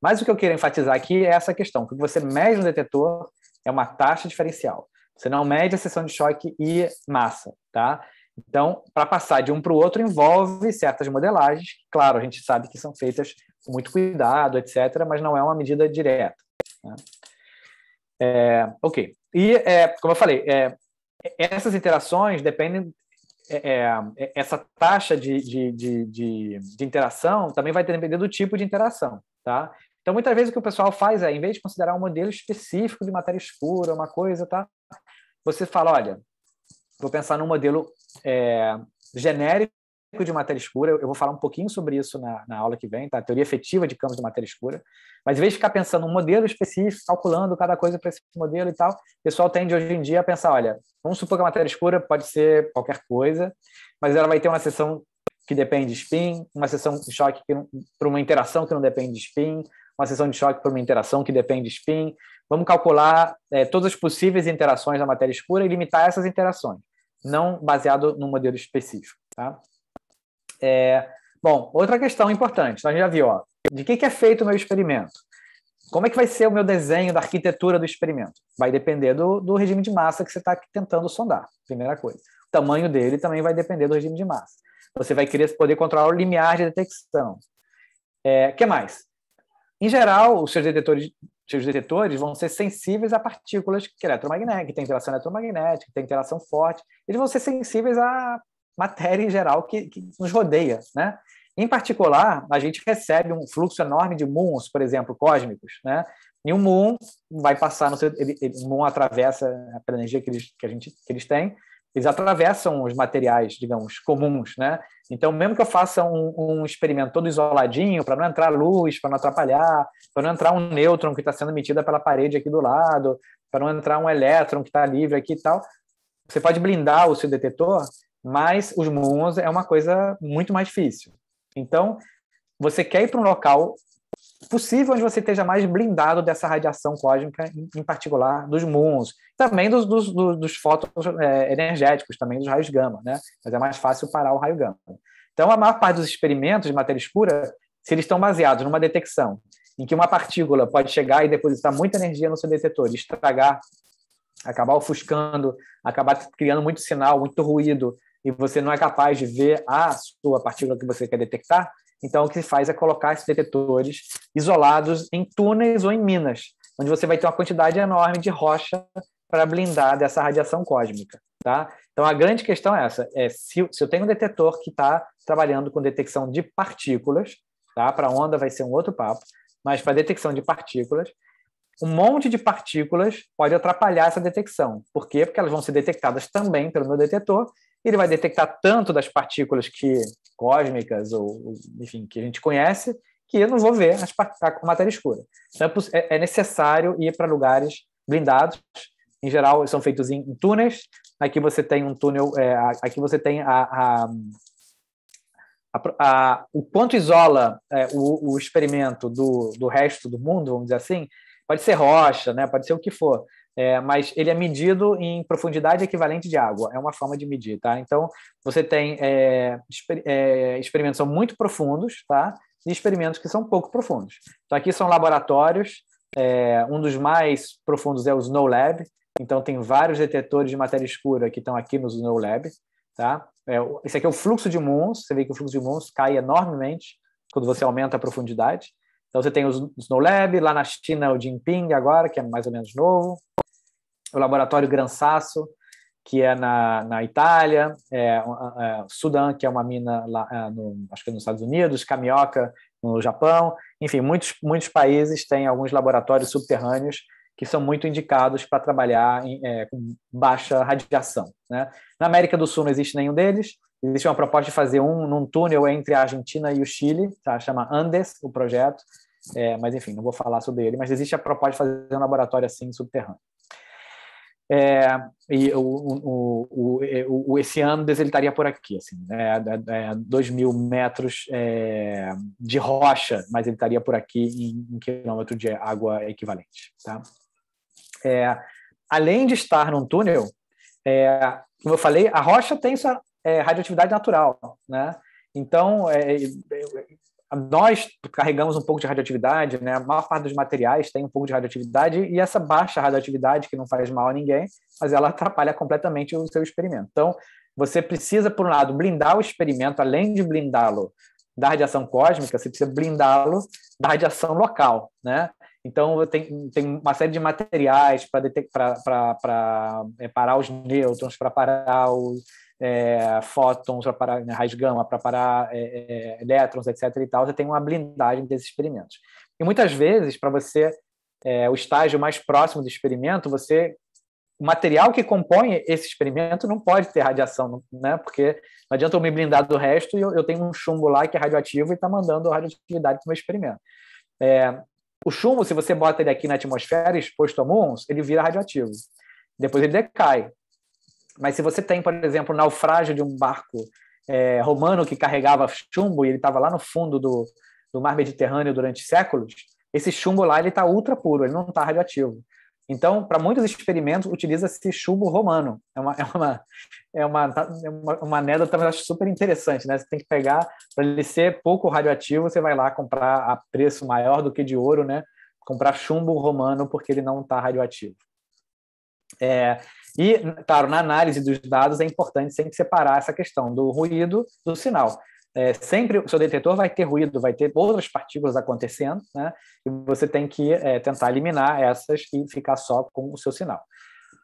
Speaker 1: Mas o que eu quero enfatizar aqui é essa questão, que você mede no detetor é uma taxa diferencial. Você não mede a seção de choque e massa, tá? Então, para passar de um para o outro, envolve certas modelagens. Claro, a gente sabe que são feitas com muito cuidado, etc., mas não é uma medida direta. Né? É, ok. E, é, como eu falei, é, essas interações dependem. É, é, é, essa taxa de, de, de, de, de interação também vai depender do tipo de interação. Tá? Então, muitas vezes o que o pessoal faz é, em vez de considerar um modelo específico de matéria escura, uma coisa, tá? você fala: olha, vou pensar num modelo é, genérico de matéria escura. Eu vou falar um pouquinho sobre isso na, na aula que vem, tá? Teoria efetiva de campos de matéria escura. Mas em vez de ficar pensando um modelo específico, calculando cada coisa para esse modelo e tal, o pessoal tende hoje em dia a pensar, olha, vamos supor que a matéria escura pode ser qualquer coisa, mas ela vai ter uma seção que depende de spin, uma seção de choque para uma interação que não depende de spin, uma seção de choque para uma interação que depende de spin. Vamos calcular é, todas as possíveis interações da matéria escura e limitar essas interações não baseado num modelo específico. Tá? É, bom, outra questão importante, então a gente já viu, ó, de que, que é feito o meu experimento? Como é que vai ser o meu desenho da arquitetura do experimento? Vai depender do, do regime de massa que você está tentando sondar, primeira coisa. O tamanho dele também vai depender do regime de massa. Você vai querer poder controlar o limiar de detecção. O é, que mais? Em geral, os seus detetores os detectores vão ser sensíveis a partículas que, que têm interação eletromagnética, que têm interação forte, eles vão ser sensíveis à matéria em geral que, que nos rodeia. Né? Em particular, a gente recebe um fluxo enorme de muons, por exemplo, cósmicos. Né? E um muon vai passar, no seu, ele, um muon atravessa, a energia que eles, que, a gente, que eles têm, eles atravessam os materiais, digamos, comuns, né? Então, mesmo que eu faça um, um experimento todo isoladinho, para não entrar luz, para não atrapalhar, para não entrar um nêutron que está sendo emitida pela parede aqui do lado, para não entrar um elétron que está livre aqui e tal, você pode blindar o seu detetor, mas os muons é uma coisa muito mais difícil. Então, você quer ir para um local possível onde você esteja mais blindado dessa radiação cósmica, em, particular dos muons, também dos, dos, dos fótons é, energéticos, também dos raios gama, né? Mas é mais fácil parar o raio gama. Então, a maior parte dos experimentos de matéria escura, se eles estão baseados numa detecção em que uma partícula pode chegar e depositar muita energia no seu detetor estragar, acabar ofuscando, acabar criando muito sinal, muito ruído, e você não é capaz de ver a sua partícula que você quer detectar, então, o que se faz é colocar esses detectores isolados em túneis ou em minas, onde você vai ter uma quantidade enorme de rocha para blindar dessa radiação cósmica. Tá? Então, a grande questão é essa: é se, se eu tenho um detetor que está trabalhando com detecção de partículas, tá? para onda vai ser um outro papo, mas para detecção de partículas, um monte de partículas pode atrapalhar essa detecção. Por quê? Porque elas vão ser detectadas também pelo meu detetor, ele vai detectar tanto das partículas que cósmicas, ou, enfim, que a gente conhece, que eu não vou ver a matéria escura. Então, é, é, é necessário ir para lugares blindados. Em geral, são feitos em, túneis. Aqui você tem um túnel, é, aqui você tem a, a, a, a o quanto isola é, o, o, experimento do, do resto do mundo, vamos dizer assim, pode ser rocha, né? pode ser o que for é, mas ele é medido em profundidade equivalente de água, é uma forma de medir, tá? Então, você tem é, exper é, experimentos são muito profundos, tá? E experimentos que são pouco profundos. Então, aqui são laboratórios, é, um dos mais profundos é o Snow Lab, então tem vários detetores de matéria escura que estão aqui no Snow Lab, tá? É, esse aqui é o fluxo de muons, você vê que o fluxo de muons cai enormemente quando você aumenta a profundidade. Então você tem o Snow Lab, lá na China o Jinping agora, que é mais ou menos novo o laboratório Gran Sasso, que é na, na Itália, é, é, é que é uma mina lá, é, no, acho que é nos Estados Unidos, Camioca, no Japão, enfim, muitos, muitos países têm alguns laboratórios subterrâneos que são muito indicados para trabalhar em, é, com baixa radiação. Né? Na América do Sul não existe nenhum deles, existe uma proposta de fazer um num túnel entre a Argentina e o Chile, tá? chama Andes, o projeto, mas enfim, não vou falar sobre ele, mas existe a proposta de fazer um laboratório assim subterrâneo. É, e o, o, o, o, é, esse ano ele estaria por aqui, assim, né? É, é, é, dois mil metros é, de rocha, mas ele estaria por aqui em, em quilômetro de água equivalente. Tá? É, além de estar num túnel, como eu falei, a rocha tem sua radioatividade natural, né? Então, nós carregamos um pouco de radioatividade, né? A maior parte dos materiais tem um pouco de radioatividade e essa baixa radioatividade que não faz mal a ninguém, mas ela atrapalha completamente o seu experimento. Então, você precisa, por um lado, blindar o experimento, além de blindá-lo da radiação cósmica, você precisa blindá-lo da radiação local, né? Então, tem, tem uma série de materiais para eh, parar os nêutrons, para parar os é, fótons para parar, né, gama para parar é, é, elétrons, etc. e tal, você tem uma blindagem desses experimentos. E muitas vezes, para você, é, o estágio mais próximo do experimento, você o material que compõe esse experimento não pode ter radiação, né? Porque não adianta eu me blindar do resto e eu, eu tenho um chumbo lá que é radioativo e está mandando radioatividade para o meu experimento. É, o chumbo, se você bota ele aqui na atmosfera exposto a muons, ele vira radioativo. Depois ele decai. Mas se você tem, por exemplo, o naufrágio de um barco é, romano que carregava chumbo e ele estava lá no fundo do, do mar Mediterrâneo durante séculos, esse chumbo lá ele está ultra puro, ele não está radioativo. Então, para muitos experimentos, utiliza-se chumbo romano. É uma, é uma, é uma, tá, é uma, uma anedota, acho super interessante. Né? Você tem que pegar, para ele ser pouco radioativo, você vai lá comprar a preço maior do que de ouro, né? comprar chumbo romano porque ele não está radioativo. É, e, claro, na análise dos dados é importante sempre separar essa questão do ruído do sinal. É, sempre o seu detetor vai ter ruído, vai ter outras partículas acontecendo, né? E você tem que é, tentar eliminar essas e ficar só com o seu sinal.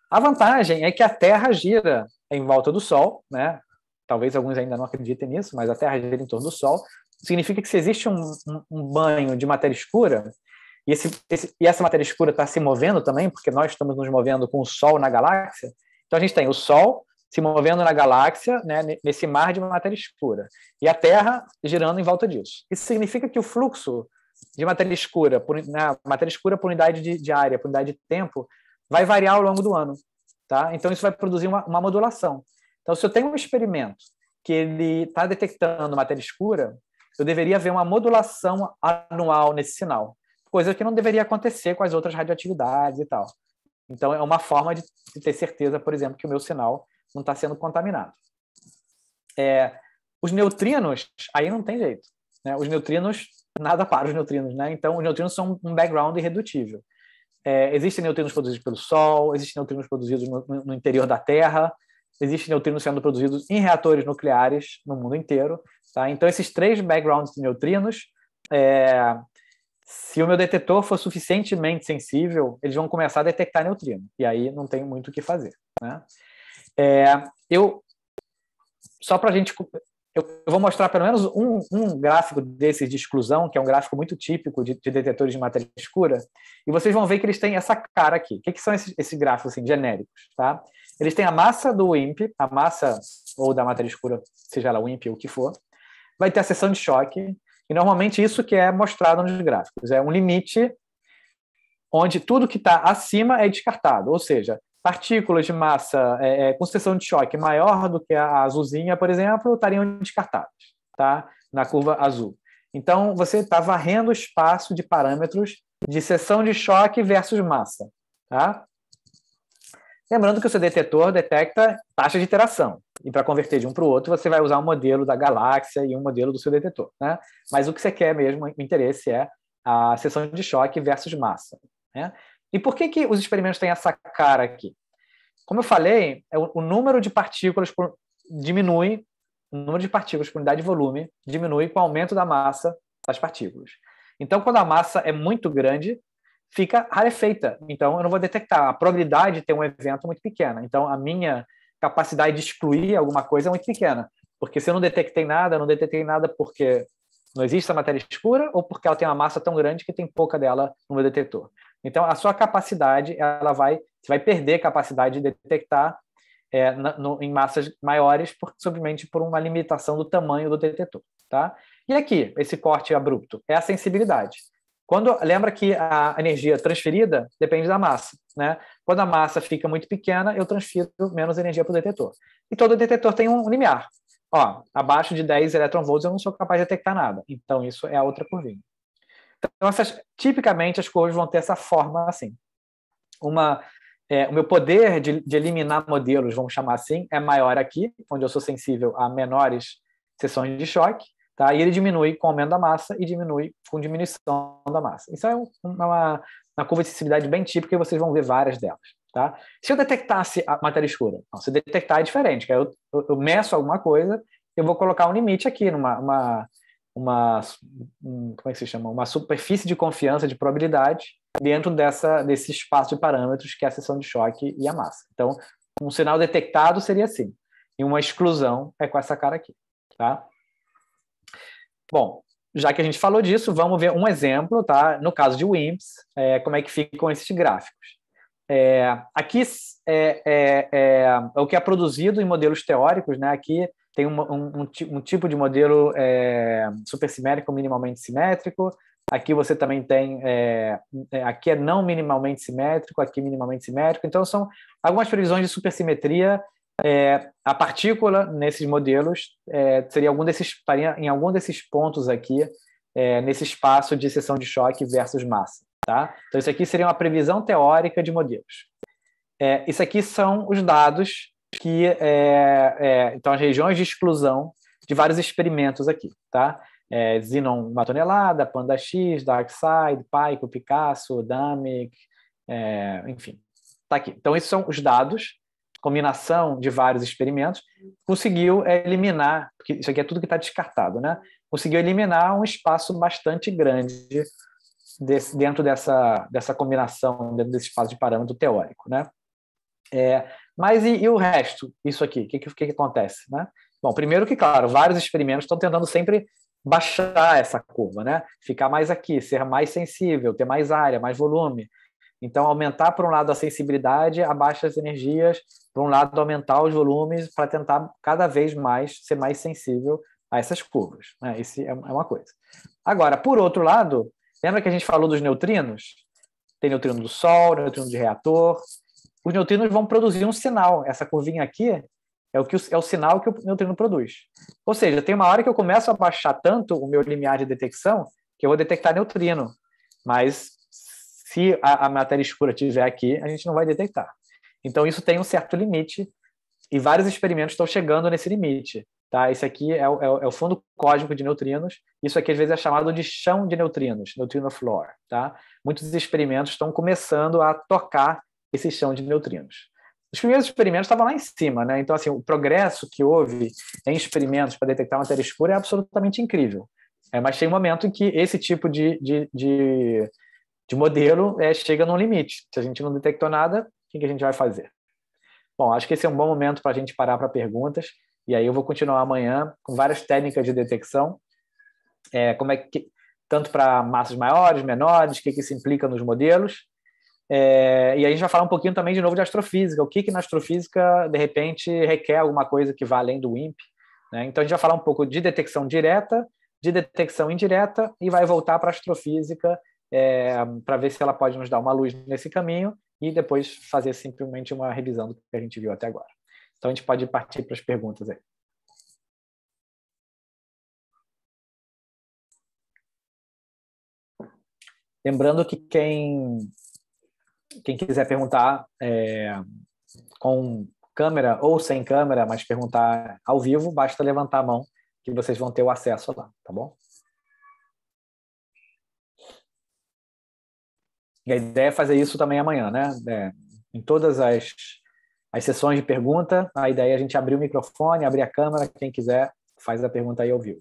Speaker 1: A vantagem é que a Terra gira em volta do Sol, né? Talvez alguns ainda não acreditem nisso, mas a Terra gira em torno do Sol. Significa que se existe um, um banho de matéria escura, e, esse, esse, e essa matéria escura está se movendo também, porque nós estamos nos movendo com o Sol na galáxia. Então a gente tem o Sol se movendo na galáxia, né, nesse mar de matéria escura, e a Terra girando em volta disso. Isso significa que o fluxo de matéria escura, por, na né, matéria escura por unidade de, de área, por unidade de tempo, vai variar ao longo do ano. Tá? Então, isso vai produzir uma, uma modulação. Então, se eu tenho um experimento que ele está detectando matéria escura, eu deveria ver uma modulação anual nesse sinal coisa que não deveria acontecer com as outras radioatividades e tal. Então, é uma forma de, ter certeza, por exemplo, que o meu sinal não está sendo contaminado. É, os neutrinos, aí não tem jeito. Né? Os neutrinos, nada para os neutrinos. Né? Então, os neutrinos são um background irredutível. É, existem neutrinos produzidos pelo Sol, existem neutrinos produzidos no, no interior da Terra, existem neutrinos sendo produzidos em reatores nucleares no mundo inteiro. Tá? Então, esses três backgrounds de neutrinos, é, se o meu detetor for suficientemente sensível, eles vão começar a detectar neutrino. E aí não tem muito o que fazer. Né? É, eu só para a gente eu vou mostrar pelo menos um, um, gráfico desses de exclusão, que é um gráfico muito típico de, de, detetores de matéria escura, e vocês vão ver que eles têm essa cara aqui. O que, que são esses, esses, gráficos assim, genéricos? Tá? Eles têm a massa do IMP, a massa ou da matéria escura, seja ela WIMP IMP ou o que for, vai ter a seção de choque, e normalmente isso que é mostrado nos gráficos, é um limite onde tudo que está acima é descartado, ou seja, partículas de massa é, é com seção de choque maior do que a azulzinha, por exemplo, estariam descartadas, tá? Na curva azul. Então, você está varrendo o espaço de parâmetros de seção de choque versus massa, tá? Lembrando que o seu detetor detecta taxa de interação. E para converter de um para o outro, você vai usar um modelo da galáxia e um modelo do seu detetor. Né? Mas o que você quer mesmo, o interesse é a seção de choque versus massa. Né? E por que, que os experimentos têm essa cara aqui? Como eu falei, é o número de partículas por, diminui, o número de partículas por unidade de volume diminui com o aumento da massa das partículas. Então, quando a massa é muito grande, fica rarefeita. Então, eu não vou detectar. A probabilidade de ter um evento é muito pequena. Então, a minha capacidade de excluir alguma coisa é muito pequena. Porque se eu não detectei nada, eu não detectei nada porque não existe a matéria escura ou porque ela tem uma massa tão grande que tem pouca dela no meu detector Então, a sua capacidade, ela vai, você vai perder a capacidade de detectar é, na, no, em massas maiores, por, simplesmente por uma limitação do tamanho do detector tá? E aqui, esse corte abrupto, é a sensibilidade. Quando lembra que a energia transferida depende da massa. Né? Quando a massa fica muito pequena, eu transfiro menos energia para o detetor. E todo detetor tem um limiar. Ó, abaixo de 10 eletronvolts eu não sou capaz de detectar nada. Então, isso é a outra curvinha. Então, essas, tipicamente, as curvas vão ter essa forma assim. Uma, é, o meu poder de, de eliminar modelos, vamos chamar assim, é maior aqui, onde eu sou sensível a menores sessões de choque, Tá? E ele diminui com aumento da massa e diminui com diminuição da massa. Isso é uma, uma curva de sensibilidade bem típica e vocês vão ver várias delas. Tá? Se eu detectasse a matéria escura, não, se detectar é diferente, que eu, eu meço alguma coisa, eu vou colocar um limite aqui, numa uma, uma, um, como é que se chama? uma superfície de confiança de probabilidade dentro dessa, desse espaço de parâmetros que é a seção de choque e a massa. Então, um sinal detectado seria assim, e uma exclusão é com essa cara aqui. Tá? Bom, já que a gente falou disso, vamos ver um exemplo, tá? No caso de WIMPs, é, como é que ficam esses gráficos. É, aqui é, é, é, é o que é produzido em modelos teóricos, né? Aqui tem um, um, um tipo de modelo é, supersimétrico minimalmente simétrico. Aqui você também tem, é, aqui é não minimalmente simétrico, aqui minimamente simétrico. Então são algumas previsões de supersimetria é, a partícula nesses modelos é, seria algum desses, em algum desses pontos aqui, é, nesse espaço de seção de choque versus massa. Tá? Então, isso aqui seria uma previsão teórica de modelos. É, isso aqui são os dados que. É, é, então, as regiões de exclusão de vários experimentos aqui. Tá? É, uma tonelada, Panda X, Darkside, Paico, Picasso, Damic, enfim. Está aqui. Então, esses são os dados combinação de vários experimentos, conseguiu eliminar, porque isso aqui é tudo que está descartado, né? Conseguiu eliminar um espaço bastante grande desse, dentro dessa, dessa combinação, dentro desse espaço de parâmetro teórico, né? É, mas e, e, o resto? Isso aqui, o que, que, que, acontece, né? Bom, primeiro que, claro, vários experimentos estão tentando sempre baixar essa curva, né? Ficar mais aqui, ser mais sensível, ter mais área, mais volume, então, aumentar, por um lado, a sensibilidade, abaixa as energias, por um lado, aumentar os volumes para tentar cada vez mais ser mais sensível a essas curvas. Né? Esse é, é uma coisa. Agora, por outro lado, lembra que a gente falou dos neutrinos? Tem neutrino do Sol, neutrino de reator. Os neutrinos vão produzir um sinal. Essa curvinha aqui é o, que, é o sinal que o neutrino produz. Ou seja, tem uma hora que eu começo a baixar tanto o meu limiar de detecção que eu vou detectar neutrino. Mas se a, a matéria escura estiver aqui, a gente não vai detectar. Então, isso tem um certo limite e vários experimentos estão chegando nesse limite. Tá? Esse aqui é, é o, é o, fundo cósmico de neutrinos. Isso aqui, às vezes, é chamado de chão de neutrinos, neutrino floor. Tá? Muitos experimentos estão começando a tocar esse chão de neutrinos. Os primeiros experimentos estavam lá em cima, né? Então, assim, o progresso que houve em experimentos para detectar matéria escura é absolutamente incrível. É, mas tem um momento em que esse tipo de, de, de de modelo é, chega num limite. Se a gente não detectou nada, o que, que a gente vai fazer? Bom, acho que esse é um bom momento para a gente parar para perguntas. E aí eu vou continuar amanhã com várias técnicas de detecção. É, como é que, tanto para massas maiores, menores, o que, que isso implica nos modelos. É, e aí a gente vai falar um pouquinho também de novo de astrofísica. O que, que na astrofísica, de repente, requer alguma coisa que vá além do INPE. Né? Então a gente vai falar um pouco de detecção direta, de detecção indireta e vai voltar para a astrofísica é, para ver se ela pode nos dar uma luz nesse caminho e depois fazer simplesmente uma revisão do que a gente viu até agora. Então a gente pode partir para as perguntas aí. Lembrando que quem, quem quiser perguntar é, com câmera ou sem câmera, mas perguntar ao vivo, basta levantar a mão que vocês vão ter o acesso lá, tá bom? E a ideia é fazer isso também amanhã, né? É, em todas as, as sessões de pergunta, a ideia é a gente abrir o microfone, abrir a câmera, quem quiser faz a pergunta aí ao vivo.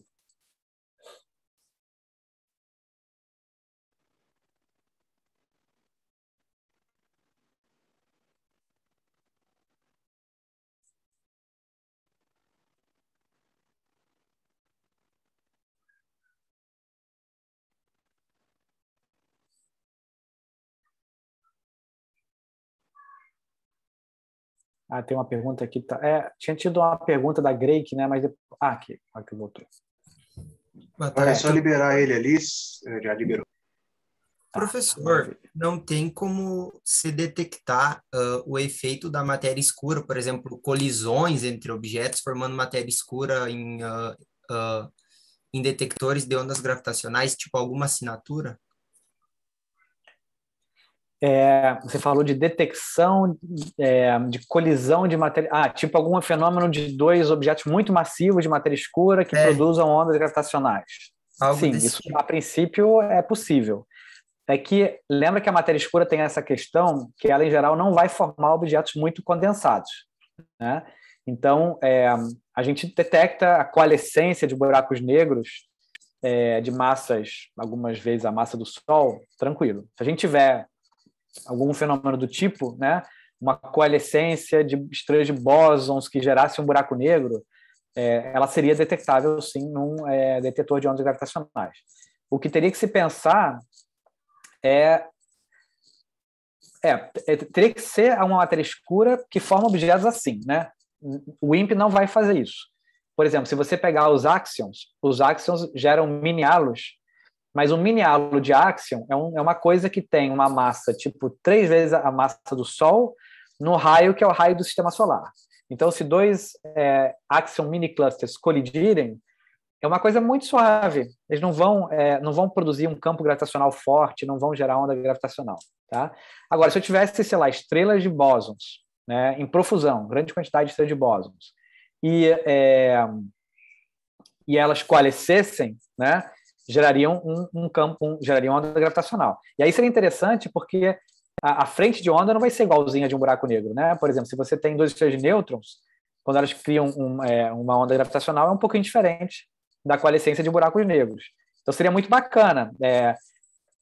Speaker 1: Ah, tem uma pergunta aqui. Tá... É, tinha tido uma pergunta da Greik, né? Mas depois... Ah, aqui. Aqui voltou. Olha, é só liberar ele ali. Já liberou. Tá, Professor, não tem como se detectar uh, o efeito da matéria escura, por exemplo, colisões entre objetos formando matéria escura em, uh, uh, em detectores de ondas gravitacionais, tipo alguma assinatura? É, você falou de detecção é, de colisão de matéria. Ah, tipo algum fenômeno de dois objetos muito massivos de matéria escura que é. produzam ondas gravitacionais. Algo Sim, isso tipo. a princípio é possível. É que lembra que a matéria escura tem essa questão que ela em geral não vai formar objetos muito condensados, né? Então é, a gente detecta a coalescência de buracos negros é, de massas, algumas vezes a massa do Sol, tranquilo. Se a gente tiver algum fenômeno do tipo, né? uma coalescência de estrelas de bósons que gerasse um buraco negro, é, ela seria detectável, sim, num é, detetor de ondas gravitacionais. O que teria que se pensar é, é, é teria que ser uma matéria escura que forma objetos assim, né? O INPE não vai fazer isso. Por exemplo, se você pegar os axions, os axions geram mini halos mas um mini halo de Axion é, um, é uma coisa que tem uma massa tipo três vezes a massa do Sol no raio que é o raio do sistema solar. Então, se dois é, Axion mini clusters colidirem, é uma coisa muito suave. Eles não vão, é, não vão produzir um campo gravitacional forte, não vão gerar onda gravitacional. Tá? Agora, se eu tivesse, sei lá, estrelas de bósons, né, em profusão, grande quantidade de estrelas de bósons, e, é, e elas coalescessem, né, gerariam um, um campo, um, gerariam onda gravitacional. E aí seria interessante porque a, a, frente de onda não vai ser igualzinha de um buraco negro, né? Por exemplo, se você tem duas estrelas de nêutrons, quando elas criam um, é, uma onda gravitacional, é um pouquinho diferente da coalescência de buracos negros. Então seria muito bacana. É,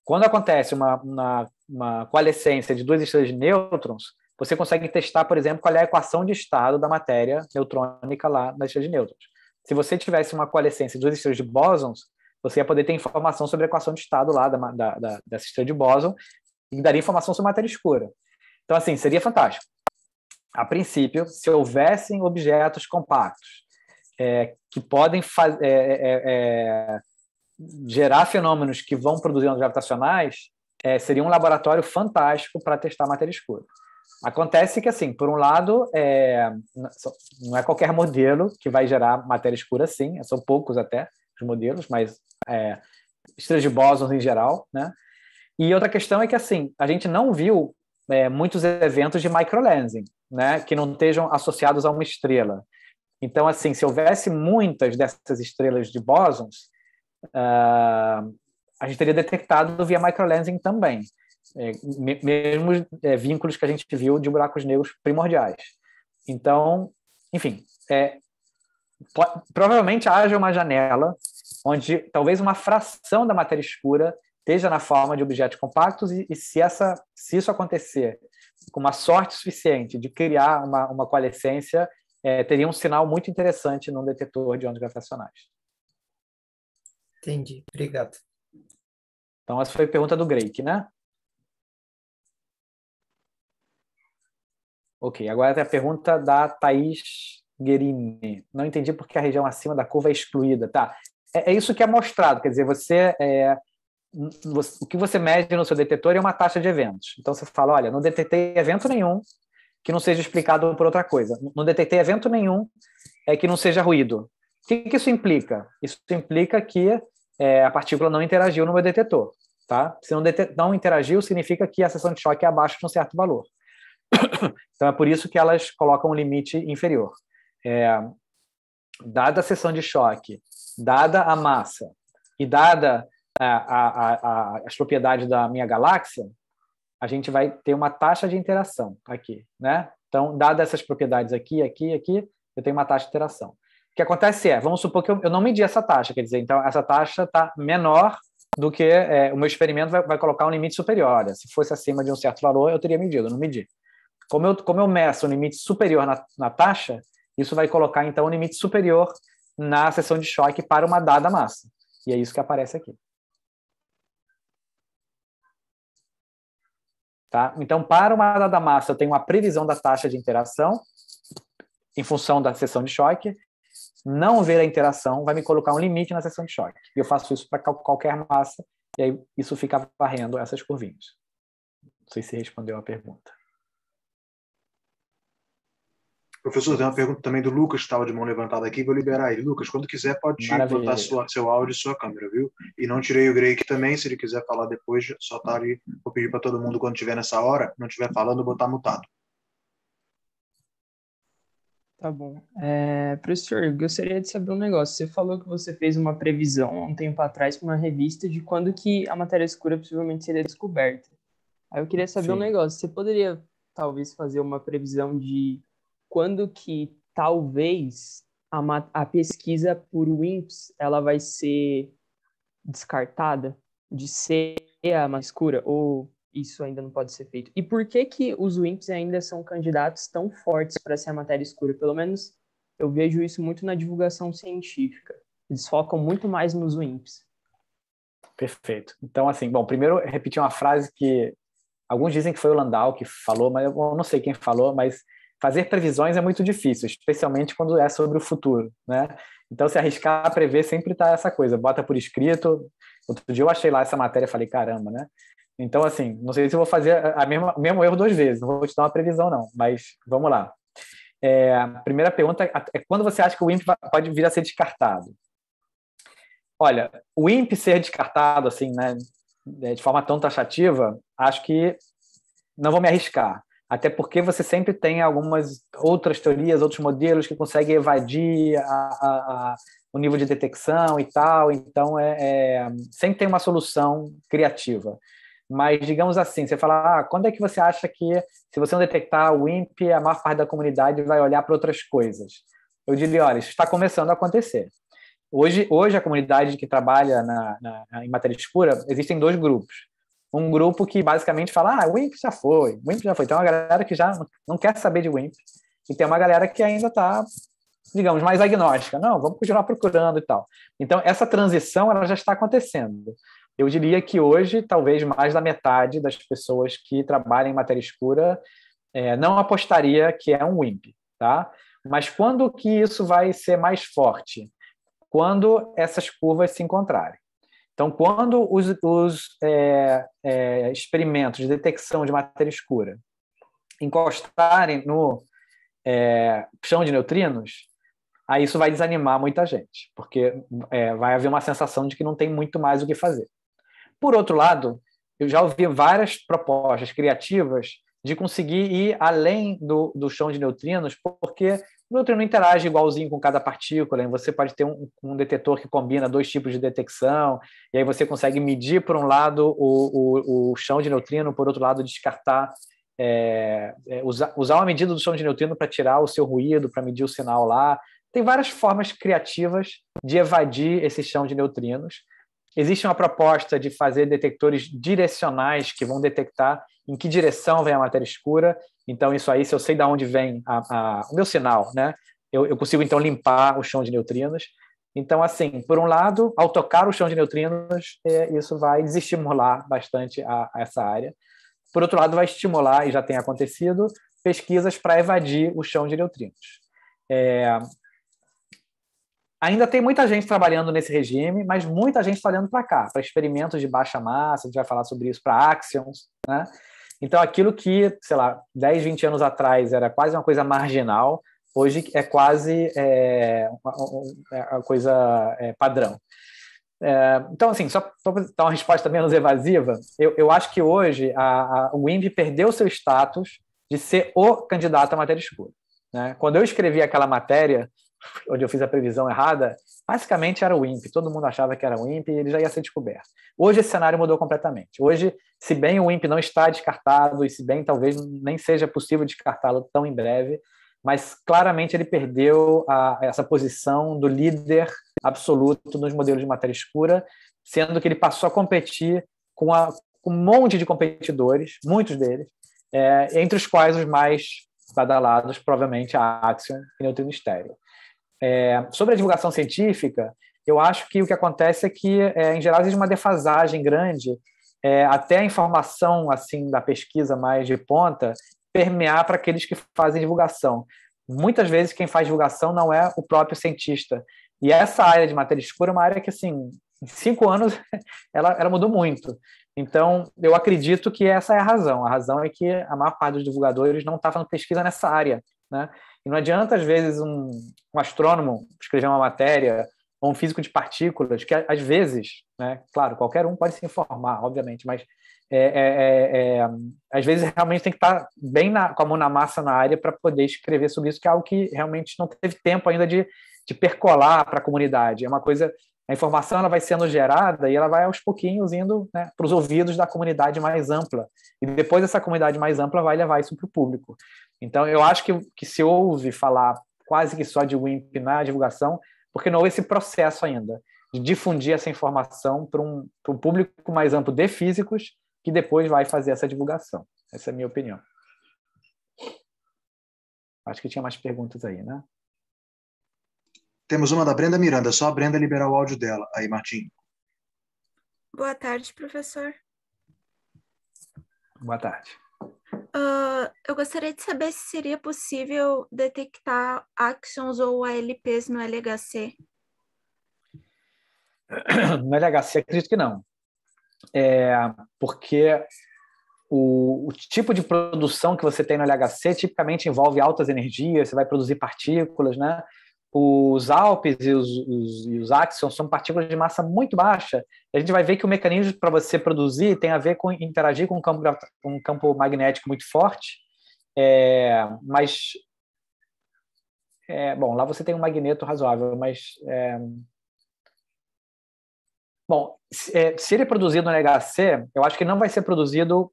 Speaker 1: quando acontece uma, uma, uma coalescência de duas estrelas de nêutrons, você consegue testar, por exemplo, qual é a equação de estado da matéria neutrônica lá na estrela de nêutrons. Se você tivesse uma coalescência de duas estrelas de bósons, você ia poder ter informação sobre a equação de estado lá da, da, da, dessa estrela de bóson e daria informação sobre matéria escura. Então, assim, seria fantástico. A princípio, se houvessem objetos compactos é, que podem é é, é, é, gerar fenômenos que vão produzir ondas gravitacionais, é, seria um laboratório fantástico para testar matéria escura. Acontece que, assim, por um lado, não é qualquer modelo que vai gerar matéria escura, sim, são poucos até, os modelos, mas é, estrelas de bósons em geral, né? E outra questão é que, assim, a gente não viu é, muitos eventos de microlensing, né? Que não estejam associados a uma estrela. Então, assim, se houvesse muitas dessas estrelas de bósons, uh, ah, a gente teria detectado via microlensing também. É, é, vínculos que a gente viu de buracos negros primordiais. Então, enfim, é, provavelmente haja uma janela onde talvez uma fração da matéria escura esteja na forma de objetos compactos, e, e se, essa, se isso acontecer com uma sorte suficiente de criar uma, uma coalescência, é, teria um sinal muito interessante num detector de ondas gravitacionais. Entendi, obrigado. Então, essa foi a pergunta do Greik, né? Ok, agora tem a pergunta da Thais Guerini. Não entendi porque a região acima da curva é excluída. Tá, é, é isso que é mostrado, quer dizer, você, é, o que você mede no seu detetor é uma taxa de eventos. Então você fala, olha, não detectei evento nenhum que não seja explicado por outra coisa. Não detectei evento nenhum é que não seja ruído. O que, que isso implica? Isso implica que é, a partícula não interagiu no meu detetor. Tá? Se não, não, interagiu, significa que a seção de choque é abaixo de um certo valor. Então é por isso que elas colocam um limite inferior. É, dada a seção de choque dada a massa e dada é, a, a, a, as propriedades da minha galáxia, a gente vai ter uma taxa de interação aqui, né? Então, dadas essas propriedades aqui, aqui, aqui, eu tenho uma taxa de interação. O que acontece é, vamos supor que eu, eu não medi essa taxa, quer dizer, então essa taxa está menor do que é, o meu experimento vai, vai, colocar um limite superior. Se fosse acima de um certo valor, eu teria medido, eu não medi. Como eu, como eu meço um limite superior na, na taxa, isso vai colocar, então, um limite superior na sessão de choque para uma dada massa. E é isso que aparece aqui. Tá? Então, para uma dada massa, eu tenho uma previsão da taxa de interação em função da sessão de choque. Não ver a interação vai me colocar um limite na sessão de choque. E eu faço isso para qualquer massa, e aí isso fica varrendo essas curvinhas. Não sei se respondeu a pergunta. Professor, tem uma pergunta também do Lucas, que estava de mão levantada aqui, vou liberar ele. Lucas, quando quiser, pode botar seu áudio e sua câmera, viu? E não tirei o Greg também, se ele quiser falar depois, só tá ali. Vou pedir para todo mundo, quando estiver nessa hora, não estiver falando, botar mutado. Tá bom. É, professor, eu gostaria de saber um negócio. Você falou que você fez uma previsão um tempo atrás para uma revista de quando que a matéria escura possivelmente seria descoberta. Aí eu queria saber Sim. um negócio. Você poderia talvez fazer uma previsão de quando que talvez a, a pesquisa por WIMPs ela vai ser descartada de ser a mais escura ou isso ainda não pode ser feito? E por que que os WIMPs ainda são candidatos tão fortes para ser a matéria escura? Pelo menos eu vejo isso muito na divulgação científica. Eles focam muito mais nos WIMPs. Perfeito. Então, assim, bom, primeiro repetir uma frase que alguns dizem que foi o Landau que falou, mas eu não sei quem falou, mas fazer previsões é muito difícil, especialmente quando é sobre o futuro, né? Então, se arriscar a prever, sempre está essa coisa, bota por escrito. Outro dia eu achei lá essa matéria e falei, caramba, né? Então, assim, não sei se vou fazer a mesma, o mesmo erro duas vezes, não vou te dar uma previsão, não, mas vamos lá. É, a primeira pergunta é quando você acha que o INPE pode vir a ser descartado? Olha, o INPE ser descartado, assim, né, é, de forma tão taxativa, acho que não vou me arriscar até porque você sempre tem algumas outras teorias, outros modelos que conseguem evadir a, a, a, o nível de detecção e tal. Então, é, é, sempre tem uma solução criativa. Mas, digamos assim, você fala, ah, quando é que você acha que, se você não detectar o IMP, a maior parte da comunidade vai olhar para outras coisas? Eu diria, olha, isso está começando a acontecer. Hoje, hoje a comunidade que trabalha na, na, em matéria escura, existem dois grupos um grupo que basicamente fala, ah, o WIMP já foi, o WIMP já foi. Tem uma galera que já não quer saber de WIMP e tem uma galera que ainda está, digamos, mais agnóstica. Não, vamos continuar procurando e tal. Então, essa transição ela já está acontecendo. Eu diria que hoje, talvez mais da metade das pessoas que trabalham em matéria escura é, não apostaria que é um WIMP, tá? Mas quando que isso vai ser mais forte? Quando essas curvas se encontrarem. Então, quando os, os é, é, experimentos de detecção de matéria escura encostarem no é, chão de neutrinos, aí isso vai desanimar muita gente, porque é, vai haver uma sensação de que não tem muito mais o que fazer. Por outro lado, eu já ouvi várias propostas criativas de conseguir ir além do, do chão de neutrinos, porque o neutrino não interage igualzinho com cada partícula, né? você pode ter um, um, detetor que combina dois tipos de detecção, e aí você consegue medir, por um lado, o, o, o chão de neutrino, por outro lado, descartar, é, é, usar, usar uma medida do chão de neutrino para tirar o seu ruído, para medir o sinal lá. Tem várias formas criativas de evadir esse chão de neutrinos. Existe uma proposta de fazer detectores direcionais que vão detectar em que direção vem a matéria escura então, isso aí, se eu sei de onde vem a, a, o meu sinal, né? Eu, eu, consigo, então, limpar o chão de neutrinos. Então, assim, por um lado, ao tocar o chão de neutrinos, é, isso vai desestimular bastante a, a essa área. Por outro lado, vai estimular, e já tem acontecido, pesquisas para evadir o chão de neutrinos. É... Ainda tem muita gente trabalhando nesse regime, mas muita gente está olhando para cá, para experimentos de baixa massa, a gente vai falar sobre isso, para axions, né? Então, aquilo que, sei lá, 10, 20 anos atrás era quase uma coisa marginal, hoje é quase é, uma, uma é coisa é, padrão. É, então, assim, só para dar uma resposta menos evasiva, eu, eu acho que hoje a, a, o INPE perdeu seu status de ser o candidato à matéria escura. Né? Quando eu escrevi aquela matéria, onde eu fiz a previsão errada, basicamente era o INPE, todo mundo achava que era o INPE e ele já ia ser descoberto. Hoje esse cenário mudou completamente. Hoje se bem o WIMP não está descartado e se bem talvez nem seja possível descartá-lo tão em breve, mas claramente ele perdeu a, essa posição do líder absoluto nos modelos de matéria escura, sendo que ele passou a competir com, a, com um monte de competidores, muitos deles, é, entre os quais os mais badalados, provavelmente a Axion e Neutrino Estéreo. É, sobre a divulgação científica, eu acho que o que acontece é que, é, em geral, existe uma defasagem grande é, até a informação assim da pesquisa mais de ponta permear para aqueles que fazem divulgação. Muitas vezes quem faz divulgação não é o próprio cientista. E essa área de matéria escura é uma área que, assim, em cinco anos, ela, ela mudou muito. Então, eu acredito que essa é a razão. A razão é que a maior parte dos divulgadores não está fazendo pesquisa nessa área. Né? E não adianta, às vezes, um, um astrônomo escrever uma matéria ou um físico de partículas, que às vezes, né, claro, qualquer um pode se informar, obviamente, mas é, é, é, é às vezes realmente tem que estar bem na, com a mão na massa na área para poder escrever sobre isso, que é algo que realmente não teve tempo ainda de, de percolar para a comunidade. É uma coisa, a informação ela vai sendo gerada e ela vai aos pouquinhos indo né, para os ouvidos da comunidade mais ampla. E depois essa comunidade mais ampla vai levar isso para o público. Então, eu acho que, que se ouve falar quase que só de WIMP na divulgação, porque não houve esse processo ainda de difundir essa informação para um, um público mais amplo de físicos que depois vai fazer essa divulgação. Essa é a minha opinião. Acho que tinha mais perguntas aí, né? Temos uma da Brenda Miranda. Só a Brenda liberar o áudio dela. Aí, Martim. Boa tarde, professor. Boa tarde. Uh, eu gostaria de saber se seria possível detectar actions ou ALPs no LHC. No LHC, acredito que não. É, porque o, o, tipo de produção que você tem no LHC tipicamente envolve altas energias, você vai produzir partículas, né? os Alpes e os, os, e os Axons são partículas de massa muito baixa. A gente vai ver que o mecanismo para você produzir tem a ver com interagir com um campo, um campo magnético muito forte, é, mas. É, bom, lá você tem um magneto razoável, mas. É, bom, se é, ele é produzido no LHC, eu acho que não vai ser produzido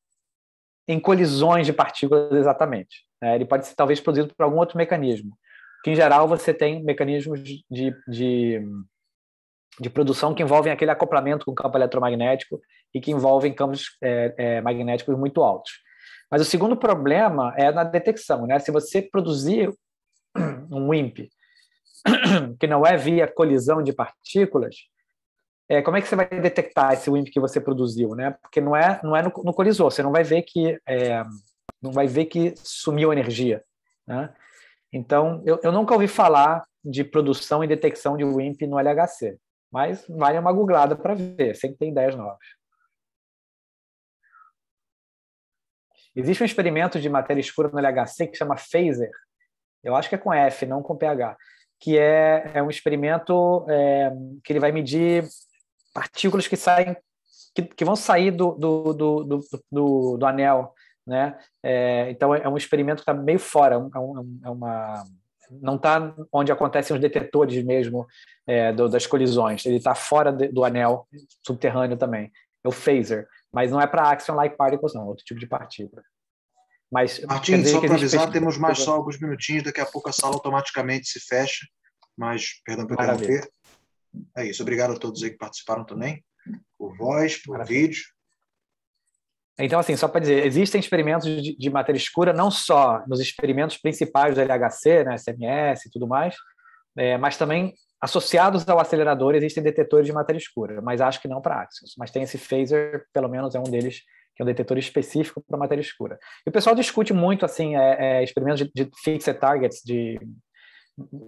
Speaker 1: em colisões de partículas exatamente. Né, ele pode ser talvez produzido por algum outro mecanismo que em geral você tem mecanismos de, de, de produção que envolvem aquele acoplamento com o campo eletromagnético e que envolvem campos é, é, magnéticos muito altos. Mas o segundo problema é na detecção, né? Se você produzir um WIMP que não é via colisão de partículas, é, como é que você vai detectar esse WIMP que você produziu, né? Porque não é não é no, no colisor, você não vai ver que é, não vai ver que sumiu energia, né? Então, eu, eu nunca ouvi falar de produção e detecção de WIMP no LHC, mas vale uma googlada para ver, sempre tem ideias novas. Existe um experimento de matéria escura no LHC que chama Phaser, eu acho que é com F, não com pH, que é, é um experimento é, que ele vai medir partículas que saem, que, que vão sair do, do, do, do, do anel né? É, então é, é um experimento que está meio fora, é, um, é, é uma não está onde acontecem os detetores mesmo é, do, das colisões. Ele está fora de, do anel subterrâneo também. É o phaser, mas não é para action-like particles, não, é outro tipo de partícula. Mas, Martins, só para avisar, pesquisa... temos mais só alguns minutinhos, daqui a pouco a sala automaticamente se fecha, mas, perdão por interromper. É isso, obrigado a todos aí que participaram também, por voz, por Maravilha. vídeo. Então, assim, só para dizer, existem experimentos de, de, matéria escura não só nos experimentos principais do LHC, né, SMS e tudo mais, é, mas também associados ao acelerador existem detetores de matéria escura, mas acho que não para Axios. Mas tem esse phaser, pelo menos é um deles, que é um detetor específico para matéria escura. E o pessoal discute muito, assim, é, é, experimentos de, de fixed targets, de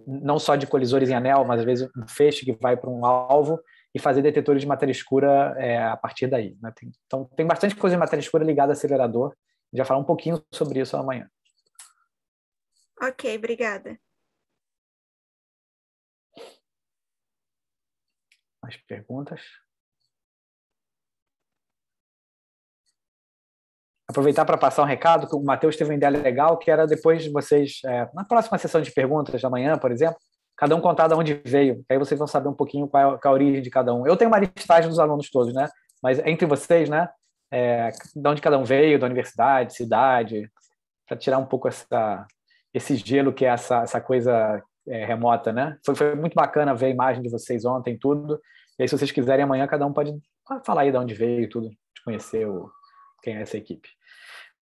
Speaker 1: não só de colisores em anel, mas às vezes um feixe que vai para um alvo, e fazer detetores de matéria escura é, a partir daí. Né? Tem, então, tem bastante coisa de matéria escura ligada ao acelerador. Já falar um pouquinho sobre isso amanhã. Ok, obrigada. Mais perguntas? Aproveitar para passar um recado, que o Matheus teve uma ideia legal, que era depois de vocês, é, na próxima sessão de perguntas da manhã, por exemplo, cada um contar de onde veio. Aí vocês vão saber um pouquinho é qual é, a origem de cada um. Eu tenho uma listagem dos alunos todos, né? Mas entre vocês, né? É, de onde cada um veio, da universidade, cidade, para tirar um pouco essa, esse gelo que é essa, essa coisa é, remota, né? Foi, foi, muito bacana ver a imagem de vocês ontem, tudo. E aí, se vocês quiserem, amanhã cada um pode falar aí de onde veio, tudo, de conhecer o, quem é essa equipe.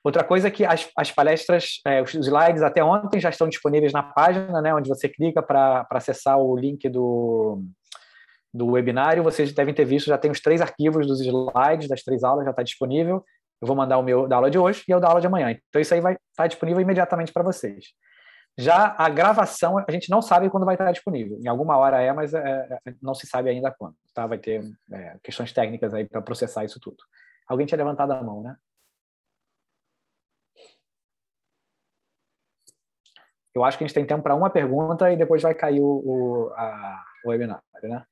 Speaker 1: Outra coisa é que as, as palestras, é, os slides até ontem já estão disponíveis na página, né, onde você clica para acessar o link do, do webinário. Vocês devem ter visto, já tem os três arquivos dos slides das três aulas, já está disponível. Eu vou mandar o meu da aula de hoje e o da aula de amanhã. Então, isso aí vai estar tá disponível imediatamente para vocês. Já a gravação, a gente não sabe quando vai estar tá disponível. Em alguma hora é, mas é, é, não se sabe ainda quando. Tá? Vai ter é, questões técnicas aí para processar isso tudo. Alguém tinha levantado a mão, né? Eu acho que a gente tem tempo para uma pergunta e depois vai cair o, o, a, o webinar, né?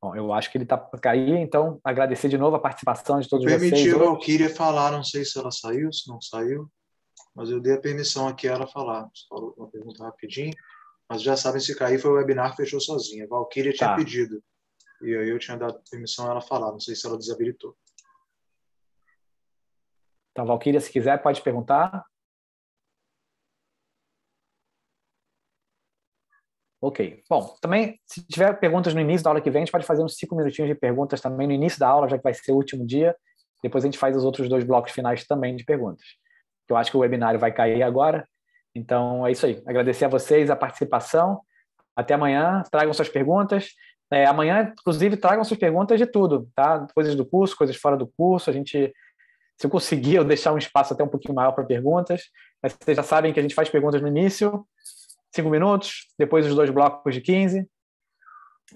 Speaker 1: Bom, eu acho que ele está para cair, então agradecer de novo a participação de todos Permitiu vocês. Permitiu a Alquíria falar, não sei se ela saiu, se não saiu, mas eu dei a permissão aqui a ela falar. Falou uma pergunta rapidinho, mas já sabem se cair foi o webinar que fechou sozinha. A Valkyria tá. tinha pedido, e aí eu tinha dado permissão a ela falar, não sei se ela desabilitou. Então, Valquíria, se quiser, pode perguntar. Ok. Bom, também, se tiver perguntas no início da aula que vem, a gente pode fazer uns cinco minutinhos de perguntas também no início da aula, já que vai ser o último dia. Depois a gente faz os outros dois blocos finais também de perguntas. Eu acho que o webinário vai cair agora. Então, é isso aí. Agradecer a vocês a participação. Até amanhã. Tragam suas perguntas. É, amanhã, inclusive, tragam suas perguntas de tudo, tá? Coisas do curso, coisas fora do curso. A gente se eu conseguir, eu deixar um espaço até um pouquinho maior para perguntas. Mas vocês já sabem que a gente faz perguntas no início, cinco minutos, depois os dois blocos de 15.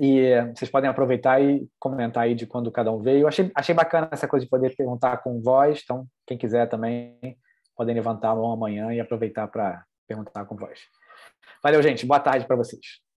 Speaker 1: E vocês podem aproveitar e comentar aí de quando cada um veio. Eu achei, achei bacana essa coisa de poder perguntar com voz. Então, quem quiser também, podem levantar a mão amanhã e aproveitar para perguntar com voz. Valeu, gente. Boa tarde para vocês.